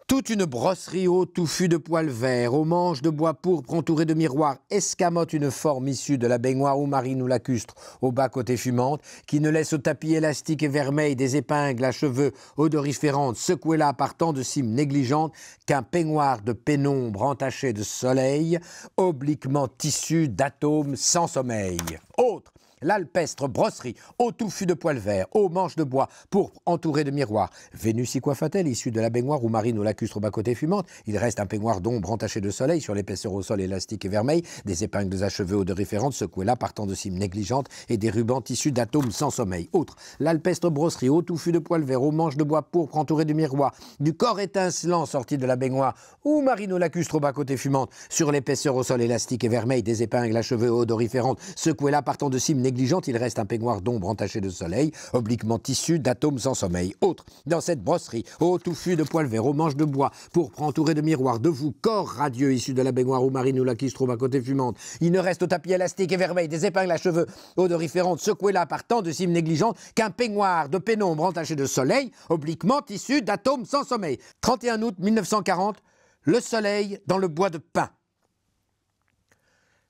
toute une brosserie haute touffue de poils verts, aux manches de bois pourpre entouré de miroirs, escamote une forme issue de la baignoire ou marine ou lacustre, au bas côté fumante, qui ne laisse au tapis élastique et vermeil des épingles à cheveux odoriférantes secouées là par tant de cimes négligentes qu'un peignoir de pénombre entaché de soleil, obliquement tissu d'atomes sans sommeil. Autre l'alpestre brosserie, au touffu de poils verts, aux manches de bois, pourpre entourées de miroirs. Vénus y coiffa issue de la baignoire ou Marine au lacustre au bas-côté fumante Il reste un peignoir d'ombre entaché de soleil sur l'épaisseur au sol élastique et vermeil, des épingles à cheveux ou de secouées là partant de cimes négligentes et des rubans tissus d'atomes sans sommeil. Autre, l'alpestre brosserie, au touffu de poils verts, au manche de bois pourpre entourées de miroirs, du corps étincelant sorti de la baignoire ou Marine au lacustre au bas-côté fumante, sur l'épaisseur au sol élastique et vermeil, des épingles à cheveux odoriférantes secouées là partant de cimes il reste un peignoir d'ombre entaché de soleil, obliquement tissu d'atomes sans sommeil. Autre, dans cette brosserie, au touffu de poils verts, au manche de bois, pourpre entouré de miroirs, de vous, corps radieux issu de la baignoire ou marine ou la qui se trouve à côté fumante. Il ne reste au tapis élastique et vermeil, des épingles à cheveux, odoriférantes, secouées là par tant de cimes négligentes, qu'un peignoir de pénombre entaché de soleil, obliquement tissu d'atomes sans sommeil. 31 août 1940, le soleil dans le bois de pin.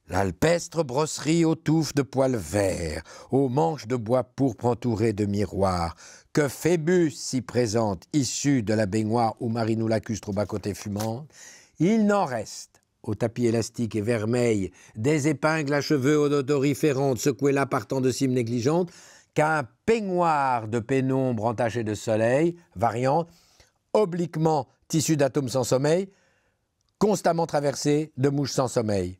L'alpestre brosserie aux touffes de poils verts, aux manches de bois pourpre entourées de miroirs, que Phébus s'y présente, issu de la baignoire où Marinou lacustre au bas-côté fumant, il n'en reste, au tapis élastique et vermeil, des épingles à cheveux odoriférantes secouées là par tant de cimes négligentes, qu'un peignoir de pénombre entaché de soleil, variant, obliquement tissu d'atomes sans sommeil, constamment traversé de mouches sans sommeil.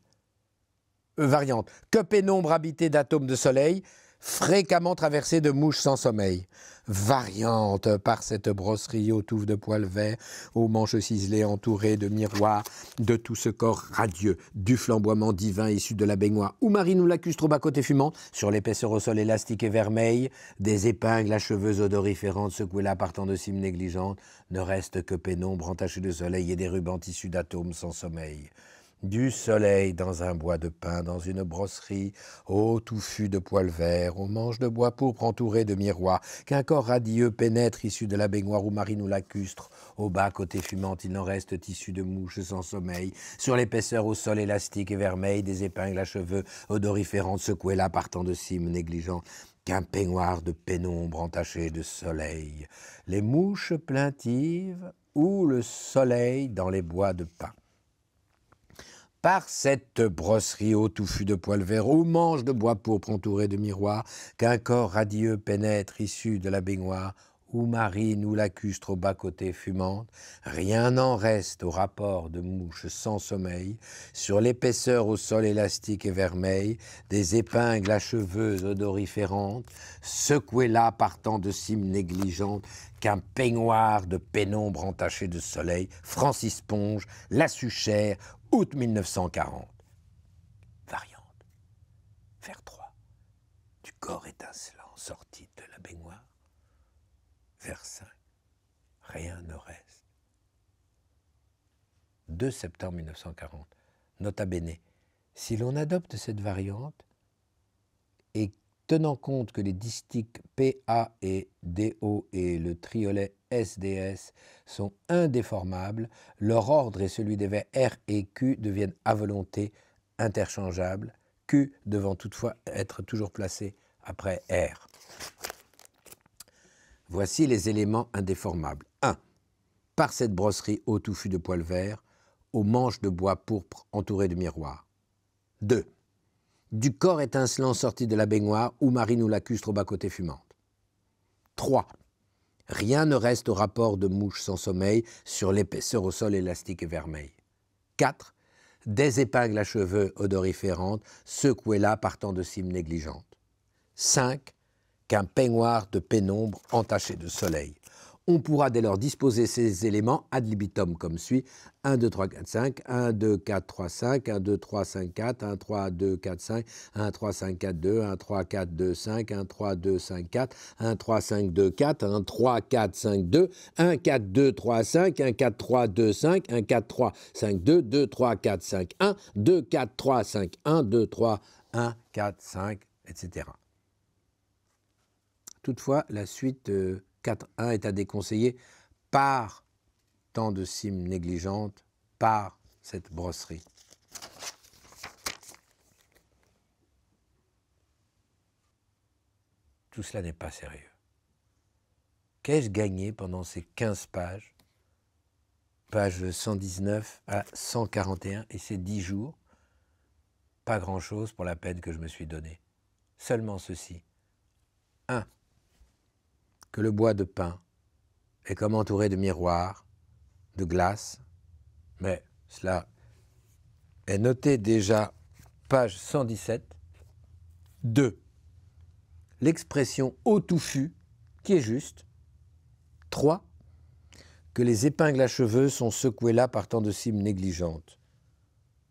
Euh, Variante, Que pénombre habitée d'atomes de soleil, fréquemment traversée de mouches sans sommeil. Variante par cette brosserie aux touffes de poils verts, aux manches ciselées entourées de miroirs, de tout ce corps radieux, du flamboiement divin issu de la baignoire, où Marie nous lacustre trop à côté fumant, sur l'épaisseur au sol élastique et vermeil, des épingles à cheveux odoriférantes secouées là partant de cimes négligentes, ne reste que pénombre entachée de soleil et des rubans tissus d'atomes sans sommeil. Du soleil dans un bois de pin, dans une brosserie, au touffu de poils verts, au manche de bois pourpre entouré de miroirs, qu'un corps radieux pénètre issu de la baignoire ou marine ou lacustre, au bas côté fumante, il n'en reste tissu de mouches sans sommeil, sur l'épaisseur au sol élastique et vermeil, des épingles à cheveux odoriférantes secouées là partant de cimes négligents, qu'un peignoir de pénombre entaché de soleil, les mouches plaintives ou le soleil dans les bois de pin par cette brosserie au touffu de poils verts, ou manche de bois pourpre entouré de miroirs, qu'un corps radieux pénètre issu de la baignoire, ou marine ou lacustre au bas-côté fumante, rien n'en reste au rapport de mouches sans sommeil, sur l'épaisseur au sol élastique et vermeil, des épingles à cheveux odoriférantes, secouées là par tant de cimes négligentes, qu'un peignoir de pénombre entaché de soleil, Francis Ponge, la Suchère août 1940. Variante. Vers 3. Du corps étincelant sorti de la baignoire. Vers 5. Rien ne reste. 2 septembre 1940. Nota bene. Si l'on adopte cette variante, et tenant compte que les distiques PA et DO et le triolet SDS sont indéformables, leur ordre et celui des vers R et Q deviennent à volonté interchangeables, Q devant toutefois être toujours placé après R. Voici les éléments indéformables. 1. Par cette brosserie au touffu de poils verts, aux manches de bois pourpre entourées de miroirs. 2. Du corps étincelant sorti de la baignoire où marine ou lacustre au bas côté fumante. 3. Rien ne reste au rapport de mouche sans sommeil sur l'épaisseur au sol élastique et vermeil. 4. Des épingles à cheveux odoriférantes, secouées là partant de cimes négligentes. 5. Qu'un peignoir de pénombre entaché de soleil on pourra dès lors disposer ces éléments ad libitum comme suit 1, 2, 3, 4, 5, 1, 2, 4, 3, 5, 1, 2, 3, 5, 4, 1, 3, 2, 4, 5, 1, 3, 5, 4, 2, 1, 3, 4, 2, 5, 1, 3, 2, 5, 4, 1, 3, 5, 2, 4, 1, 3, 4, 5, 2, 1, 4, 2, 3, 5, 1, 4, 3, 2, 5, 1, 4, 3, 5, 2, 2, 3, 4, 5, 1, 2, 4, 3, 5, 1, 2, 3, 1, 4, 5, etc. Toutefois, la suite... Euh, 4.1 est à déconseiller par tant de cimes négligentes, par cette brosserie. Tout cela n'est pas sérieux. Qu'ai-je gagné pendant ces 15 pages, pages 119 à 141 et ces 10 jours Pas grand-chose pour la peine que je me suis donnée. Seulement ceci. 1 que le bois de pin est comme entouré de miroirs, de glace, mais cela est noté déjà page 117. 2. L'expression au touffu » qui est juste. 3. Que les épingles à cheveux sont secouées là par tant de cimes négligentes.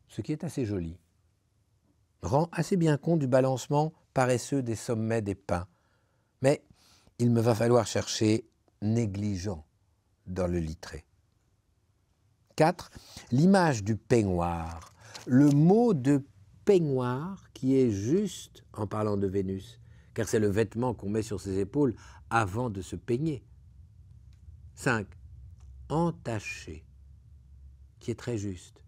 Ce qui est assez joli. Rend assez bien compte du balancement paresseux des sommets des pins. Mais il me va falloir chercher négligent dans le litré. 4. L'image du peignoir. Le mot de peignoir qui est juste en parlant de Vénus, car c'est le vêtement qu'on met sur ses épaules avant de se peigner. 5. Entaché, qui est très juste,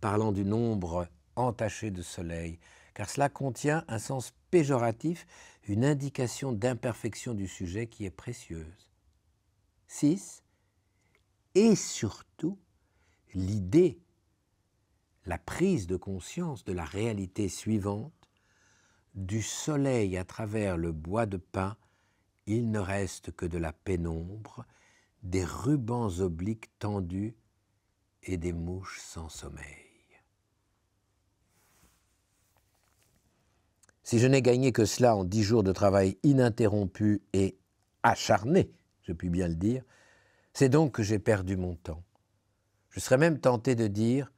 parlant du nombre entaché de soleil, car cela contient un sens péjoratif une indication d'imperfection du sujet qui est précieuse. 6. Et surtout, l'idée, la prise de conscience de la réalité suivante, du soleil à travers le bois de pin, il ne reste que de la pénombre, des rubans obliques tendus et des mouches sans sommeil. Si je n'ai gagné que cela en dix jours de travail ininterrompu et acharné, je puis bien le dire, c'est donc que j'ai perdu mon temps. Je serais même tenté de dire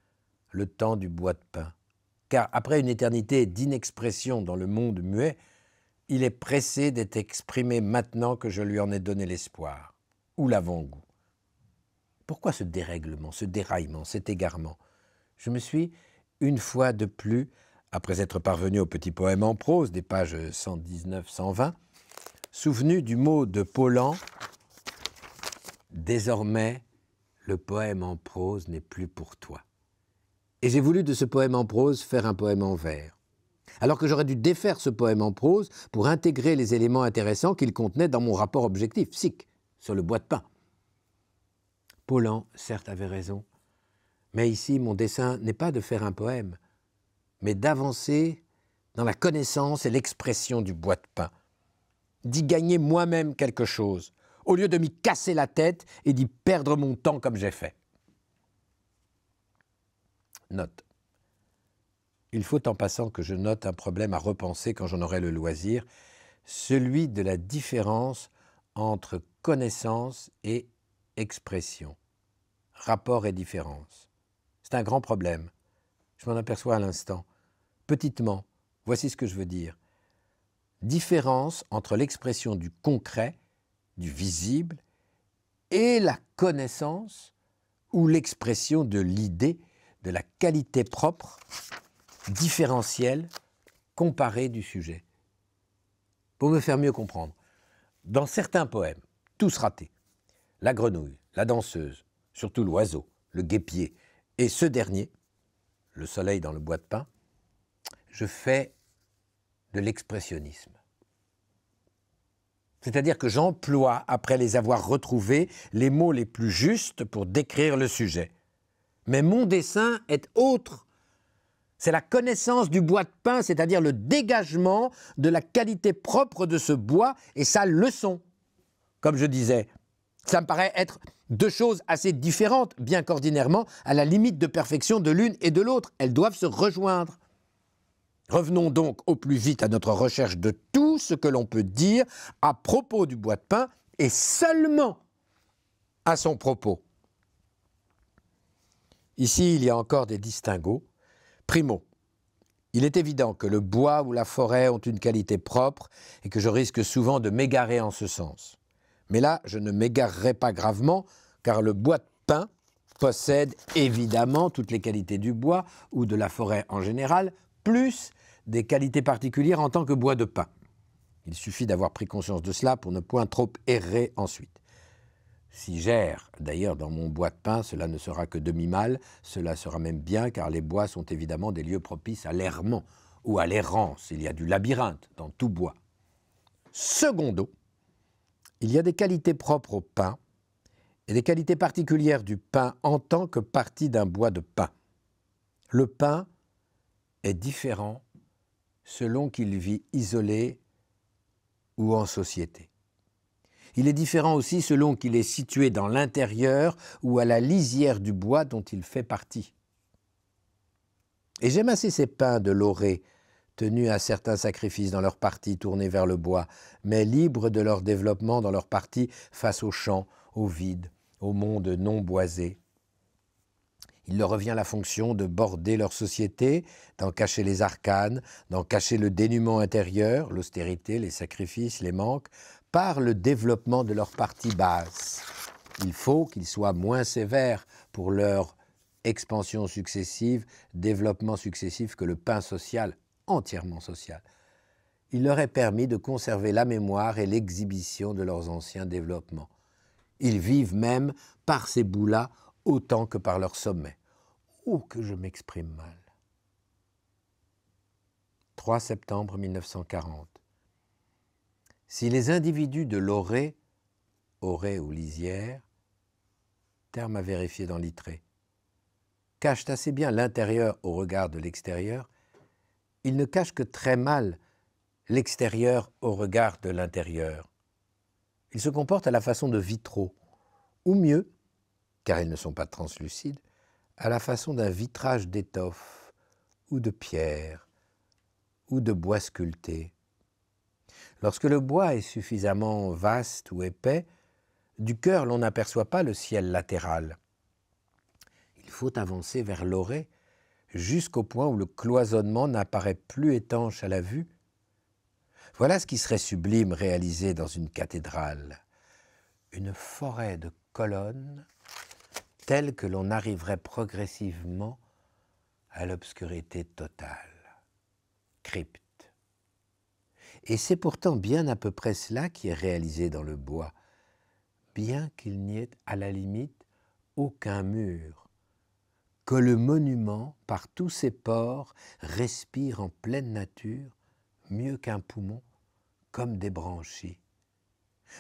le temps du bois de pain. Car après une éternité d'inexpression dans le monde muet, il est pressé d'être exprimé maintenant que je lui en ai donné l'espoir, ou l'avant-goût. Pourquoi ce dérèglement, ce déraillement, cet égarement Je me suis, une fois de plus, après être parvenu au petit poème en prose des pages 119-120, souvenu du mot de Paulan, désormais le poème en prose n'est plus pour toi. Et j'ai voulu de ce poème en prose faire un poème en vers. Alors que j'aurais dû défaire ce poème en prose pour intégrer les éléments intéressants qu'il contenait dans mon rapport objectif, sic, sur le bois de pain. Paulan, certes, avait raison. Mais ici, mon dessein n'est pas de faire un poème, mais d'avancer dans la connaissance et l'expression du bois de pain, d'y gagner moi-même quelque chose, au lieu de m'y casser la tête et d'y perdre mon temps comme j'ai fait. Note. Il faut en passant que je note un problème à repenser quand j'en aurai le loisir, celui de la différence entre connaissance et expression, rapport et différence. C'est un grand problème. Je m'en aperçois à l'instant. Petitement, voici ce que je veux dire. Différence entre l'expression du concret, du visible, et la connaissance ou l'expression de l'idée, de la qualité propre, différentielle, comparée du sujet. Pour me faire mieux comprendre, dans certains poèmes, tous ratés, la grenouille, la danseuse, surtout l'oiseau, le guépier, et ce dernier, le soleil dans le bois de pain, je fais de l'expressionnisme. C'est-à-dire que j'emploie, après les avoir retrouvés, les mots les plus justes pour décrire le sujet. Mais mon dessin est autre. C'est la connaissance du bois de pain, c'est-à-dire le dégagement de la qualité propre de ce bois et sa leçon. Comme je disais, ça me paraît être deux choses assez différentes, bien qu'ordinairement, à la limite de perfection de l'une et de l'autre. Elles doivent se rejoindre. Revenons donc au plus vite à notre recherche de tout ce que l'on peut dire à propos du bois de pain et seulement à son propos. Ici, il y a encore des distinguos. Primo, il est évident que le bois ou la forêt ont une qualité propre et que je risque souvent de m'égarer en ce sens. Mais là, je ne m'égarerai pas gravement, car le bois de pin possède évidemment toutes les qualités du bois ou de la forêt en général, plus des qualités particulières en tant que bois de pin. Il suffit d'avoir pris conscience de cela pour ne point trop errer ensuite. Si j'erre, d'ailleurs, dans mon bois de pin, cela ne sera que demi-mal, cela sera même bien, car les bois sont évidemment des lieux propices à l'errement ou à l'errance. Il y a du labyrinthe dans tout bois. Secondo, il y a des qualités propres au pain et des qualités particulières du pain en tant que partie d'un bois de pain. Le pain est différent selon qu'il vit isolé ou en société. Il est différent aussi selon qu'il est situé dans l'intérieur ou à la lisière du bois dont il fait partie. Et j'aime assez ces pains de l'orée tenus à certains sacrifices dans leur partie tournée vers le bois, mais libres de leur développement dans leur partie face aux champs, au vide, au monde non boisé. Il leur revient la fonction de border leur société, d'en cacher les arcanes, d'en cacher le dénuement intérieur, l'austérité, les sacrifices, les manques, par le développement de leur partie basse. Il faut qu'ils soient moins sévères pour leur expansion successive, développement successif que le pain social entièrement social. Il leur est permis de conserver la mémoire et l'exhibition de leurs anciens développements. Ils vivent même par ces bouts-là autant que par leur sommet. Oh, que je m'exprime mal. 3 septembre 1940. Si les individus de l'orée, orée ou lisière, terme à vérifier dans l'itré, cachent assez bien l'intérieur au regard de l'extérieur, il ne cache que très mal l'extérieur au regard de l'intérieur. il se comporte à la façon de vitraux, ou mieux, car ils ne sont pas translucides, à la façon d'un vitrage d'étoffe, ou de pierre, ou de bois sculpté. Lorsque le bois est suffisamment vaste ou épais, du cœur l'on n'aperçoit pas le ciel latéral. Il faut avancer vers l'orée jusqu'au point où le cloisonnement n'apparaît plus étanche à la vue Voilà ce qui serait sublime réalisé dans une cathédrale. Une forêt de colonnes telle que l'on arriverait progressivement à l'obscurité totale. Crypte. Et c'est pourtant bien à peu près cela qui est réalisé dans le bois, bien qu'il n'y ait à la limite aucun mur que le monument, par tous ses pores, respire en pleine nature, mieux qu'un poumon, comme des branchies.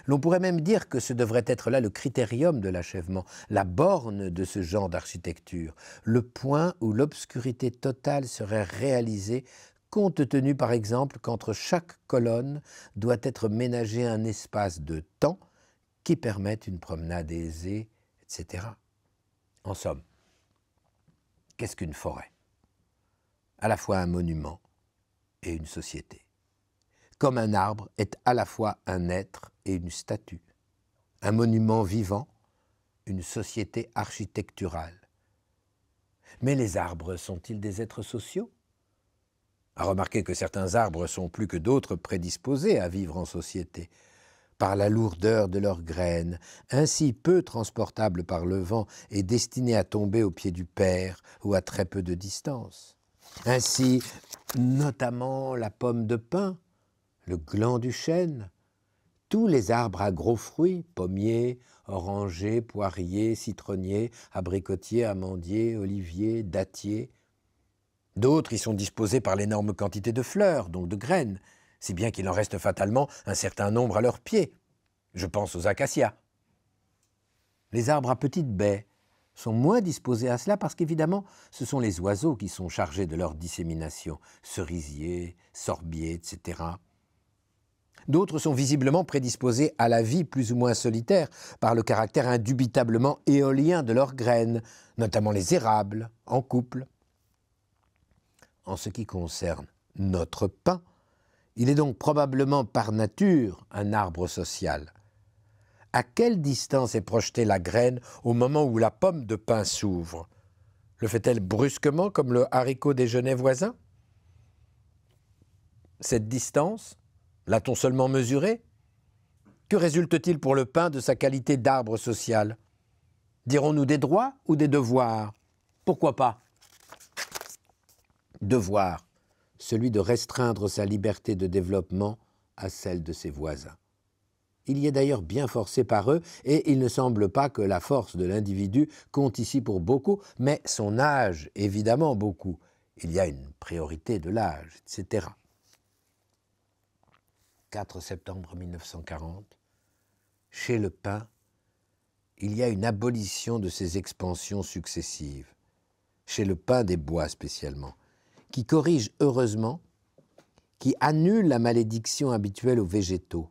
L'on pourrait même dire que ce devrait être là le critérium de l'achèvement, la borne de ce genre d'architecture, le point où l'obscurité totale serait réalisée, compte tenu par exemple qu'entre chaque colonne doit être ménagé un espace de temps qui permette une promenade aisée, etc. En somme, Qu'est-ce qu'une forêt À la fois un monument et une société. Comme un arbre est à la fois un être et une statue, un monument vivant, une société architecturale. Mais les arbres sont-ils des êtres sociaux À remarquer que certains arbres sont plus que d'autres prédisposés à vivre en société par la lourdeur de leurs graines, ainsi peu transportables par le vent et destinées à tomber au pied du Père ou à très peu de distance. Ainsi, notamment la pomme de pin, le gland du chêne, tous les arbres à gros fruits, pommiers, orangers, poiriers, citronniers, abricotiers, amandiers, oliviers, dattiers. D'autres y sont disposés par l'énorme quantité de fleurs, donc de graines, si bien qu'il en reste fatalement un certain nombre à leurs pieds. Je pense aux acacias. Les arbres à petites baies sont moins disposés à cela parce qu'évidemment, ce sont les oiseaux qui sont chargés de leur dissémination, cerisiers, sorbiers, etc. D'autres sont visiblement prédisposés à la vie plus ou moins solitaire par le caractère indubitablement éolien de leurs graines, notamment les érables, en couple. En ce qui concerne notre pain, il est donc probablement par nature un arbre social. À quelle distance est projetée la graine au moment où la pomme de pin s'ouvre Le fait-elle brusquement comme le haricot des genêts voisins Cette distance, l'a-t-on seulement mesurée Que résulte-t-il pour le pain de sa qualité d'arbre social Dirons-nous des droits ou des devoirs Pourquoi pas Devoirs celui de restreindre sa liberté de développement à celle de ses voisins. Il y est d'ailleurs bien forcé par eux, et il ne semble pas que la force de l'individu compte ici pour beaucoup, mais son âge, évidemment, beaucoup. Il y a une priorité de l'âge, etc. 4 septembre 1940, chez Le Pain, il y a une abolition de ces expansions successives, chez Le Pain des Bois spécialement qui corrige heureusement, qui annule la malédiction habituelle aux végétaux,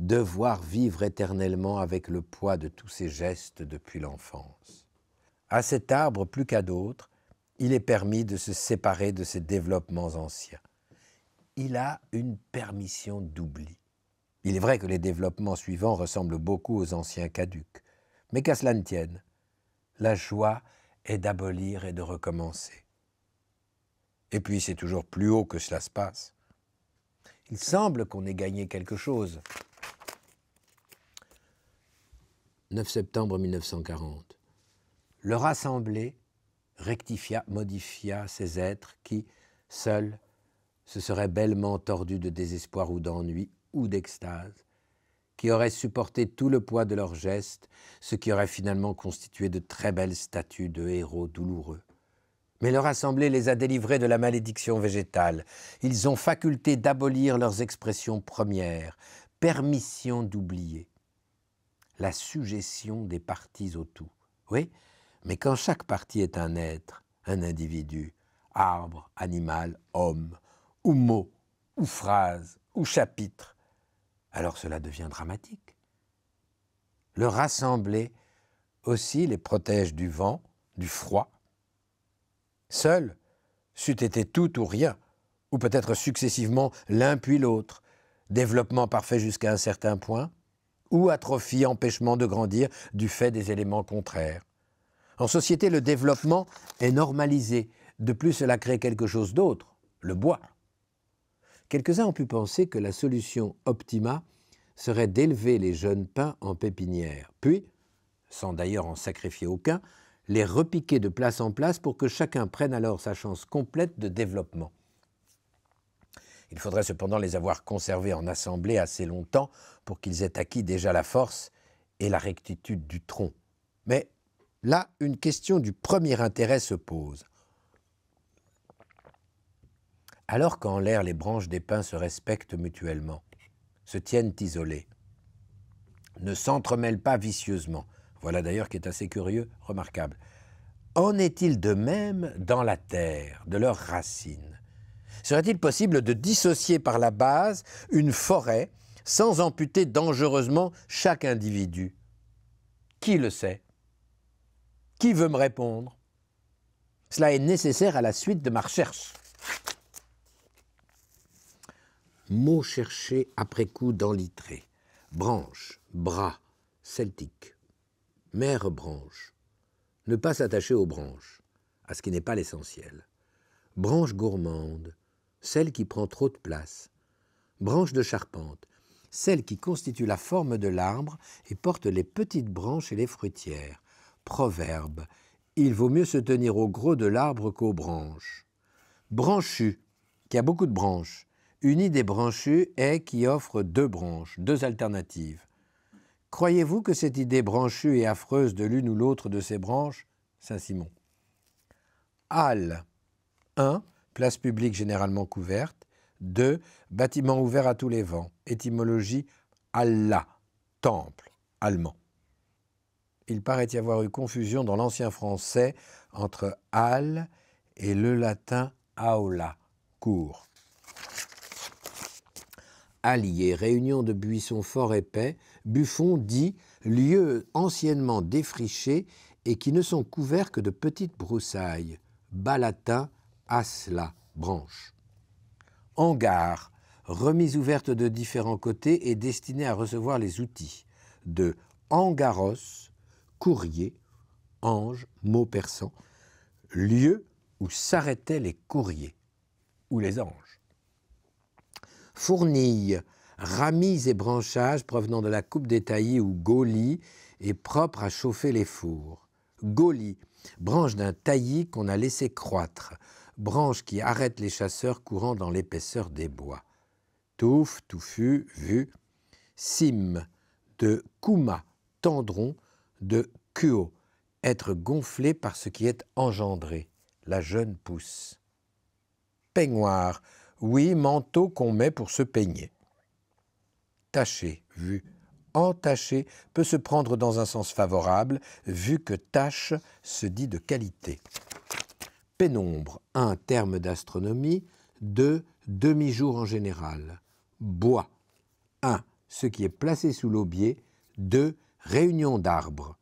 devoir vivre éternellement avec le poids de tous ses gestes depuis l'enfance. À cet arbre plus qu'à d'autres, il est permis de se séparer de ses développements anciens. Il a une permission d'oubli. Il est vrai que les développements suivants ressemblent beaucoup aux anciens caducs, mais qu'à cela ne tienne, la joie est d'abolir et de recommencer. Et puis c'est toujours plus haut que cela se passe. Il semble qu'on ait gagné quelque chose. 9 septembre 1940. Leur Assemblée rectifia, modifia ces êtres qui, seuls, se seraient bellement tordus de désespoir ou d'ennui ou d'extase, qui auraient supporté tout le poids de leurs gestes, ce qui aurait finalement constitué de très belles statues de héros douloureux. Mais leur assemblée les a délivrés de la malédiction végétale. Ils ont faculté d'abolir leurs expressions premières, permission d'oublier. La suggestion des parties au tout. Oui, mais quand chaque partie est un être, un individu, arbre, animal, homme, ou mot, ou phrase, ou chapitre, alors cela devient dramatique. Le rassembler aussi les protège du vent, du froid, Seul, c'eût été tout ou rien, ou peut-être successivement l'un puis l'autre, développement parfait jusqu'à un certain point, ou atrophie, empêchement de grandir du fait des éléments contraires. En société, le développement est normalisé. De plus, cela crée quelque chose d'autre, le bois. Quelques-uns ont pu penser que la solution optima serait d'élever les jeunes pins en pépinière, puis, sans d'ailleurs en sacrifier aucun, les repiquer de place en place pour que chacun prenne alors sa chance complète de développement. Il faudrait cependant les avoir conservés en assemblée assez longtemps pour qu'ils aient acquis déjà la force et la rectitude du tronc. Mais là, une question du premier intérêt se pose. Alors qu'en l'air les branches des pins se respectent mutuellement, se tiennent isolées, ne s'entremêlent pas vicieusement, voilà d'ailleurs qui est assez curieux, remarquable. En est-il de même dans la terre, de leurs racines Serait-il possible de dissocier par la base une forêt sans amputer dangereusement chaque individu Qui le sait Qui veut me répondre Cela est nécessaire à la suite de ma recherche. Mot cherché après coup dans l'itré. Branche, bras, celtique. Mère branche. Ne pas s'attacher aux branches, à ce qui n'est pas l'essentiel. Branche gourmande, celle qui prend trop de place. Branche de charpente, celle qui constitue la forme de l'arbre et porte les petites branches et les fruitières. Proverbe. Il vaut mieux se tenir au gros de l'arbre qu'aux branches. Branchu, qui a beaucoup de branches. Unie des branchues est qui offre deux branches, deux alternatives. Croyez-vous que cette idée branchue et affreuse de l'une ou l'autre de ces branches Saint-Simon. Halle 1. Place publique généralement couverte. 2. Bâtiment ouvert à tous les vents. Étymologie Allah, temple, allemand. Il paraît y avoir eu confusion dans l'ancien français entre halle et le latin aula, cour. Allier, réunion de buissons fort épais, Buffon dit lieux anciennement défrichés et qui ne sont couverts que de petites broussailles, bas latin, asla, branche. Hangar, remise ouverte de différents côtés et destinée à recevoir les outils de hangaros, courrier, ange, mot persan, lieu où s'arrêtaient les courriers ou les anges. Fournille, ramis et branchages provenant de la coupe des taillis ou gaulis et propre à chauffer les fours. Gaulis, branche d'un taillis qu'on a laissé croître, branche qui arrête les chasseurs courant dans l'épaisseur des bois. Touffe, touffu, vu. Cime, de kouma, tendron, de kuo, être gonflé par ce qui est engendré, la jeune pousse. Peignoir, oui, manteau qu'on met pour se peigner taché, vu, entaché peut se prendre dans un sens favorable, vu que tâche se dit de qualité. Pénombre, un terme d'astronomie, deux, demi-jour en général. Bois, un, Ce qui est placé sous l'aubier, 2. Réunion d'arbres.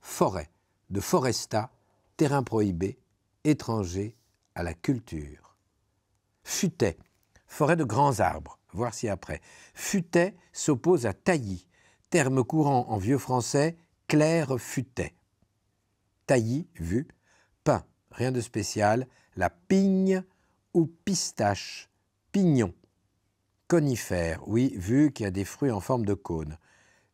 Forêt, de foresta, terrain prohibé, étranger à la culture. Futaie forêt de grands arbres voir si après. Futet s'oppose à taillis, terme courant en vieux français, clair futet. Taillis, vu, pain, rien de spécial, la pigne ou pistache, pignon. Conifère, oui, vu qu'il y a des fruits en forme de cône.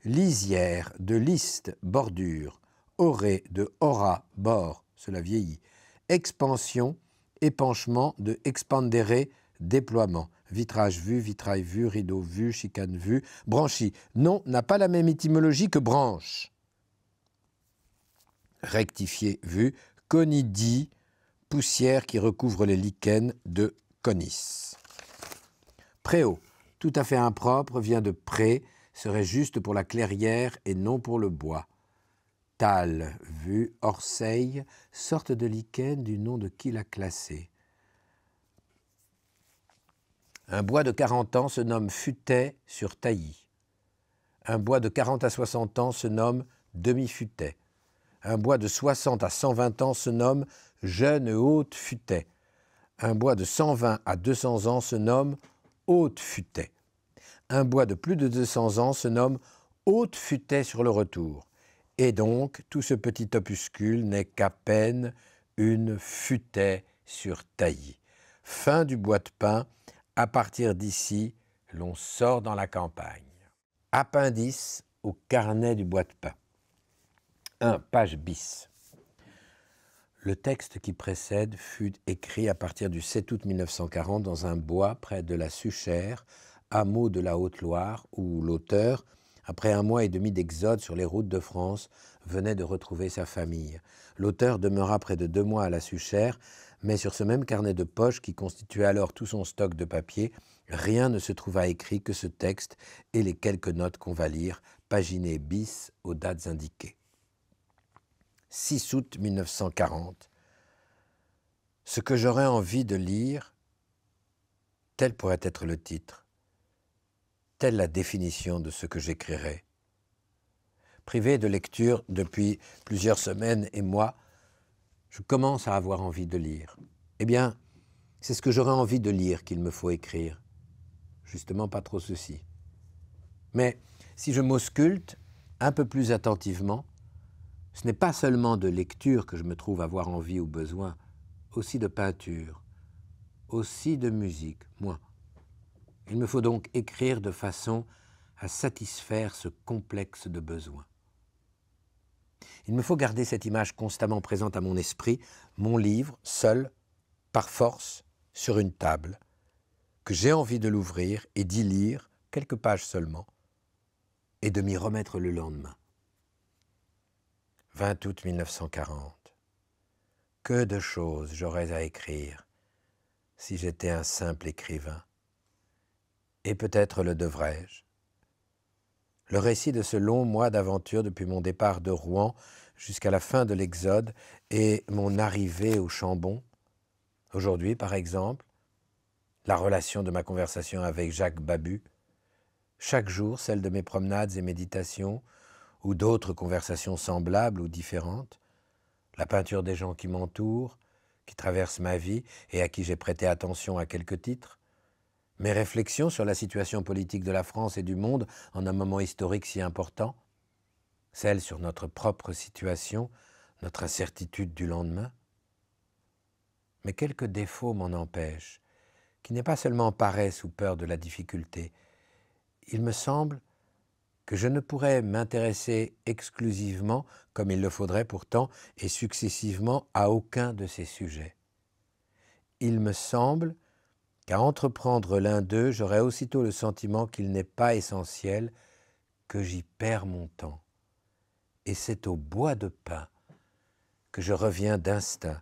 Lisière, de liste, bordure. Orée, de aura, bord, cela vieillit. Expansion, épanchement, de expandere, déploiement vitrage vu, vitrail vu, rideau vu, chicane vu, branchie. Non, n'a pas la même étymologie que branche. Rectifié vu, conidie, poussière qui recouvre les lichens de conis. Préau, tout à fait impropre, vient de pré, serait juste pour la clairière et non pour le bois. Tal, vu, orseille, sorte de lichen du nom de qui l'a classé. Un bois de 40 ans se nomme futet sur taillis. Un bois de 40 à 60 ans se nomme demi futaie Un bois de 60 à 120 ans se nomme jeune haute Futaie. Un bois de 120 à 200 ans se nomme haute Futaie. Un bois de plus de 200 ans se nomme haute Futaie sur le retour. Et donc, tout ce petit opuscule n'est qu'à peine une futaie sur taillis. Fin du bois de pain à partir d'ici, l'on sort dans la campagne. Appendice au carnet du bois de pain. 1. Page bis. Le texte qui précède fut écrit à partir du 7 août 1940 dans un bois près de la Suchère, hameau de la Haute-Loire, où l'auteur, après un mois et demi d'exode sur les routes de France, venait de retrouver sa famille. L'auteur demeura près de deux mois à la Suchère, mais sur ce même carnet de poche qui constituait alors tout son stock de papier, rien ne se trouva écrit que ce texte et les quelques notes qu'on va lire, paginées bis aux dates indiquées. 6 août 1940. Ce que j'aurais envie de lire, tel pourrait être le titre, telle la définition de ce que j'écrirai. Privé de lecture depuis plusieurs semaines et mois, je commence à avoir envie de lire. Eh bien, c'est ce que j'aurais envie de lire qu'il me faut écrire. Justement, pas trop ceci. Mais si je m'ausculte un peu plus attentivement, ce n'est pas seulement de lecture que je me trouve avoir envie ou besoin, aussi de peinture, aussi de musique, moi. Il me faut donc écrire de façon à satisfaire ce complexe de besoins. Il me faut garder cette image constamment présente à mon esprit, mon livre, seul, par force, sur une table, que j'ai envie de l'ouvrir et d'y lire quelques pages seulement, et de m'y remettre le lendemain. 20 août 1940. Que de choses j'aurais à écrire si j'étais un simple écrivain. Et peut-être le devrais-je. Le récit de ce long mois d'aventure depuis mon départ de Rouen jusqu'à la fin de l'Exode et mon arrivée au Chambon, aujourd'hui par exemple, la relation de ma conversation avec Jacques Babu, chaque jour celle de mes promenades et méditations, ou d'autres conversations semblables ou différentes, la peinture des gens qui m'entourent, qui traversent ma vie et à qui j'ai prêté attention à quelques titres, mes réflexions sur la situation politique de la France et du monde en un moment historique si important, celles sur notre propre situation, notre incertitude du lendemain. Mais quelques défauts m'en empêchent, qui n'est pas seulement paresse ou peur de la difficulté. Il me semble que je ne pourrais m'intéresser exclusivement, comme il le faudrait pourtant, et successivement à aucun de ces sujets. Il me semble qu'à entreprendre l'un d'eux, j'aurai aussitôt le sentiment qu'il n'est pas essentiel, que j'y perds mon temps. Et c'est au bois de pain que je reviens d'instinct,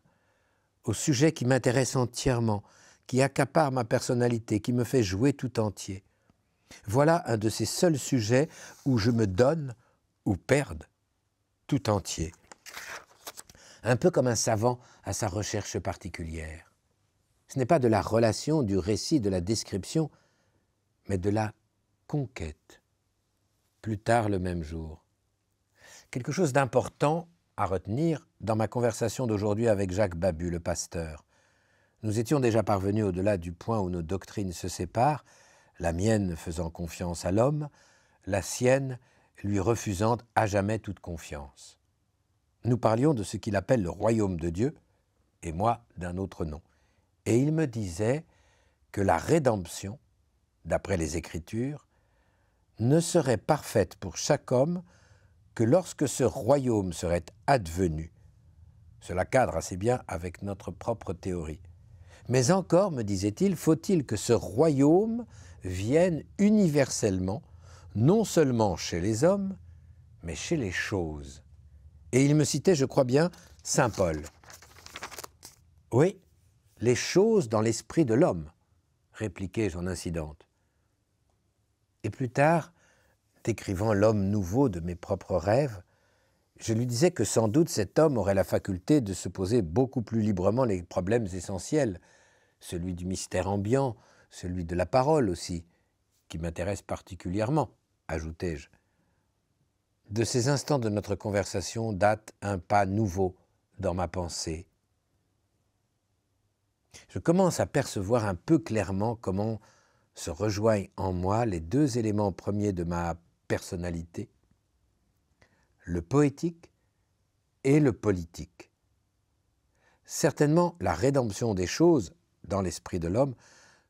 au sujet qui m'intéresse entièrement, qui accapare ma personnalité, qui me fait jouer tout entier. Voilà un de ces seuls sujets où je me donne ou perde tout entier. Un peu comme un savant à sa recherche particulière. Ce n'est pas de la relation, du récit, de la description, mais de la conquête. Plus tard le même jour. Quelque chose d'important à retenir dans ma conversation d'aujourd'hui avec Jacques Babu, le pasteur. Nous étions déjà parvenus au-delà du point où nos doctrines se séparent, la mienne faisant confiance à l'homme, la sienne lui refusant à jamais toute confiance. Nous parlions de ce qu'il appelle le royaume de Dieu, et moi d'un autre nom. Et il me disait que la rédemption, d'après les Écritures, ne serait parfaite pour chaque homme que lorsque ce royaume serait advenu. Cela cadre assez bien avec notre propre théorie. Mais encore, me disait-il, faut-il que ce royaume vienne universellement, non seulement chez les hommes, mais chez les choses. Et il me citait, je crois bien, Saint Paul. Oui, les choses dans l'esprit de l'homme, répliquai-je en incidente. Et plus tard, décrivant l'homme nouveau de mes propres rêves, je lui disais que sans doute cet homme aurait la faculté de se poser beaucoup plus librement les problèmes essentiels, celui du mystère ambiant, celui de la parole aussi, qui m'intéresse particulièrement, ajoutai-je. De ces instants de notre conversation date un pas nouveau dans ma pensée, je commence à percevoir un peu clairement comment se rejoignent en moi les deux éléments premiers de ma personnalité, le poétique et le politique. Certainement, la rédemption des choses, dans l'esprit de l'homme,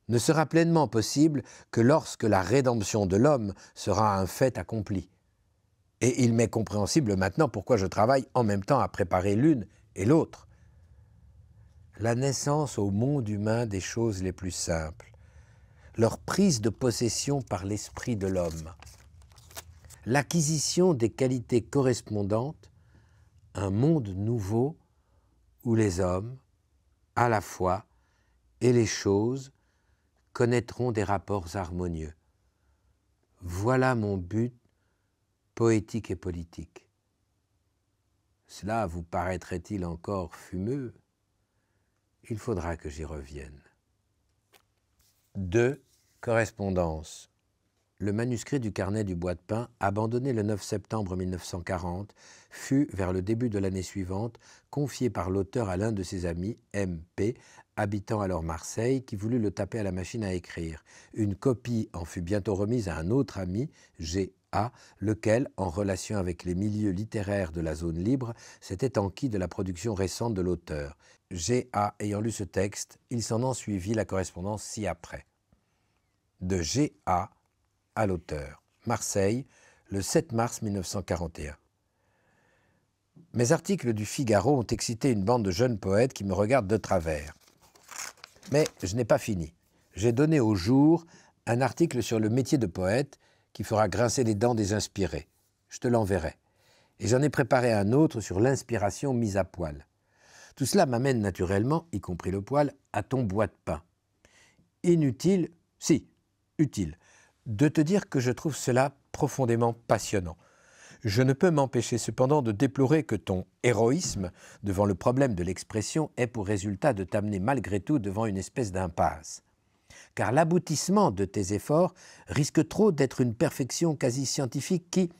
ne sera pleinement possible que lorsque la rédemption de l'homme sera un fait accompli. Et il m'est compréhensible maintenant pourquoi je travaille en même temps à préparer l'une et l'autre la naissance au monde humain des choses les plus simples, leur prise de possession par l'esprit de l'homme, l'acquisition des qualités correspondantes, un monde nouveau où les hommes, à la fois, et les choses connaîtront des rapports harmonieux. Voilà mon but poétique et politique. Cela vous paraîtrait-il encore fumeux il faudra que j'y revienne. 2. Correspondance le manuscrit du carnet du bois de pain, abandonné le 9 septembre 1940, fut, vers le début de l'année suivante, confié par l'auteur à l'un de ses amis, M.P., habitant alors Marseille, qui voulut le taper à la machine à écrire. Une copie en fut bientôt remise à un autre ami, G. A, lequel, en relation avec les milieux littéraires de la zone libre, s'était enquis de la production récente de l'auteur. G. A., ayant lu ce texte, il s'en suivit la correspondance ci-après. De G.A à l'auteur. Marseille, le 7 mars 1941. Mes articles du Figaro ont excité une bande de jeunes poètes qui me regardent de travers. Mais je n'ai pas fini. J'ai donné au jour un article sur le métier de poète qui fera grincer les dents des inspirés. Je te l'enverrai. Et j'en ai préparé un autre sur l'inspiration mise à poil. Tout cela m'amène naturellement, y compris le poil, à ton bois de pain. Inutile, si, utile de te dire que je trouve cela profondément passionnant. Je ne peux m'empêcher cependant de déplorer que ton héroïsme devant le problème de l'expression ait pour résultat de t'amener malgré tout devant une espèce d'impasse. Car l'aboutissement de tes efforts risque trop d'être une perfection quasi scientifique qui,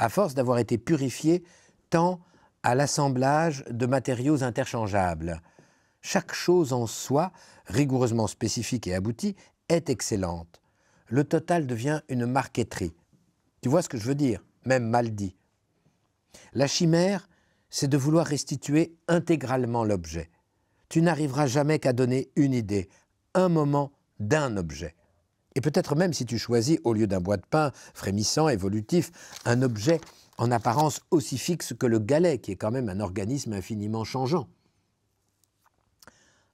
à force d'avoir été purifiée, tend à l'assemblage de matériaux interchangeables. Chaque chose en soi, rigoureusement spécifique et aboutie, est excellente le total devient une marqueterie. Tu vois ce que je veux dire, même mal dit. La chimère, c'est de vouloir restituer intégralement l'objet. Tu n'arriveras jamais qu'à donner une idée, un moment d'un objet. Et peut-être même si tu choisis, au lieu d'un bois de pain frémissant, évolutif, un objet en apparence aussi fixe que le galet, qui est quand même un organisme infiniment changeant.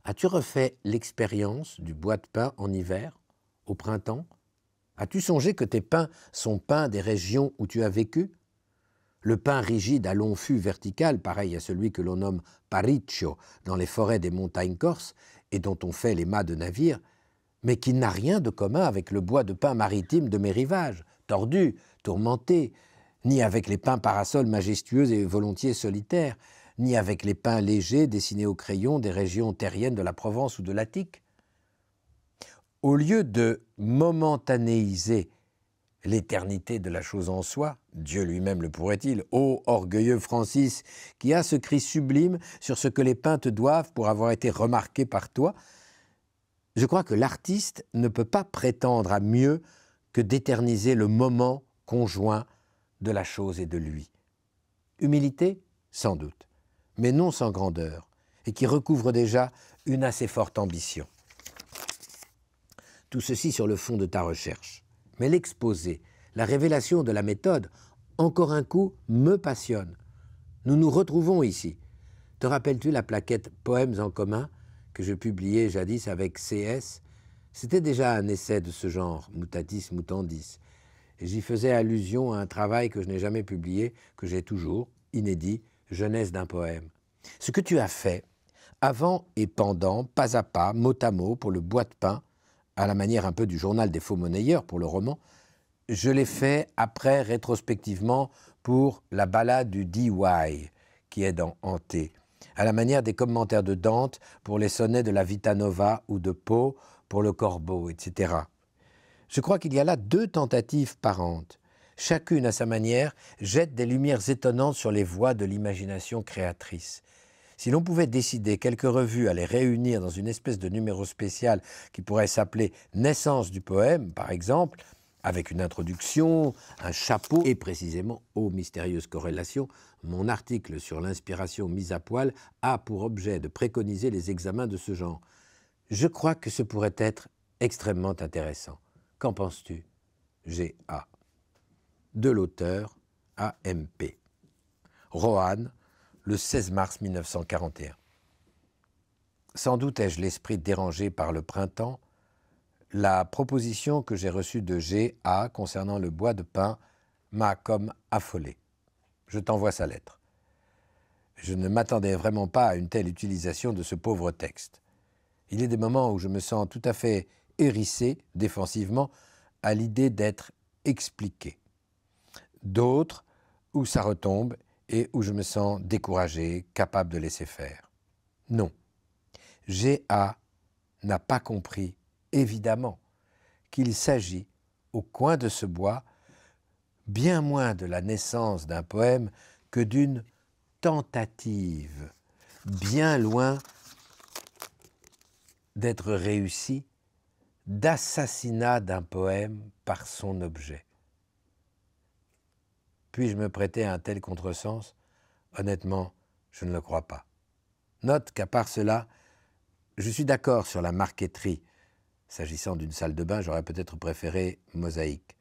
As-tu refait l'expérience du bois de pain en hiver, au printemps, As-tu songé que tes pins sont pins des régions où tu as vécu Le pain rigide à long fût vertical, pareil à celui que l'on nomme pariccio dans les forêts des montagnes corses et dont on fait les mâts de navires, mais qui n'a rien de commun avec le bois de pain maritime de mes rivages, tordu, tourmenté, ni avec les pins parasols majestueux et volontiers solitaires, ni avec les pins légers dessinés au crayon des régions terriennes de la Provence ou de l'Attique au lieu de momentanéiser l'éternité de la chose en soi, Dieu lui-même le pourrait-il, ô orgueilleux Francis, qui a ce cri sublime sur ce que les peintres doivent pour avoir été remarqués par toi, je crois que l'artiste ne peut pas prétendre à mieux que d'éterniser le moment conjoint de la chose et de lui. Humilité, sans doute, mais non sans grandeur, et qui recouvre déjà une assez forte ambition tout ceci sur le fond de ta recherche. Mais l'exposé, la révélation de la méthode, encore un coup, me passionne. Nous nous retrouvons ici. Te rappelles-tu la plaquette Poèmes en commun que je publiais jadis avec CS C'était déjà un essai de ce genre, mutatis mutandis. j'y faisais allusion à un travail que je n'ai jamais publié, que j'ai toujours, inédit, Jeunesse d'un poème. Ce que tu as fait, avant et pendant, pas à pas, mot à mot, pour le bois de pain, à la manière un peu du journal des faux monnayeurs pour le roman, je l'ai fait après, rétrospectivement, pour la balade du DY, qui est dans Hanté, à la manière des commentaires de Dante pour les sonnets de la Vita Nova ou de Poe pour le Corbeau, etc. Je crois qu'il y a là deux tentatives parentes. Chacune, à sa manière, jette des lumières étonnantes sur les voies de l'imagination créatrice. Si l'on pouvait décider quelques revues à les réunir dans une espèce de numéro spécial qui pourrait s'appeler Naissance du poème, par exemple, avec une introduction, un chapeau et précisément, aux mystérieuses corrélation, mon article sur l'inspiration mise à poil a pour objet de préconiser les examens de ce genre. Je crois que ce pourrait être extrêmement intéressant. Qu'en penses-tu G.A. De l'auteur AMP. Rohan, le 16 mars 1941. Sans doute ai-je l'esprit dérangé par le printemps. La proposition que j'ai reçue de G.A. concernant le bois de pin m'a comme affolé. Je t'envoie sa lettre. Je ne m'attendais vraiment pas à une telle utilisation de ce pauvre texte. Il a des moments où je me sens tout à fait hérissé, défensivement, à l'idée d'être expliqué. D'autres où ça retombe et où je me sens découragé, capable de laisser faire. Non. GA n'a pas compris, évidemment, qu'il s'agit, au coin de ce bois, bien moins de la naissance d'un poème que d'une tentative, bien loin d'être réussie, d'assassinat d'un poème par son objet. Puis-je me prêter à un tel contresens Honnêtement, je ne le crois pas. Note qu'à part cela, je suis d'accord sur la marqueterie. S'agissant d'une salle de bain, j'aurais peut-être préféré mosaïque.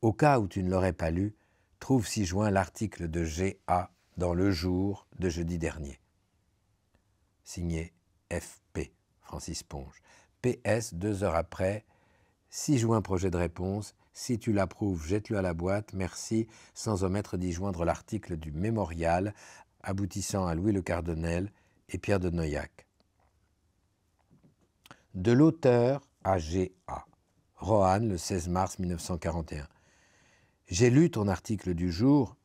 Au cas où tu ne l'aurais pas lu, trouve 6 joint l'article de G.A. dans Le Jour de jeudi dernier. Signé F.P. Francis Ponge. PS, deux heures après, 6 juin projet de réponse, si tu l'approuves, jette-le à la boîte, merci, sans omettre d'y joindre l'article du mémorial aboutissant à Louis le Cardonnel et Pierre de Noyac. De l'auteur A.G.A. Rohan, le 16 mars 1941. J'ai lu ton article du jour,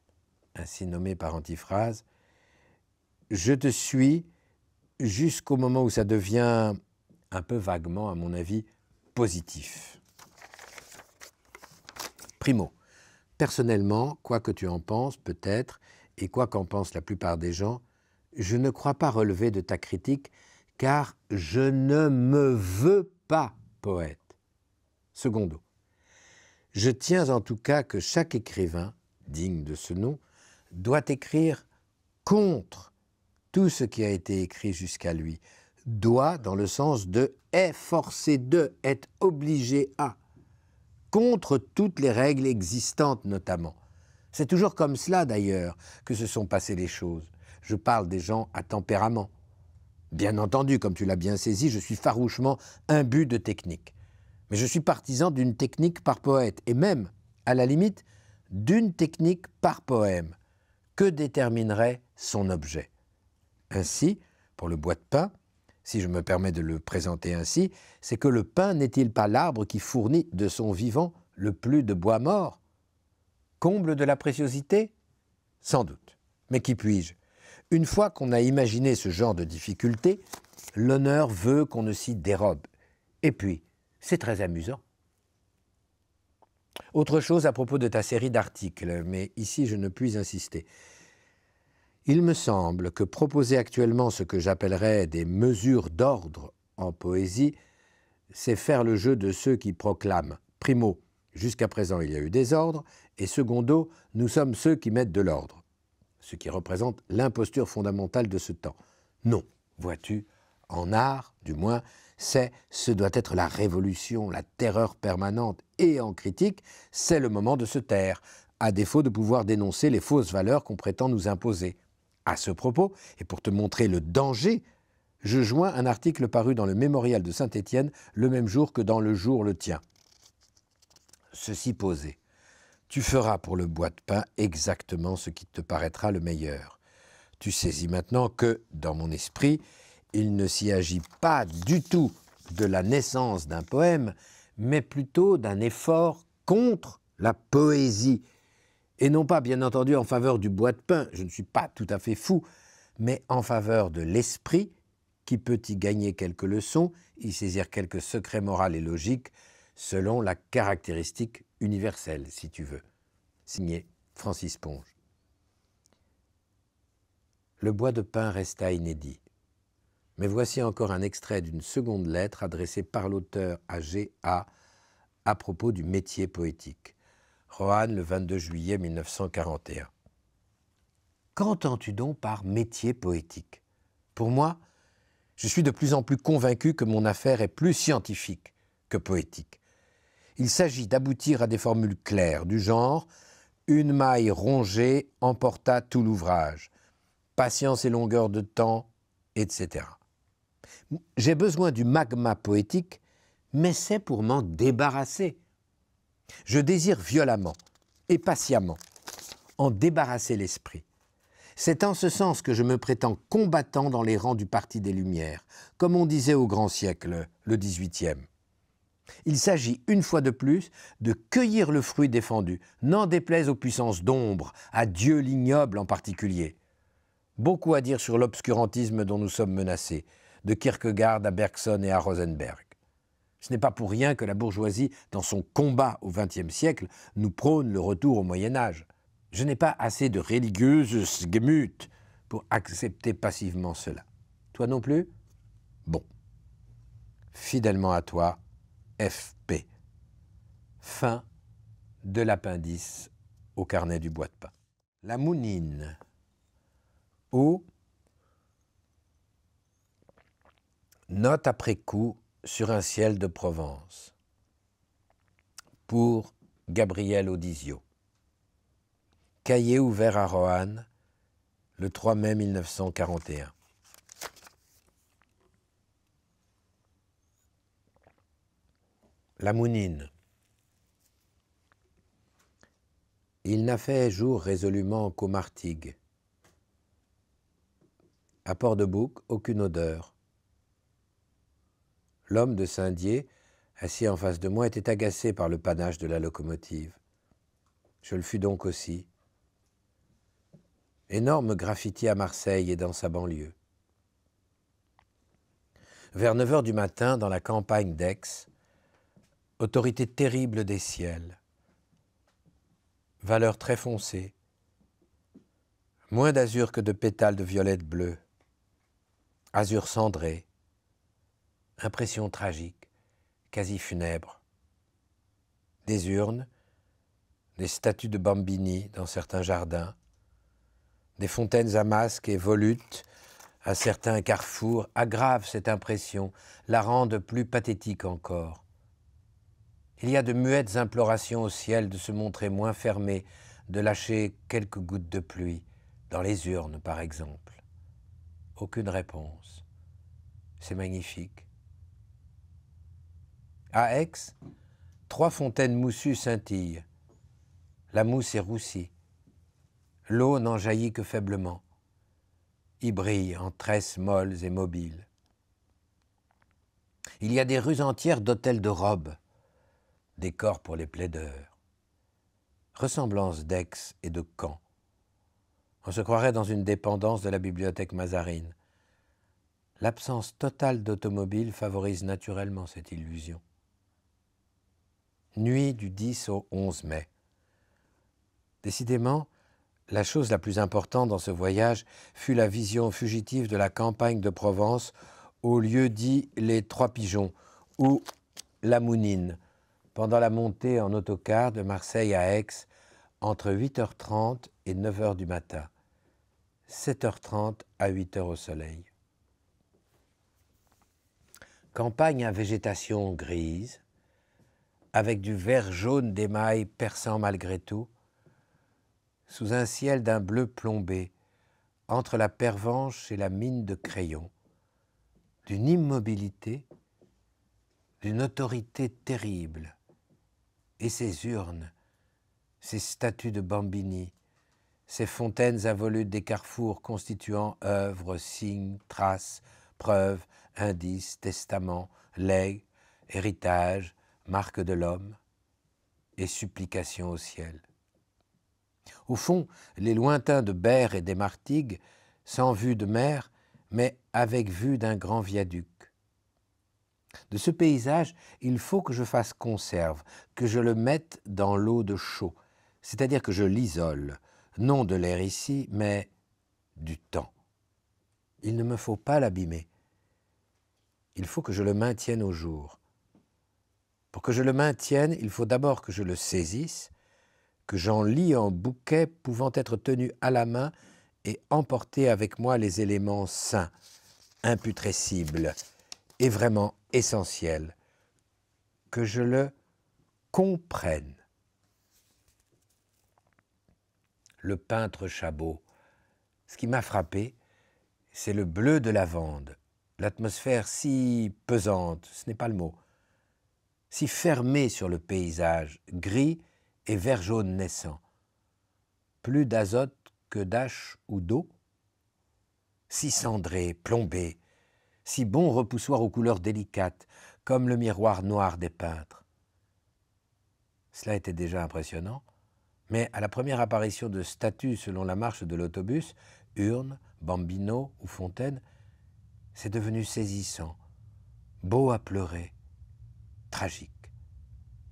ainsi nommé par antiphrase. Je te suis jusqu'au moment où ça devient, un peu vaguement à mon avis, positif. Primo, personnellement, quoi que tu en penses, peut-être, et quoi qu'en pensent la plupart des gens, je ne crois pas relever de ta critique, car je ne me veux pas poète. Secondo, je tiens en tout cas que chaque écrivain, digne de ce nom, doit écrire contre tout ce qui a été écrit jusqu'à lui, doit dans le sens de est forcé de, être obligé à contre toutes les règles existantes notamment. C'est toujours comme cela d'ailleurs que se sont passées les choses. Je parle des gens à tempérament. Bien entendu, comme tu l'as bien saisi, je suis farouchement imbu de technique. Mais je suis partisan d'une technique par poète, et même, à la limite, d'une technique par poème. Que déterminerait son objet Ainsi, pour le bois de pain, si je me permets de le présenter ainsi, c'est que le pain n'est-il pas l'arbre qui fournit de son vivant le plus de bois mort Comble de la préciosité Sans doute. Mais qui puis-je Une fois qu'on a imaginé ce genre de difficulté, l'honneur veut qu'on ne s'y dérobe. Et puis, c'est très amusant. Autre chose à propos de ta série d'articles, mais ici je ne puis insister. Il me semble que proposer actuellement ce que j'appellerais des mesures d'ordre en poésie, c'est faire le jeu de ceux qui proclament, primo, jusqu'à présent il y a eu des ordres, et secondo, nous sommes ceux qui mettent de l'ordre, ce qui représente l'imposture fondamentale de ce temps. Non, vois-tu, en art, du moins, c'est ce doit être la révolution, la terreur permanente, et en critique, c'est le moment de se taire, à défaut de pouvoir dénoncer les fausses valeurs qu'on prétend nous imposer. À ce propos, et pour te montrer le danger, je joins un article paru dans le Mémorial de Saint-Étienne le même jour que dans le jour le tien. Ceci posé, tu feras pour le bois de pain exactement ce qui te paraîtra le meilleur. Tu saisis maintenant que, dans mon esprit, il ne s'y agit pas du tout de la naissance d'un poème, mais plutôt d'un effort contre la poésie et non pas, bien entendu, en faveur du bois de pain, je ne suis pas tout à fait fou, mais en faveur de l'esprit qui peut y gagner quelques leçons, y saisir quelques secrets moraux et logiques selon la caractéristique universelle, si tu veux. Signé Francis Ponge. Le bois de pain resta inédit. Mais voici encore un extrait d'une seconde lettre adressée par l'auteur à G.A. à propos du métier poétique. Rohan, le 22 juillet 1941. Qu'entends-tu donc par métier poétique Pour moi, je suis de plus en plus convaincu que mon affaire est plus scientifique que poétique. Il s'agit d'aboutir à des formules claires du genre une maille rongée emporta tout l'ouvrage, patience et longueur de temps, etc. J'ai besoin du magma poétique, mais c'est pour m'en débarrasser. Je désire violemment et patiemment en débarrasser l'esprit. C'est en ce sens que je me prétends combattant dans les rangs du Parti des Lumières, comme on disait au grand siècle, le XVIIIe. Il s'agit, une fois de plus, de cueillir le fruit défendu, n'en déplaise aux puissances d'ombre, à Dieu l'ignoble en particulier. Beaucoup à dire sur l'obscurantisme dont nous sommes menacés, de Kierkegaard à Bergson et à Rosenberg. Ce n'est pas pour rien que la bourgeoisie, dans son combat au XXe siècle, nous prône le retour au Moyen Âge. Je n'ai pas assez de religieuses gemüt pour accepter passivement cela. Toi non plus Bon. Fidèlement à toi, FP. Fin de l'appendice au carnet du bois de pain. La mounine. Ou note après coup sur un ciel de Provence. Pour Gabriel Odisio Cahier ouvert à Roanne le 3 mai 1941. La Mounine. Il n'a fait jour résolument qu'aux martigues. À Port-de-Bouc, aucune odeur. L'homme de Saint-Dié, assis en face de moi, était agacé par le panache de la locomotive. Je le fus donc aussi. Énorme graffiti à Marseille et dans sa banlieue. Vers 9 heures du matin, dans la campagne d'Aix, autorité terrible des ciels, valeur très foncée, moins d'azur que de pétales de violette bleue, azur cendré, impression tragique, quasi funèbre. Des urnes, des statues de Bambini dans certains jardins, des fontaines à masques et volutes à certains carrefours aggravent cette impression, la rendent plus pathétique encore. Il y a de muettes implorations au ciel de se montrer moins fermé, de lâcher quelques gouttes de pluie, dans les urnes par exemple. Aucune réponse. C'est magnifique à Aix, trois fontaines moussues scintillent. La mousse est roussie. L'eau n'en jaillit que faiblement. Y brille en tresses molles et mobiles. Il y a des rues entières d'hôtels de robes, décors pour les plaideurs. Ressemblance d'Aix et de Caen. On se croirait dans une dépendance de la bibliothèque Mazarine. L'absence totale d'automobiles favorise naturellement cette illusion nuit du 10 au 11 mai. Décidément, la chose la plus importante dans ce voyage fut la vision fugitive de la campagne de Provence au lieu dit les Trois Pigeons ou la Mounine, pendant la montée en autocar de Marseille à Aix entre 8h30 et 9h du matin, 7h30 à 8h au soleil. Campagne à végétation grise, avec du vert jaune d'émail perçant malgré tout, sous un ciel d'un bleu plombé, entre la pervenche et la mine de crayon, d'une immobilité, d'une autorité terrible, et ces urnes, ces statues de Bambini, ces fontaines involutes des carrefours constituant œuvres, signes, traces, preuves, indices, testaments, legs, héritages, marque de l'homme, et supplication au ciel. Au fond, les lointains de Berre et des Martigues, sans vue de mer, mais avec vue d'un grand viaduc. De ce paysage, il faut que je fasse conserve, que je le mette dans l'eau de chaud, c'est-à-dire que je l'isole, non de l'air ici, mais du temps. Il ne me faut pas l'abîmer. Il faut que je le maintienne au jour, pour que je le maintienne, il faut d'abord que je le saisisse, que j'en lie en bouquet pouvant être tenu à la main et emporter avec moi les éléments sains, imputrescibles et vraiment essentiels, que je le comprenne. Le peintre Chabot. Ce qui m'a frappé, c'est le bleu de la lavande, l'atmosphère si pesante, ce n'est pas le mot, si fermé sur le paysage gris et vert jaune naissant. Plus d'azote que d'ache ou d'eau. Si cendré, plombé, si bon repoussoir aux couleurs délicates, comme le miroir noir des peintres. Cela était déjà impressionnant, mais à la première apparition de statues selon la marche de l'autobus, urne, bambino ou fontaine, c'est devenu saisissant, beau à pleurer, tragique.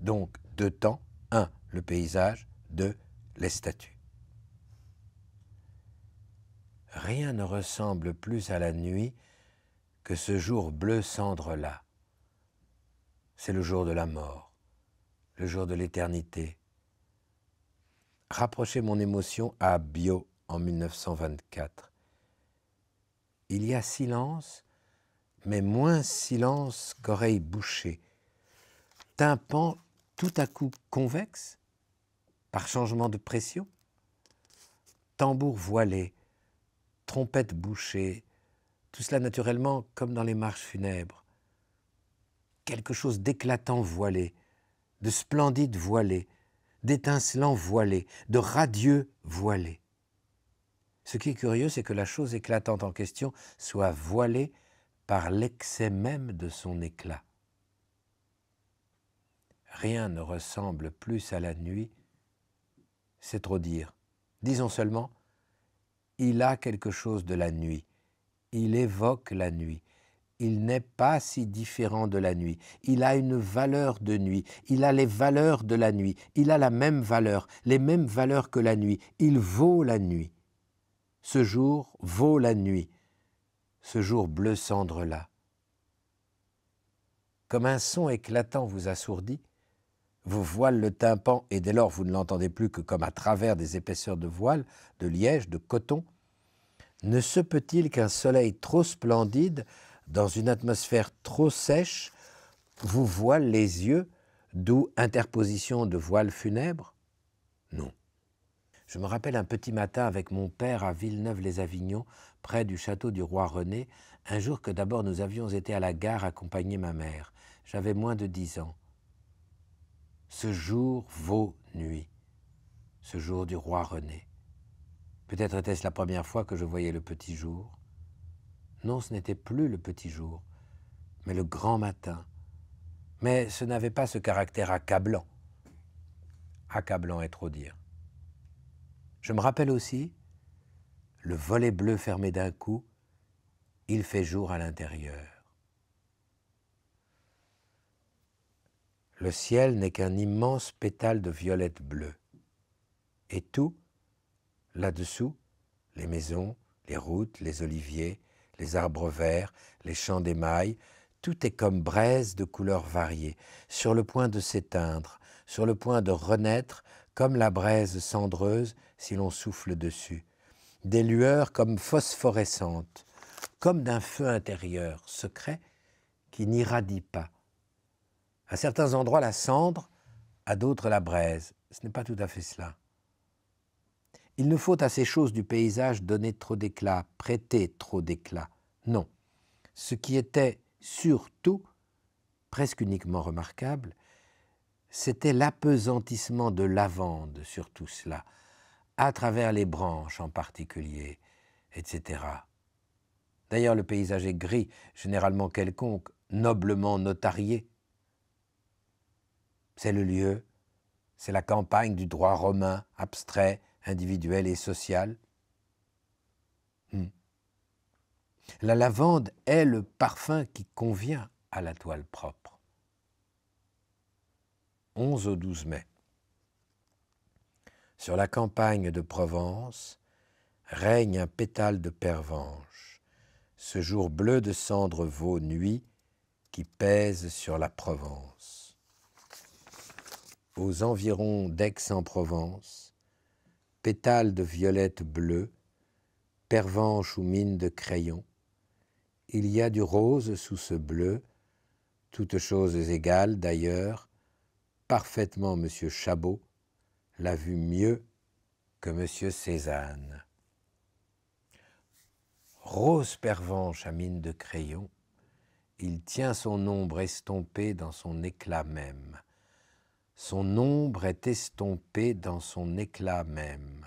Donc, deux temps, un, le paysage, deux, les statues. Rien ne ressemble plus à la nuit que ce jour bleu cendre-là. C'est le jour de la mort, le jour de l'éternité. Rapprochez mon émotion à Bio en 1924. Il y a silence, mais moins silence qu'oreille bouchée tympan tout à coup convexe, par changement de pression, tambour voilé, trompette bouchée, tout cela naturellement comme dans les marches funèbres. Quelque chose d'éclatant voilé, de splendide voilé, d'étincelant voilé, de radieux voilé. Ce qui est curieux, c'est que la chose éclatante en question soit voilée par l'excès même de son éclat. Rien ne ressemble plus à la nuit, c'est trop dire. Disons seulement, il a quelque chose de la nuit, il évoque la nuit, il n'est pas si différent de la nuit, il a une valeur de nuit, il a les valeurs de la nuit, il a la même valeur, les mêmes valeurs que la nuit, il vaut la nuit. Ce jour vaut la nuit, ce jour bleu cendre là. Comme un son éclatant vous assourdit, vous voile le tympan et dès lors vous ne l'entendez plus que comme à travers des épaisseurs de voile, de liège, de coton Ne se peut-il qu'un soleil trop splendide, dans une atmosphère trop sèche, vous voile les yeux, d'où interposition de voiles funèbres Non. Je me rappelle un petit matin avec mon père à villeneuve les avignons près du château du roi René, un jour que d'abord nous avions été à la gare accompagner ma mère. J'avais moins de dix ans ce jour vaut nuit, ce jour du roi René. Peut-être était-ce la première fois que je voyais le petit jour. Non, ce n'était plus le petit jour, mais le grand matin. Mais ce n'avait pas ce caractère accablant. Accablant est trop dire. Je me rappelle aussi le volet bleu fermé d'un coup, il fait jour à l'intérieur. Le ciel n'est qu'un immense pétale de violette bleue. Et tout, là-dessous, les maisons, les routes, les oliviers, les arbres verts, les champs d'émail, tout est comme braise de couleurs variées, sur le point de s'éteindre, sur le point de renaître, comme la braise cendreuse si l'on souffle dessus. Des lueurs comme phosphorescentes, comme d'un feu intérieur secret qui n'irradie pas, à certains endroits, la cendre, à d'autres, la braise. Ce n'est pas tout à fait cela. Il ne faut à ces choses du paysage donner trop d'éclat, prêter trop d'éclat. Non. Ce qui était surtout, presque uniquement remarquable, c'était l'apesantissement de lavande sur tout cela, à travers les branches en particulier, etc. D'ailleurs, le paysage est gris, généralement quelconque, noblement notarié, c'est le lieu, c'est la campagne du droit romain, abstrait, individuel et social. Hmm. La lavande est le parfum qui convient à la toile propre. 11 au 12 mai. Sur la campagne de Provence règne un pétale de pervenche. Ce jour bleu de cendre vaut nuit qui pèse sur la Provence aux environs d'Aix-en-Provence, pétales de violette bleue, pervenche ou mine de crayon, il y a du rose sous ce bleu, toutes choses égales d'ailleurs, parfaitement M. Chabot l'a vu mieux que M. Cézanne. Rose pervenche à mine de crayon, il tient son ombre estompée dans son éclat même son ombre est estompée dans son éclat même.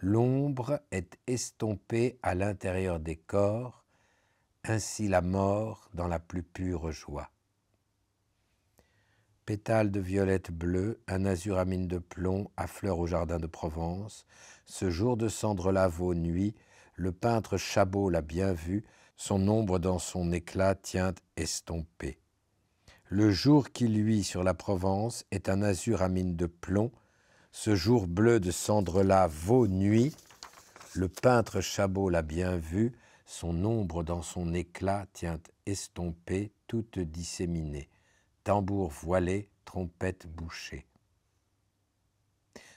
L'ombre est estompée à l'intérieur des corps, ainsi la mort dans la plus pure joie. Pétale de violette bleue, un azuramine de plomb à fleurs au jardin de Provence. Ce jour de cendre lave nuit. le peintre Chabot l'a bien vu, son ombre dans son éclat tient estompée. Le jour qui luit sur la Provence est un azur à mine de plomb. Ce jour bleu de cendre-là vaut nuit. Le peintre Chabot l'a bien vu. Son ombre dans son éclat tient estompée, toute disséminée. Tambour voilé, trompette bouchée.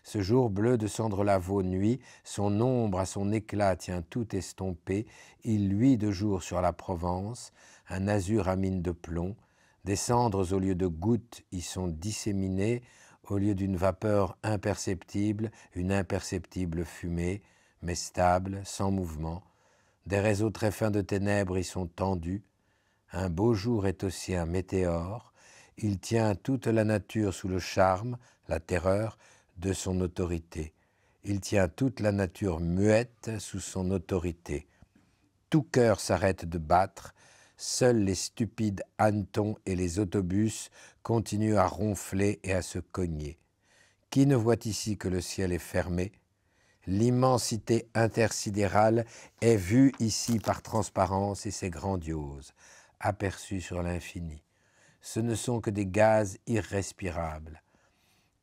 Ce jour bleu de cendre-là vaut nuit, son ombre à son éclat tient tout estompé, il luit de jour sur la Provence, un azur à mine de plomb, des cendres au lieu de gouttes y sont disséminées, au lieu d'une vapeur imperceptible, une imperceptible fumée, mais stable, sans mouvement. Des réseaux très fins de ténèbres y sont tendus. Un beau jour est aussi un météore. Il tient toute la nature sous le charme, la terreur, de son autorité. Il tient toute la nature muette sous son autorité. Tout cœur s'arrête de battre, Seuls les stupides hannetons et les autobus continuent à ronfler et à se cogner. Qui ne voit ici que le ciel est fermé L'immensité intersidérale est vue ici par transparence et c'est grandiose, aperçue sur l'infini. Ce ne sont que des gaz irrespirables.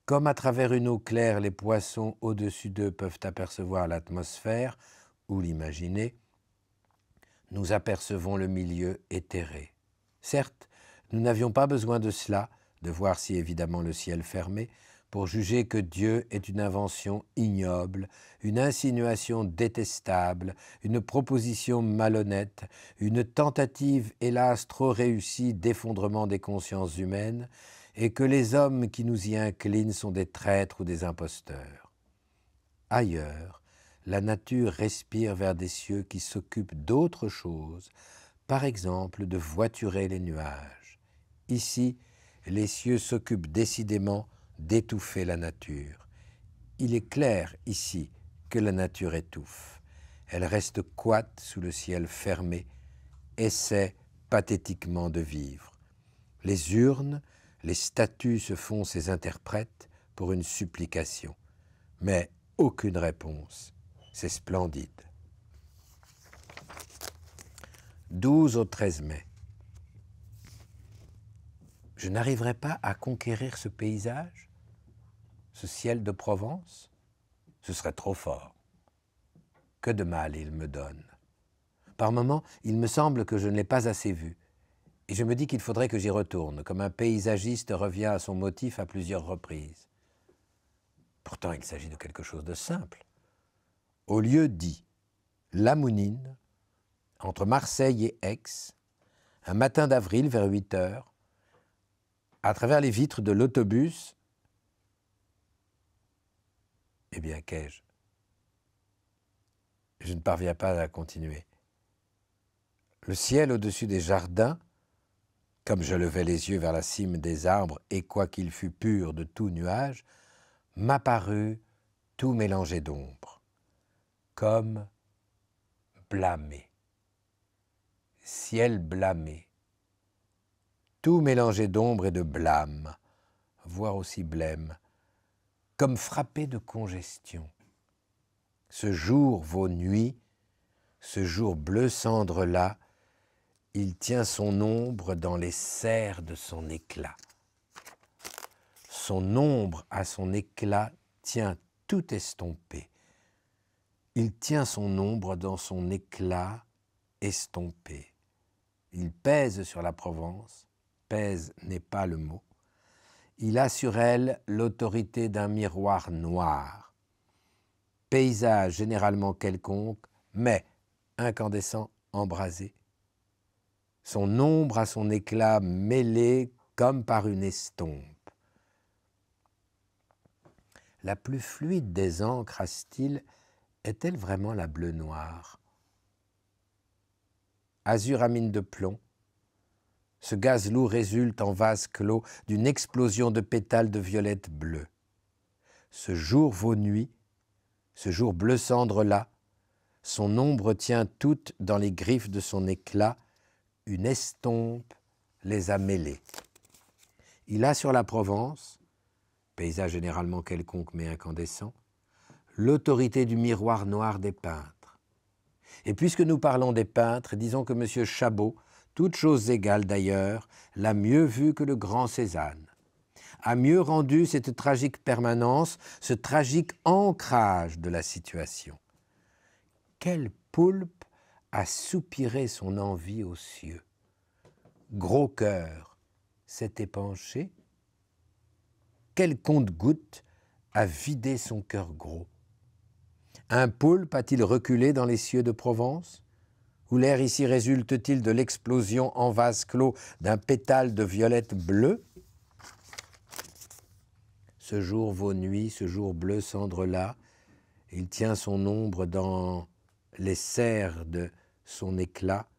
Comme à travers une eau claire, les poissons au-dessus d'eux peuvent apercevoir l'atmosphère ou l'imaginer, nous apercevons le milieu éthéré. Certes, nous n'avions pas besoin de cela, de voir si évidemment le ciel fermé, pour juger que Dieu est une invention ignoble, une insinuation détestable, une proposition malhonnête, une tentative hélas trop réussie d'effondrement des consciences humaines, et que les hommes qui nous y inclinent sont des traîtres ou des imposteurs. Ailleurs, la nature respire vers des cieux qui s'occupent d'autres choses, par exemple de voiturer les nuages. Ici, les cieux s'occupent décidément d'étouffer la nature. Il est clair ici que la nature étouffe. Elle reste coite sous le ciel fermé, essaie pathétiquement de vivre. Les urnes, les statues se font ses interprètes pour une supplication, mais aucune réponse. C'est splendide. 12 au 13 mai. Je n'arriverai pas à conquérir ce paysage, ce ciel de Provence Ce serait trop fort. Que de mal il me donne. Par moments, il me semble que je ne l'ai pas assez vu, et je me dis qu'il faudrait que j'y retourne, comme un paysagiste revient à son motif à plusieurs reprises. Pourtant, il s'agit de quelque chose de simple au lieu dit Lamounine, entre Marseille et Aix, un matin d'avril vers 8 heures, à travers les vitres de l'autobus, eh bien, qu'ai-je Je ne parviens pas à continuer. Le ciel au-dessus des jardins, comme je levais les yeux vers la cime des arbres, et quoiqu'il fût pur de tout nuage, m'apparut tout mélangé d'ombre comme blâmé. Ciel blâmé. Tout mélangé d'ombre et de blâme, voire aussi blême, comme frappé de congestion. Ce jour vaut nuit, ce jour bleu cendre là, il tient son ombre dans les serres de son éclat. Son ombre à son éclat tient tout estompé. Il tient son ombre dans son éclat estompé. Il pèse sur la Provence, pèse n'est pas le mot. Il a sur elle l'autorité d'un miroir noir. Paysage généralement quelconque, mais incandescent, embrasé. Son ombre à son éclat mêlé comme par une estompe. La plus fluide des encres, a-t-il, est-elle vraiment la bleu noire Azur de plomb. Ce gaz lourd résulte en vase clos d'une explosion de pétales de violette bleue. Ce jour vaut nuit, ce jour bleu cendre là, son ombre tient toute dans les griffes de son éclat, une estompe les a mêlées. Il a sur la Provence, paysage généralement quelconque mais incandescent, l'autorité du miroir noir des peintres. Et puisque nous parlons des peintres, disons que M. Chabot, toutes choses égales d'ailleurs, l'a mieux vu que le grand Cézanne, a mieux rendu cette tragique permanence, ce tragique ancrage de la situation. Quel poulpe a soupiré son envie aux cieux Gros cœur s'est épanché Quel compte-goutte a vidé son cœur gros un poulpe a-t-il reculé dans les cieux de Provence Ou l'air ici résulte-t-il de l'explosion en vase clos d'un pétale de violette bleue Ce jour vaut nuit, ce jour bleu cendre-là, il tient son ombre dans les serres de son éclat.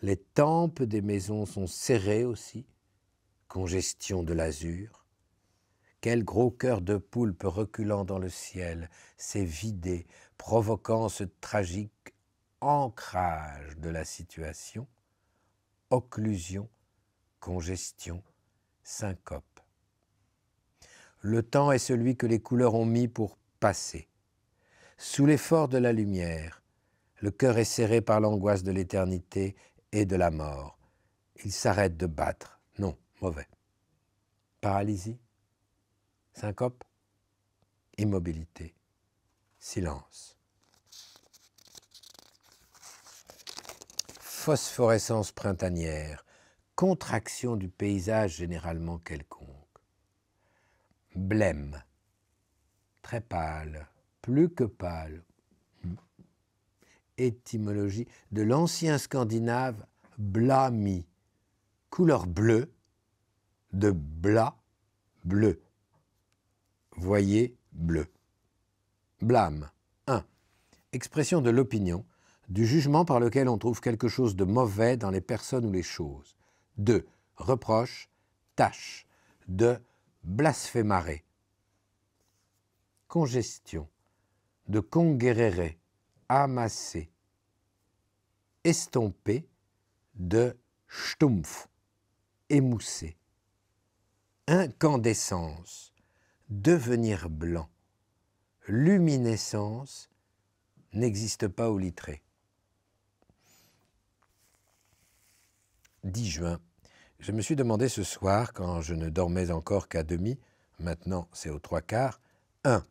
Les tempes des maisons sont serrées aussi, congestion de l'azur. Quel gros cœur de poulpe reculant dans le ciel s'est vidé, provoquant ce tragique ancrage de la situation, occlusion, congestion, syncope. Le temps est celui que les couleurs ont mis pour passer. Sous l'effort de la lumière, le cœur est serré par l'angoisse de l'éternité et de la mort. Il s'arrête de battre. Non, mauvais. Paralysie Syncope, immobilité, silence. Phosphorescence printanière, contraction du paysage généralement quelconque. Blême, très pâle, plus que pâle. Étymologie de l'ancien scandinave blami, couleur bleue, de bla, bleu voyez bleu. Blâme. 1. Expression de l'opinion, du jugement par lequel on trouve quelque chose de mauvais dans les personnes ou les choses. 2. Reproche, tâche. De blasphémare. Congestion. De conguerrer, amasser. Estompé. De stumpf, émousser. Incandescence devenir blanc. Luminescence n'existe pas au litré. 10 juin. Je me suis demandé ce soir, quand je ne dormais encore qu'à demi, maintenant c'est aux trois quarts, 1.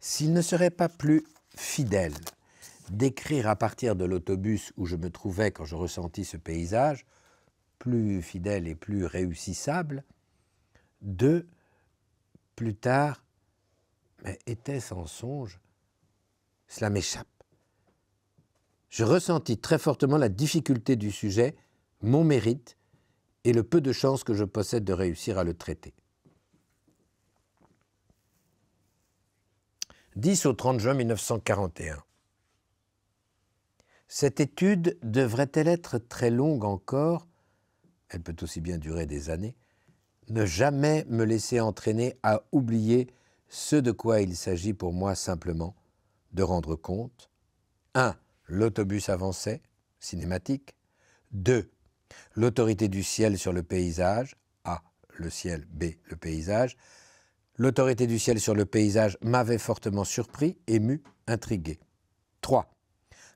S'il ne serait pas plus fidèle d'écrire à partir de l'autobus où je me trouvais quand je ressentis ce paysage, plus fidèle et plus réussissable, 2 plus tard, mais était-ce en songe Cela m'échappe. Je ressentis très fortement la difficulté du sujet, mon mérite et le peu de chances que je possède de réussir à le traiter. 10 au 30 juin 1941. Cette étude devrait-elle être très longue encore Elle peut aussi bien durer des années ne jamais me laisser entraîner à oublier ce de quoi il s'agit pour moi simplement, de rendre compte 1. L'autobus avançait, cinématique. 2. L'autorité du ciel sur le paysage, A. Le ciel, B. Le paysage. L'autorité du ciel sur le paysage m'avait fortement surpris, ému, intrigué. 3.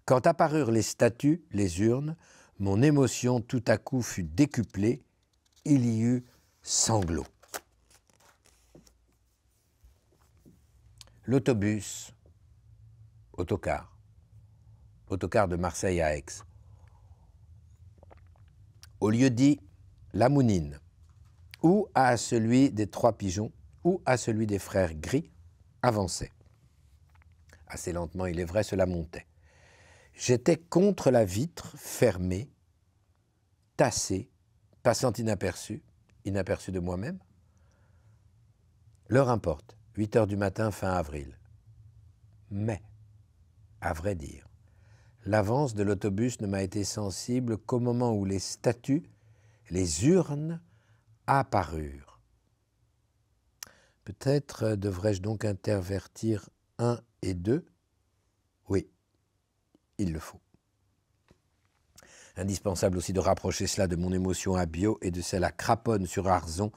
Quand apparurent les statues, les urnes, mon émotion tout à coup fut décuplée. Il y eut sanglots. L'autobus, autocar, autocar de Marseille à Aix. Au lieu dit La Mounine, ou à celui des Trois Pigeons, ou à celui des Frères Gris, avançait. Assez lentement, il est vrai, cela montait. J'étais contre la vitre fermée, tassé, passant inaperçu, inaperçu de moi-même L'heure importe, 8 heures du matin fin avril. Mais, à vrai dire, l'avance de l'autobus ne m'a été sensible qu'au moment où les statues, les urnes, apparurent. Peut-être devrais-je donc intervertir un et deux Oui, il le faut. Indispensable aussi de rapprocher cela de mon émotion à Bio et de celle à Craponne sur Arzon,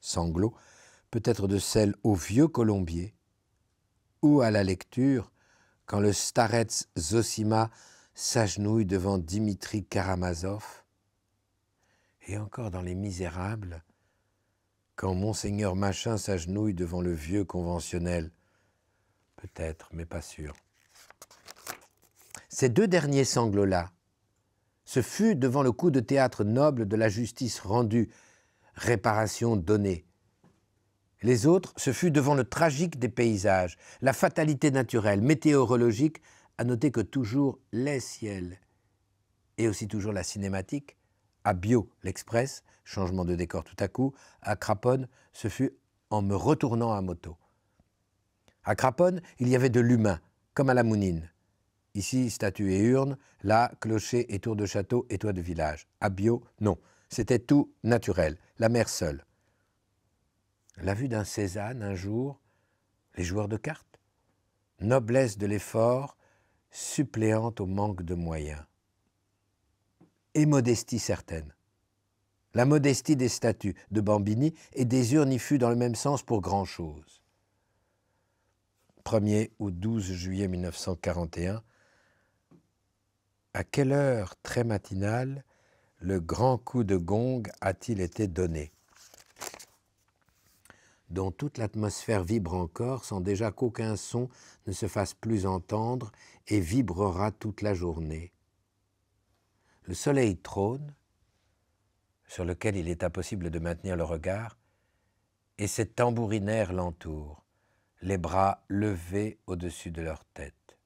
sanglot, peut-être de celle au vieux Colombier, ou à la lecture, quand le Starets Zosima s'agenouille devant Dimitri Karamazov, et encore dans Les Misérables, quand Monseigneur Machin s'agenouille devant le vieux conventionnel. Peut-être, mais pas sûr. Ces deux derniers sanglots-là, ce fut devant le coup de théâtre noble de la justice rendue, réparation donnée. Les autres, ce fut devant le tragique des paysages, la fatalité naturelle, météorologique, à noter que toujours les ciels, et aussi toujours la cinématique, à Bio, l'Express, changement de décor tout à coup, à Craponne, ce fut en me retournant à moto. À Craponne, il y avait de l'humain, comme à la Mounine. Ici, statues et urnes, là, clocher et tour de château et toits de village. À Bio, non. C'était tout naturel, la mer seule. La vue d'un Cézanne un jour, les joueurs de cartes, noblesse de l'effort, suppléante au manque de moyens. Et modestie certaine. La modestie des statues de Bambini et des urnes y fut dans le même sens pour grand-chose. 1er au 12 juillet 1941, à quelle heure très matinale le grand coup de gong a-t-il été donné dont toute l'atmosphère vibre encore sans déjà qu'aucun son ne se fasse plus entendre et vibrera toute la journée. Le soleil trône, sur lequel il est impossible de maintenir le regard, et ses tambourinaires l'entourent, les bras levés au-dessus de leur tête.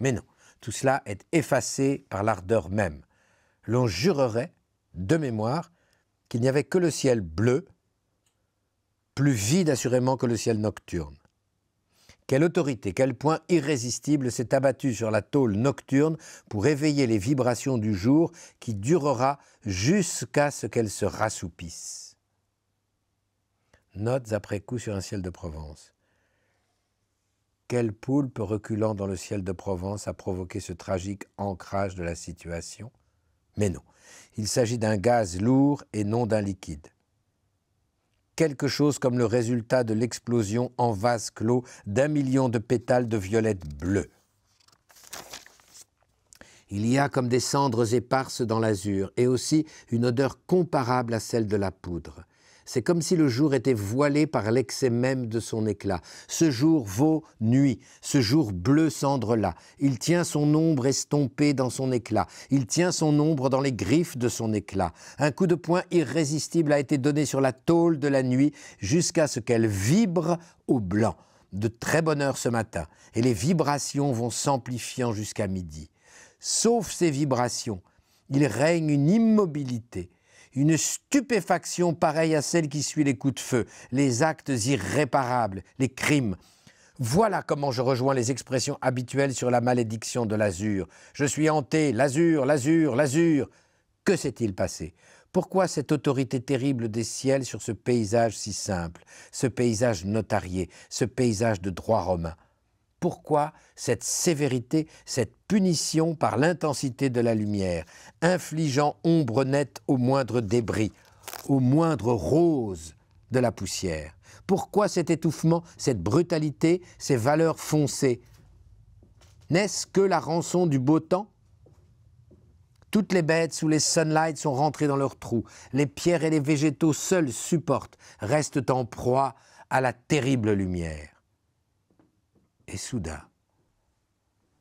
Mais non, tout cela est effacé par l'ardeur même. L'on jurerait, de mémoire, qu'il n'y avait que le ciel bleu, plus vide assurément que le ciel nocturne. Quelle autorité, quel point irrésistible s'est abattu sur la tôle nocturne pour éveiller les vibrations du jour qui durera jusqu'à ce qu'elle se rassoupisse. Notes après coup sur un ciel de Provence. Quelle poulpe reculant dans le ciel de Provence a provoqué ce tragique ancrage de la situation Mais non, il s'agit d'un gaz lourd et non d'un liquide. Quelque chose comme le résultat de l'explosion en vase clos d'un million de pétales de violette bleue. Il y a comme des cendres éparses dans l'azur, et aussi une odeur comparable à celle de la poudre. C'est comme si le jour était voilé par l'excès même de son éclat. Ce jour vaut nuit, ce jour bleu cendre là. Il tient son ombre estompée dans son éclat. Il tient son ombre dans les griffes de son éclat. Un coup de poing irrésistible a été donné sur la tôle de la nuit jusqu'à ce qu'elle vibre au blanc. De très bonne heure ce matin, et les vibrations vont s'amplifiant jusqu'à midi. Sauf ces vibrations, il règne une immobilité, une stupéfaction pareille à celle qui suit les coups de feu, les actes irréparables, les crimes. Voilà comment je rejoins les expressions habituelles sur la malédiction de l'azur. Je suis hanté, l'azur, l'azur, l'azur. Que s'est-il passé Pourquoi cette autorité terrible des ciels sur ce paysage si simple, ce paysage notarié, ce paysage de droit romain pourquoi cette sévérité, cette punition par l'intensité de la lumière, infligeant ombre nette au moindre débris, au moindre rose de la poussière Pourquoi cet étouffement, cette brutalité, ces valeurs foncées N'est-ce que la rançon du beau temps toutes les bêtes sous les sunlights sont rentrées dans leurs trous. Les pierres et les végétaux seuls supportent, restent en proie à la terrible lumière. Et soudain,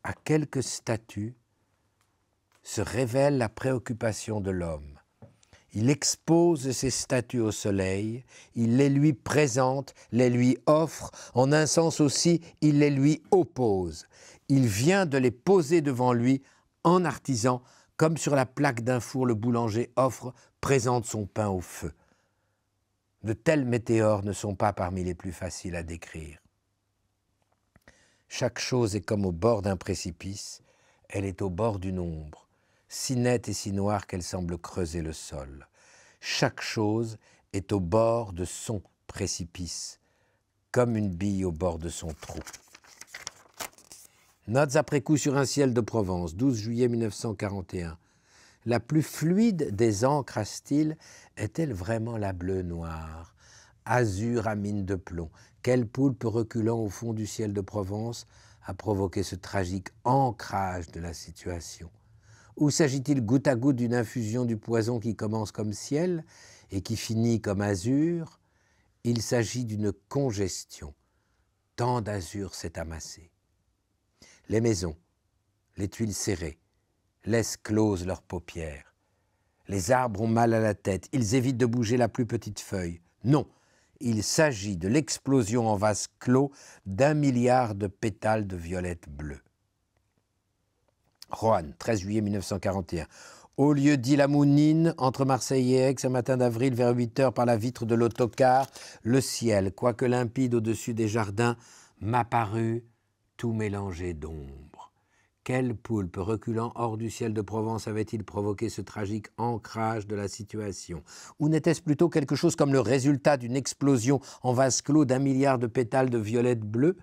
à quelques statues, se révèle la préoccupation de l'homme. Il expose ses statues au soleil, il les lui présente, les lui offre, en un sens aussi, il les lui oppose. Il vient de les poser devant lui en artisan, comme sur la plaque d'un four le boulanger offre, présente son pain au feu. De tels météores ne sont pas parmi les plus faciles à décrire. Chaque chose est comme au bord d'un précipice, elle est au bord d'une ombre, si nette et si noire qu'elle semble creuser le sol. Chaque chose est au bord de son précipice, comme une bille au bord de son trou. Notes après coup sur un ciel de Provence, 12 juillet 1941. La plus fluide des encres à style est-elle vraiment la bleue noire Azur à mine de plomb, quelle poulpe reculant au fond du ciel de Provence a provoqué ce tragique ancrage de la situation Ou s'agit-il goutte à goutte d'une infusion du poison qui commence comme ciel et qui finit comme azur Il s'agit d'une congestion. Tant d'azur s'est amassé. Les maisons, les tuiles serrées, laissent closes leurs paupières. Les arbres ont mal à la tête, ils évitent de bouger la plus petite feuille. Non, il s'agit de l'explosion en vase clos d'un milliard de pétales de violette bleue. Roanne, 13 juillet 1941. Au lieu dit la entre Marseille et Aix, un matin d'avril vers 8 h par la vitre de l'autocar, le ciel, quoique limpide au-dessus des jardins, m'apparut tout mélangé d'ombre. Quel poulpe reculant hors du ciel de Provence avait-il provoqué ce tragique ancrage de la situation Ou n'était-ce plutôt quelque chose comme le résultat d'une explosion en vase clos d'un milliard de pétales de violette bleue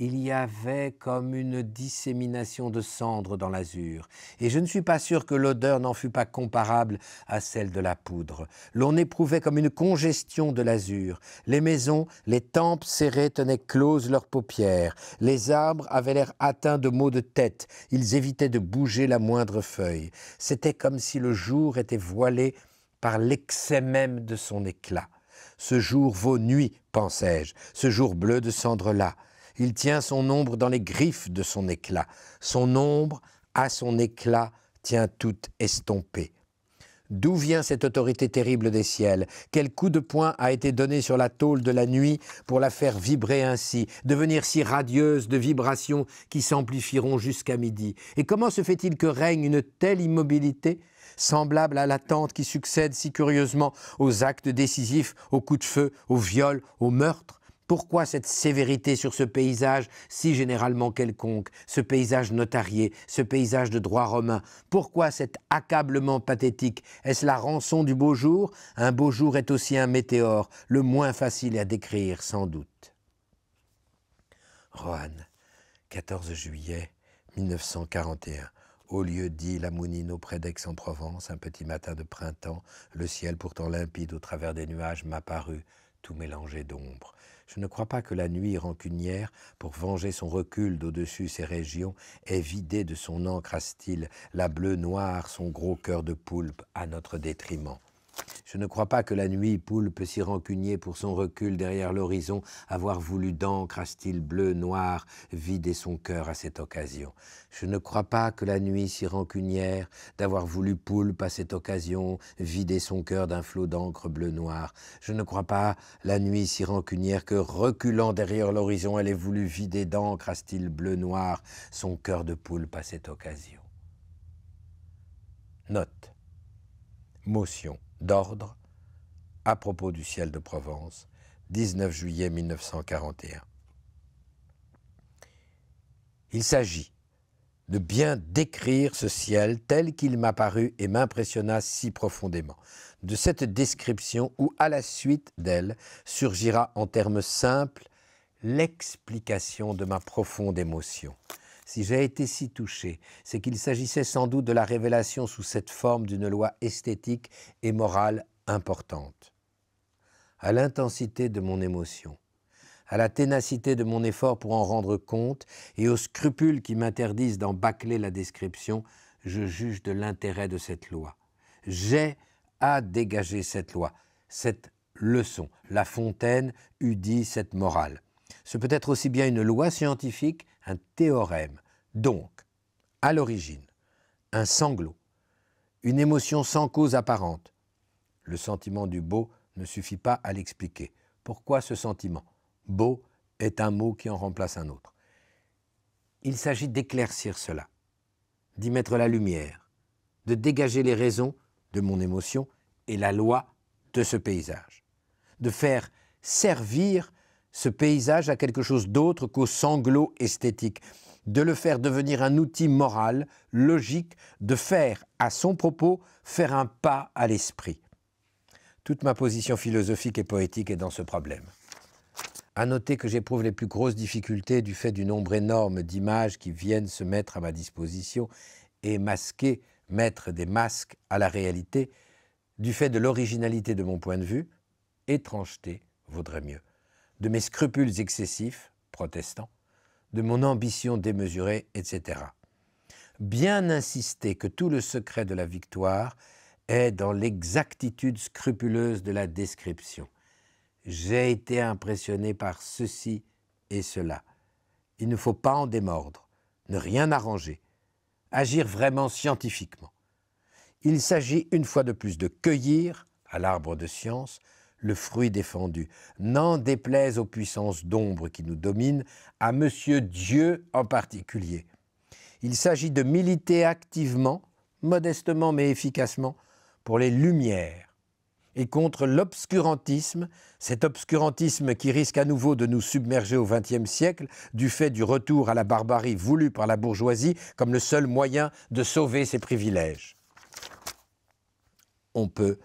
il y avait comme une dissémination de cendres dans l'azur, et je ne suis pas sûr que l'odeur n'en fût pas comparable à celle de la poudre. L'on éprouvait comme une congestion de l'azur. Les maisons, les tempes serrées tenaient closes leurs paupières. Les arbres avaient l'air atteints de maux de tête. Ils évitaient de bouger la moindre feuille. C'était comme si le jour était voilé par l'excès même de son éclat. Ce jour vaut nuit, pensais-je, ce jour bleu de cendres-là. Il tient son ombre dans les griffes de son éclat. Son ombre, à son éclat, tient toute estompée. D'où vient cette autorité terrible des ciels Quel coup de poing a été donné sur la tôle de la nuit pour la faire vibrer ainsi, devenir si radieuse de vibrations qui s'amplifieront jusqu'à midi Et comment se fait-il que règne une telle immobilité semblable à l'attente qui succède si curieusement aux actes décisifs, aux coups de feu, aux viols, aux meurtres pourquoi cette sévérité sur ce paysage si généralement quelconque, ce paysage notarié, ce paysage de droit romain Pourquoi cet accablement pathétique Est-ce la rançon du beau jour Un beau jour est aussi un météore, le moins facile à décrire sans doute. Roanne, 14 juillet 1941 au lieu dit La Mounine auprès d'Aix-en-Provence, un petit matin de printemps, le ciel pourtant limpide au travers des nuages m'apparut, tout mélangé d'ombre. Je ne crois pas que la nuit rancunière, pour venger son recul d'au-dessus ces régions, ait vidé de son encre style la bleue noire son gros cœur de poulpe à notre détriment. Je ne crois pas que la nuit, poulpe s'y rancunier pour son recul derrière l'horizon, avoir voulu d'encre à style bleu, noir, vider son cœur à cette occasion. Je ne crois pas que la nuit, s'y rancunière, d'avoir voulu poulpe à cette occasion, vider son cœur d'un flot d'encre bleu-noir. Je ne crois pas la nuit, s'y rancunière, que reculant derrière l'horizon, elle ait voulu vider d'encre à style bleu-noir son cœur de poulpe à cette occasion. Note. Motion d'ordre à propos du ciel de Provence, 19 juillet 1941. Il s'agit de bien décrire ce ciel tel qu'il m'a paru et m'impressionna si profondément. De cette description où, à la suite d'elle, surgira en termes simples l'explication de ma profonde émotion. Si j'ai été si touché, c'est qu'il s'agissait sans doute de la révélation sous cette forme d'une loi esthétique et morale importante. À l'intensité de mon émotion, à la ténacité de mon effort pour en rendre compte et aux scrupules qui m'interdisent d'en bâcler la description, je juge de l'intérêt de cette loi. J'ai à dégager cette loi, cette leçon. La Fontaine eût dit cette morale. Ce peut être aussi bien une loi scientifique un théorème, donc, à l'origine, un sanglot, une émotion sans cause apparente. Le sentiment du beau ne suffit pas à l'expliquer. Pourquoi ce sentiment Beau est un mot qui en remplace un autre. Il s'agit d'éclaircir cela, d'y mettre la lumière, de dégager les raisons de mon émotion et la loi de ce paysage, de faire servir ce paysage a quelque chose d'autre qu'au sanglot esthétique, de le faire devenir un outil moral, logique, de faire, à son propos, faire un pas à l'esprit. Toute ma position philosophique et poétique est dans ce problème. À noter que j'éprouve les plus grosses difficultés du fait du nombre énorme d'images qui viennent se mettre à ma disposition et masquer, mettre des masques à la réalité, du fait de l'originalité de mon point de vue, étrangeté vaudrait mieux de mes scrupules excessifs, protestants, de mon ambition démesurée, etc. Bien insister que tout le secret de la victoire est dans l'exactitude scrupuleuse de la description. J'ai été impressionné par ceci et cela. Il ne faut pas en démordre, ne rien arranger, agir vraiment scientifiquement. Il s'agit une fois de plus de cueillir, à l'arbre de science, le fruit défendu. N'en déplaise aux puissances d'ombre qui nous dominent, à Monsieur Dieu en particulier. Il s'agit de militer activement, modestement mais efficacement, pour les lumières et contre l'obscurantisme, cet obscurantisme qui risque à nouveau de nous submerger au XXe siècle du fait du retour à la barbarie voulue par la bourgeoisie comme le seul moyen de sauver ses privilèges. On peut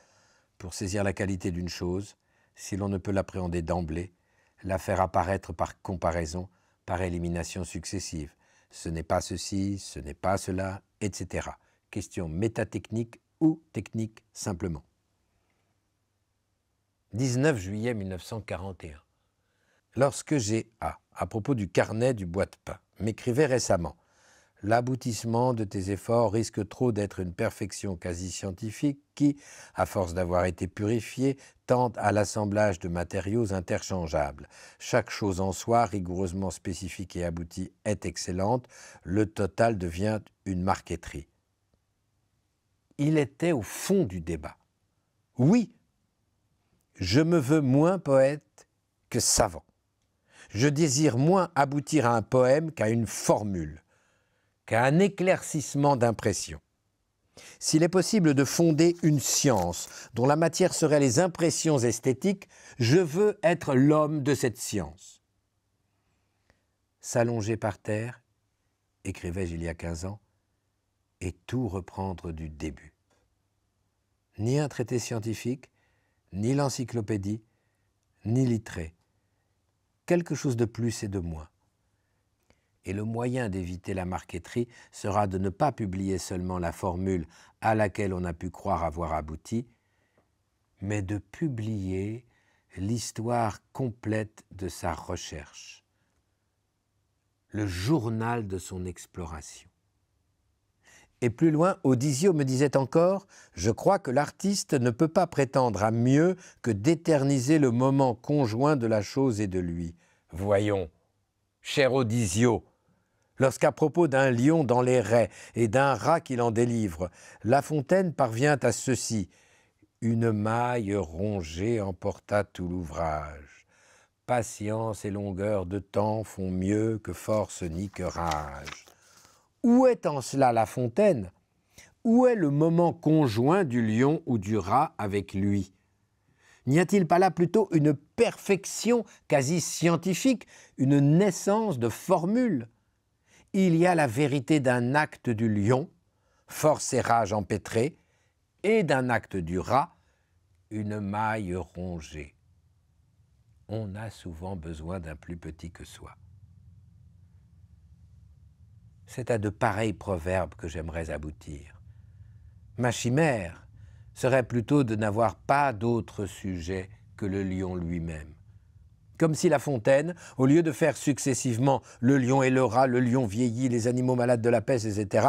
pour saisir la qualité d'une chose, si l'on ne peut l'appréhender d'emblée, la faire apparaître par comparaison, par élimination successive. Ce n'est pas ceci, ce n'est pas cela, etc. Question métatechnique ou technique simplement. 19 juillet 1941. Lorsque G.A., à propos du carnet du bois de pain, m'écrivait récemment L'aboutissement de tes efforts risque trop d'être une perfection quasi scientifique qui, à force d'avoir été purifiée, tente à l'assemblage de matériaux interchangeables. Chaque chose en soi, rigoureusement spécifique et aboutie, est excellente. Le total devient une marqueterie. Il était au fond du débat. Oui, je me veux moins poète que savant. Je désire moins aboutir à un poème qu'à une formule qu'à un éclaircissement d'impression, S'il est possible de fonder une science dont la matière serait les impressions esthétiques, je veux être l'homme de cette science. S'allonger par terre, écrivais-je il y a 15 ans, et tout reprendre du début. Ni un traité scientifique, ni l'encyclopédie, ni littré Quelque chose de plus et de moins et le moyen d'éviter la marqueterie sera de ne pas publier seulement la formule à laquelle on a pu croire avoir abouti, mais de publier l'histoire complète de sa recherche, le journal de son exploration. Et plus loin, Odizio me disait encore Je crois que l'artiste ne peut pas prétendre à mieux que d'éterniser le moment conjoint de la chose et de lui. Voyons, cher Odisio Lorsqu'à propos d'un lion dans les raies et d'un rat qui l'en délivre, La Fontaine parvient à ceci Une maille rongée emporta tout l'ouvrage. Patience et longueur de temps font mieux que force ni que rage. Où est en cela La Fontaine Où est le moment conjoint du lion ou du rat avec lui N'y a-t-il pas là plutôt une perfection quasi scientifique, une naissance de formule il y a la vérité d'un acte du lion, force et rage empêtrée, et d'un acte du rat, une maille rongée. On a souvent besoin d'un plus petit que soi. C'est à de pareils proverbes que j'aimerais aboutir. Ma chimère serait plutôt de n'avoir pas d'autre sujet que le lion lui-même comme si La Fontaine, au lieu de faire successivement le lion et le rat, le lion vieilli, les animaux malades de la peste, etc.,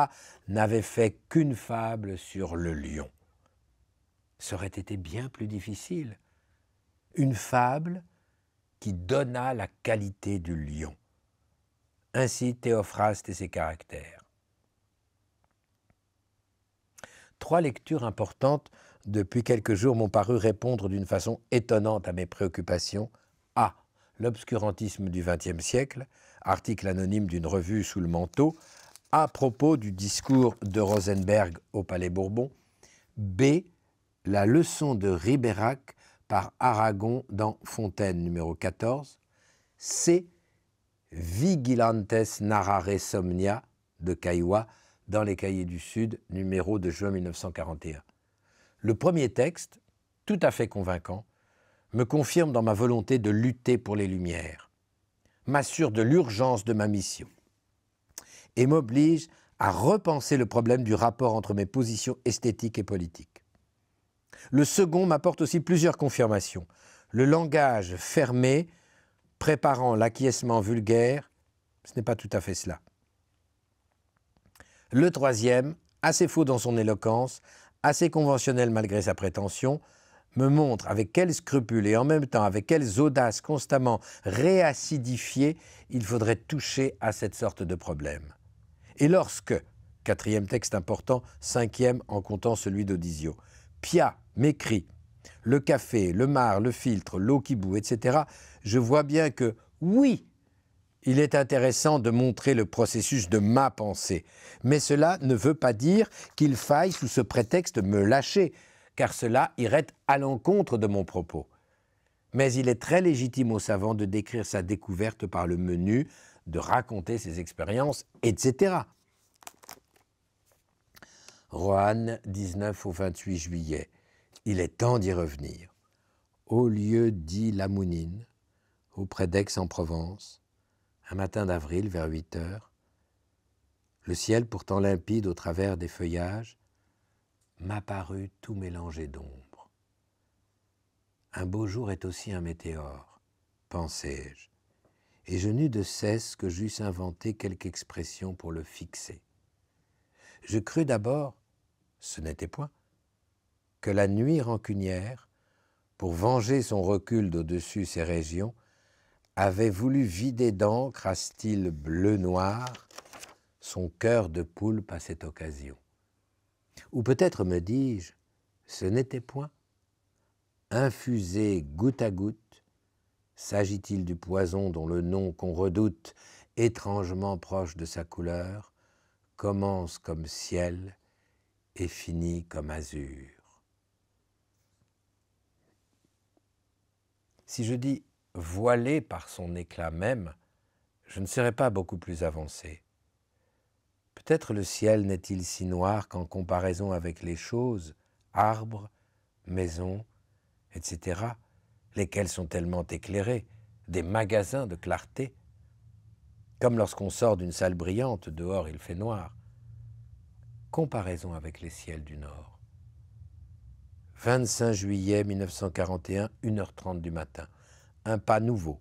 n'avait fait qu'une fable sur le lion. Ça aurait été bien plus difficile. Une fable qui donna la qualité du lion. Ainsi Théophraste et ses caractères. Trois lectures importantes depuis quelques jours m'ont paru répondre d'une façon étonnante à mes préoccupations. A. L'obscurantisme du XXe siècle, article anonyme d'une revue sous le manteau, à propos du discours de Rosenberg au Palais Bourbon, B. La leçon de Ribérac par Aragon dans Fontaine numéro 14, C. Vigilantes narrare somnia de Caillois dans les Cahiers du Sud, numéro de juin 1941. Le premier texte, tout à fait convaincant, me confirme dans ma volonté de lutter pour les Lumières, m'assure de l'urgence de ma mission et m'oblige à repenser le problème du rapport entre mes positions esthétiques et politiques. Le second m'apporte aussi plusieurs confirmations. Le langage fermé préparant l'acquiescement vulgaire, ce n'est pas tout à fait cela. Le troisième, assez faux dans son éloquence, assez conventionnel malgré sa prétention, me montre avec quel scrupules et en même temps avec quelles audaces constamment réacidifiées il faudrait toucher à cette sorte de problème. Et lorsque, quatrième texte important, cinquième en comptant celui d'Odisio, Pia m'écrit le café, le mar, le filtre, l'eau qui boue, etc., je vois bien que oui, il est intéressant de montrer le processus de ma pensée, mais cela ne veut pas dire qu'il faille sous ce prétexte me lâcher car cela irait à l'encontre de mon propos. Mais il est très légitime au savant de décrire sa découverte par le menu, de raconter ses expériences, etc. Roanne, 19 au 28 juillet. Il est temps d'y revenir. Au lieu dit Lamounine, auprès d'Aix-en-Provence, un matin d'avril vers 8 heures. Le ciel pourtant limpide au travers des feuillages, m'apparut tout mélangé d'ombre. Un beau jour est aussi un météore, pensai-je, et je n'eus de cesse que j'eusse inventé quelque expression pour le fixer. Je crus d'abord, ce n'était point, que la nuit rancunière, pour venger son recul d'au-dessus ces régions, avait voulu vider d'encre à style bleu-noir son cœur de poulpe à cette occasion. Ou peut-être me dis-je, ce n'était point. Infusé goutte à goutte, s'agit-il du poison dont le nom qu'on redoute, étrangement proche de sa couleur, commence comme ciel et finit comme azur Si je dis voilé par son éclat même, je ne serais pas beaucoup plus avancé. Peut-être le ciel n'est-il si noir qu'en comparaison avec les choses, arbres, maisons, etc., lesquelles sont tellement éclairées, des magasins de clarté, comme lorsqu'on sort d'une salle brillante, dehors il fait noir. Comparaison avec les ciels du Nord. 25 juillet 1941, 1h30 du matin. Un pas nouveau.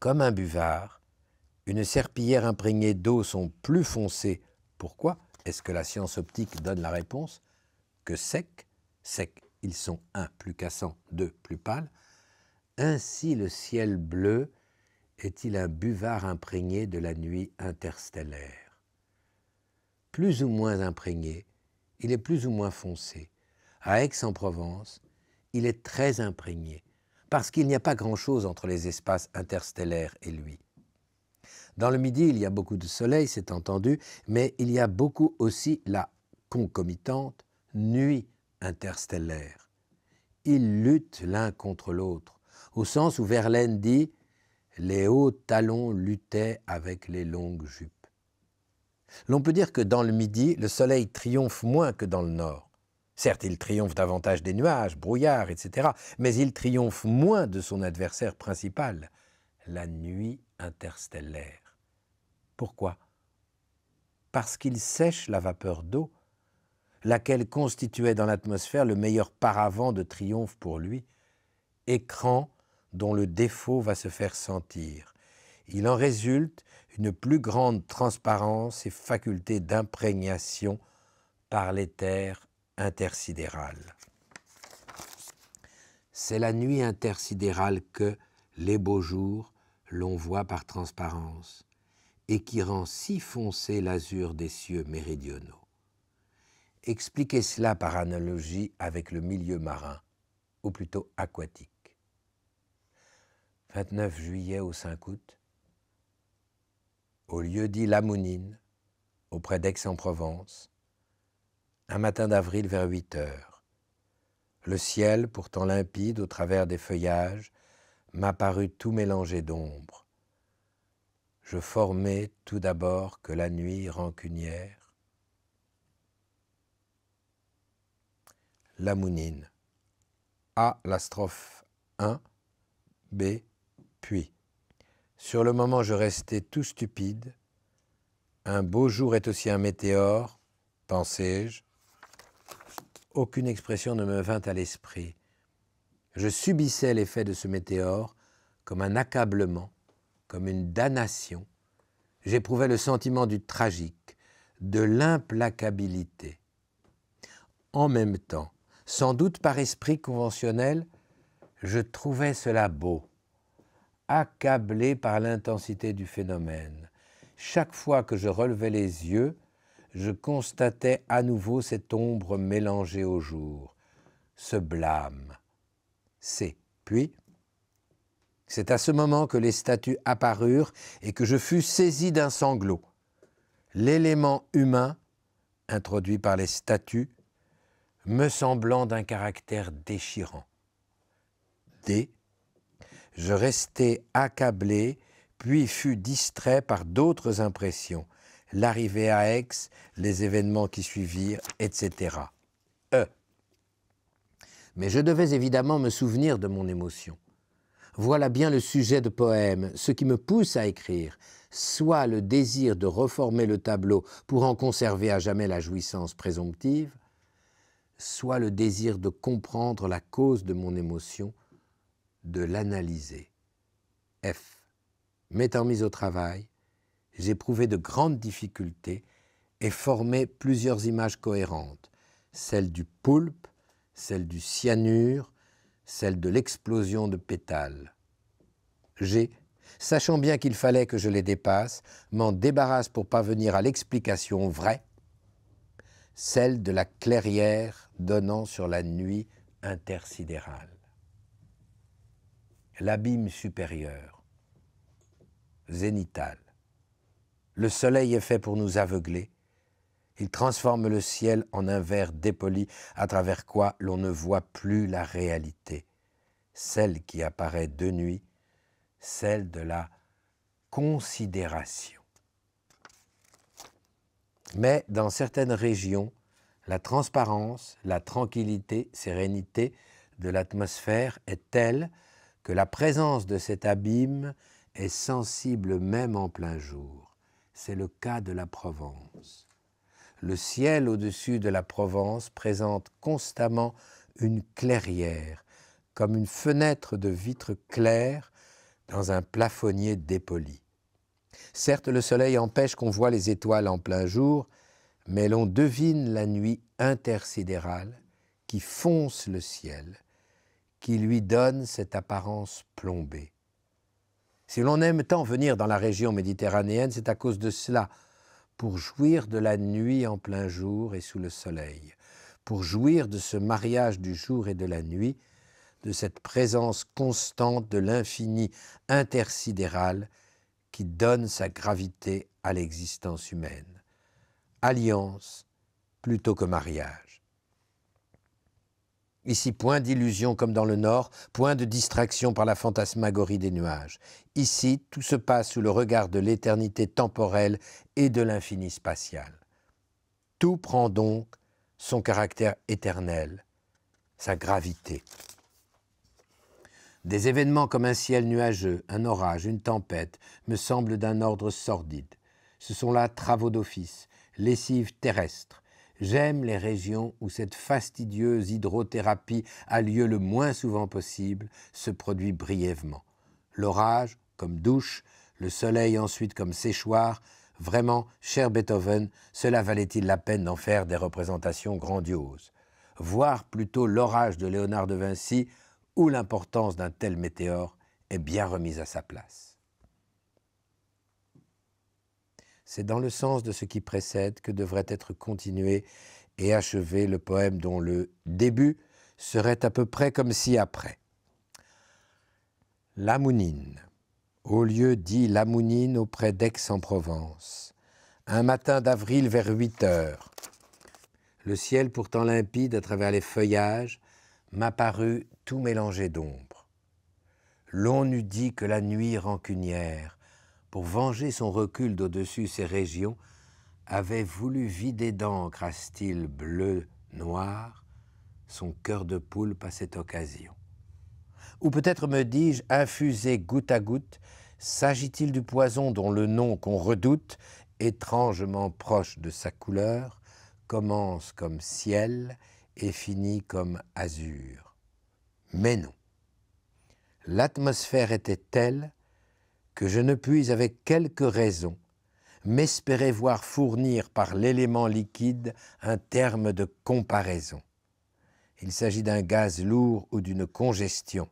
Comme un buvard, une serpillière imprégnée d'eau sont plus foncées. Pourquoi Est-ce que la science optique donne la réponse Que sec, sec, ils sont un plus cassants, deux plus pâles. Ainsi le ciel bleu est-il un buvard imprégné de la nuit interstellaire Plus ou moins imprégné, il est plus ou moins foncé. À Aix-en-Provence, il est très imprégné, parce qu'il n'y a pas grand-chose entre les espaces interstellaires et lui. Dans le midi, il y a beaucoup de soleil, c'est entendu, mais il y a beaucoup aussi la concomitante nuit interstellaire. Ils luttent l'un contre l'autre, au sens où Verlaine dit Les hauts talons luttaient avec les longues jupes. L'on peut dire que dans le midi, le soleil triomphe moins que dans le nord. Certes, il triomphe davantage des nuages, brouillards, etc., mais il triomphe moins de son adversaire principal, la nuit interstellaire. Pourquoi Parce qu'il sèche la vapeur d'eau, laquelle constituait dans l'atmosphère le meilleur paravent de triomphe pour lui, écran dont le défaut va se faire sentir. Il en résulte une plus grande transparence et faculté d'imprégnation par l'éther intersidéral. C'est la nuit intersidérale que, les beaux jours, l'on voit par transparence et qui rend si foncé l'azur des cieux méridionaux. Expliquez cela par analogie avec le milieu marin, ou plutôt aquatique. 29 juillet au 5 août, au lieu dit Lamounine, auprès d'Aix-en-Provence, un matin d'avril vers 8 heures. Le ciel, pourtant limpide au travers des feuillages, m'apparut tout mélangé d'ombre je formais tout d'abord que la nuit rancunière, la mounine. A, la strophe 1, B, puis. Sur le moment, je restais tout stupide. Un beau jour est aussi un météore, pensais-je. Aucune expression ne me vint à l'esprit. Je subissais l'effet de ce météore comme un accablement comme une damnation, j'éprouvais le sentiment du tragique, de l'implacabilité. En même temps, sans doute par esprit conventionnel, je trouvais cela beau, accablé par l'intensité du phénomène. Chaque fois que je relevais les yeux, je constatais à nouveau cette ombre mélangée au jour, ce blâme. C'est, puis, c'est à ce moment que les statues apparurent et que je fus saisi d'un sanglot. L'élément humain, introduit par les statues, me semblant d'un caractère déchirant. D. Je restai accablé, puis fus distrait par d'autres impressions, l'arrivée à Aix, les événements qui suivirent, etc. E. Mais je devais évidemment me souvenir de mon émotion. Voilà bien le sujet de poème, ce qui me pousse à écrire, soit le désir de reformer le tableau pour en conserver à jamais la jouissance présomptive, soit le désir de comprendre la cause de mon émotion, de l'analyser. F. M'étant mise au travail, éprouvé de grandes difficultés et formé plusieurs images cohérentes, celle du poulpe, celle du cyanure, celle de l'explosion de pétales. J'ai, sachant bien qu'il fallait que je les dépasse, m'en débarrasse pour parvenir à l'explication vraie, celle de la clairière donnant sur la nuit intersidérale. L'abîme supérieur, zénital. Le soleil est fait pour nous aveugler, il transforme le ciel en un verre dépoli à travers quoi l'on ne voit plus la réalité, celle qui apparaît de nuit, celle de la considération. Mais dans certaines régions, la transparence, la tranquillité, sérénité de l'atmosphère est telle que la présence de cet abîme est sensible même en plein jour. C'est le cas de la Provence le ciel au-dessus de la Provence présente constamment une clairière, comme une fenêtre de vitre claire dans un plafonnier dépoli. Certes, le soleil empêche qu'on voie les étoiles en plein jour, mais l'on devine la nuit intersidérale qui fonce le ciel, qui lui donne cette apparence plombée. Si l'on aime tant venir dans la région méditerranéenne, c'est à cause de cela, pour jouir de la nuit en plein jour et sous le soleil, pour jouir de ce mariage du jour et de la nuit, de cette présence constante de l'infini intersidéral qui donne sa gravité à l'existence humaine. Alliance plutôt que mariage. Ici, point d'illusion comme dans le Nord, point de distraction par la fantasmagorie des nuages. Ici, tout se passe sous le regard de l'éternité temporelle et de l'infini spatial. Tout prend donc son caractère éternel, sa gravité. Des événements comme un ciel nuageux, un orage, une tempête me semblent d'un ordre sordide. Ce sont là travaux d'office, lessives terrestres, J'aime les régions où cette fastidieuse hydrothérapie a lieu le moins souvent possible, se produit brièvement. L'orage, comme douche, le soleil ensuite comme séchoir, vraiment, cher Beethoven, cela valait-il la peine d'en faire des représentations grandioses Voir plutôt l'orage de Léonard de Vinci, où l'importance d'un tel météore est bien remise à sa place. C'est dans le sens de ce qui précède que devrait être continué et achevé le poème dont le début serait à peu près comme si après. Lamounine, au lieu dit Lamounine auprès d'Aix-en-Provence, un matin d'avril vers 8 heures. Le ciel pourtant limpide à travers les feuillages m'apparut tout mélangé d'ombre. L'on eût dit que la nuit rancunière pour venger son recul d'au-dessus ces régions, avait voulu vider d'encre à style bleu-noir son cœur de poule à cette occasion. Ou peut-être, me dis-je, infusé goutte à goutte, s'agit-il du poison dont le nom qu'on redoute, étrangement proche de sa couleur, commence comme ciel et finit comme azur Mais non. L'atmosphère était telle que je ne puis avec quelque raison m'espérer voir fournir par l'élément liquide un terme de comparaison. Il s'agit d'un gaz lourd ou d'une congestion,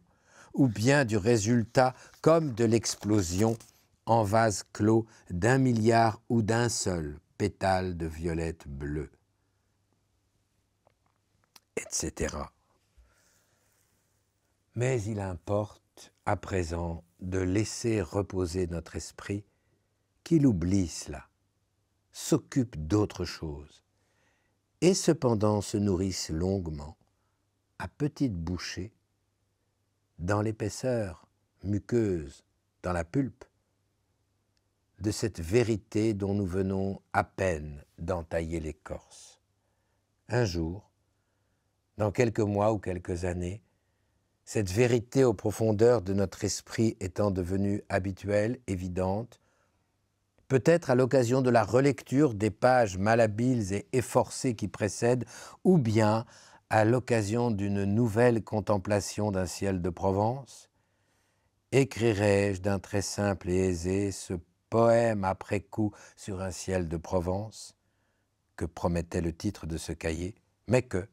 ou bien du résultat comme de l'explosion en vase clos d'un milliard ou d'un seul pétale de violette bleue. Etc. Mais il importe à présent de laisser reposer notre esprit, qu'il oublie cela, s'occupe d'autre chose, et cependant se nourrisse longuement, à petites bouchées, dans l'épaisseur muqueuse, dans la pulpe, de cette vérité dont nous venons à peine d'entailler l'écorce. Un jour, dans quelques mois ou quelques années, cette vérité aux profondeurs de notre esprit étant devenue habituelle, évidente, peut-être à l'occasion de la relecture des pages malhabiles et efforcées qui précèdent, ou bien à l'occasion d'une nouvelle contemplation d'un ciel de Provence, écrirai-je d'un très simple et aisé ce poème après coup sur un ciel de Provence, que promettait le titre de ce cahier, mais que,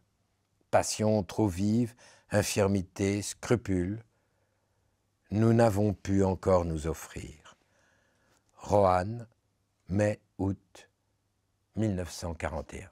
passion trop vive, infirmité, scrupule, nous n'avons pu encore nous offrir. Roanne, mai-août 1941.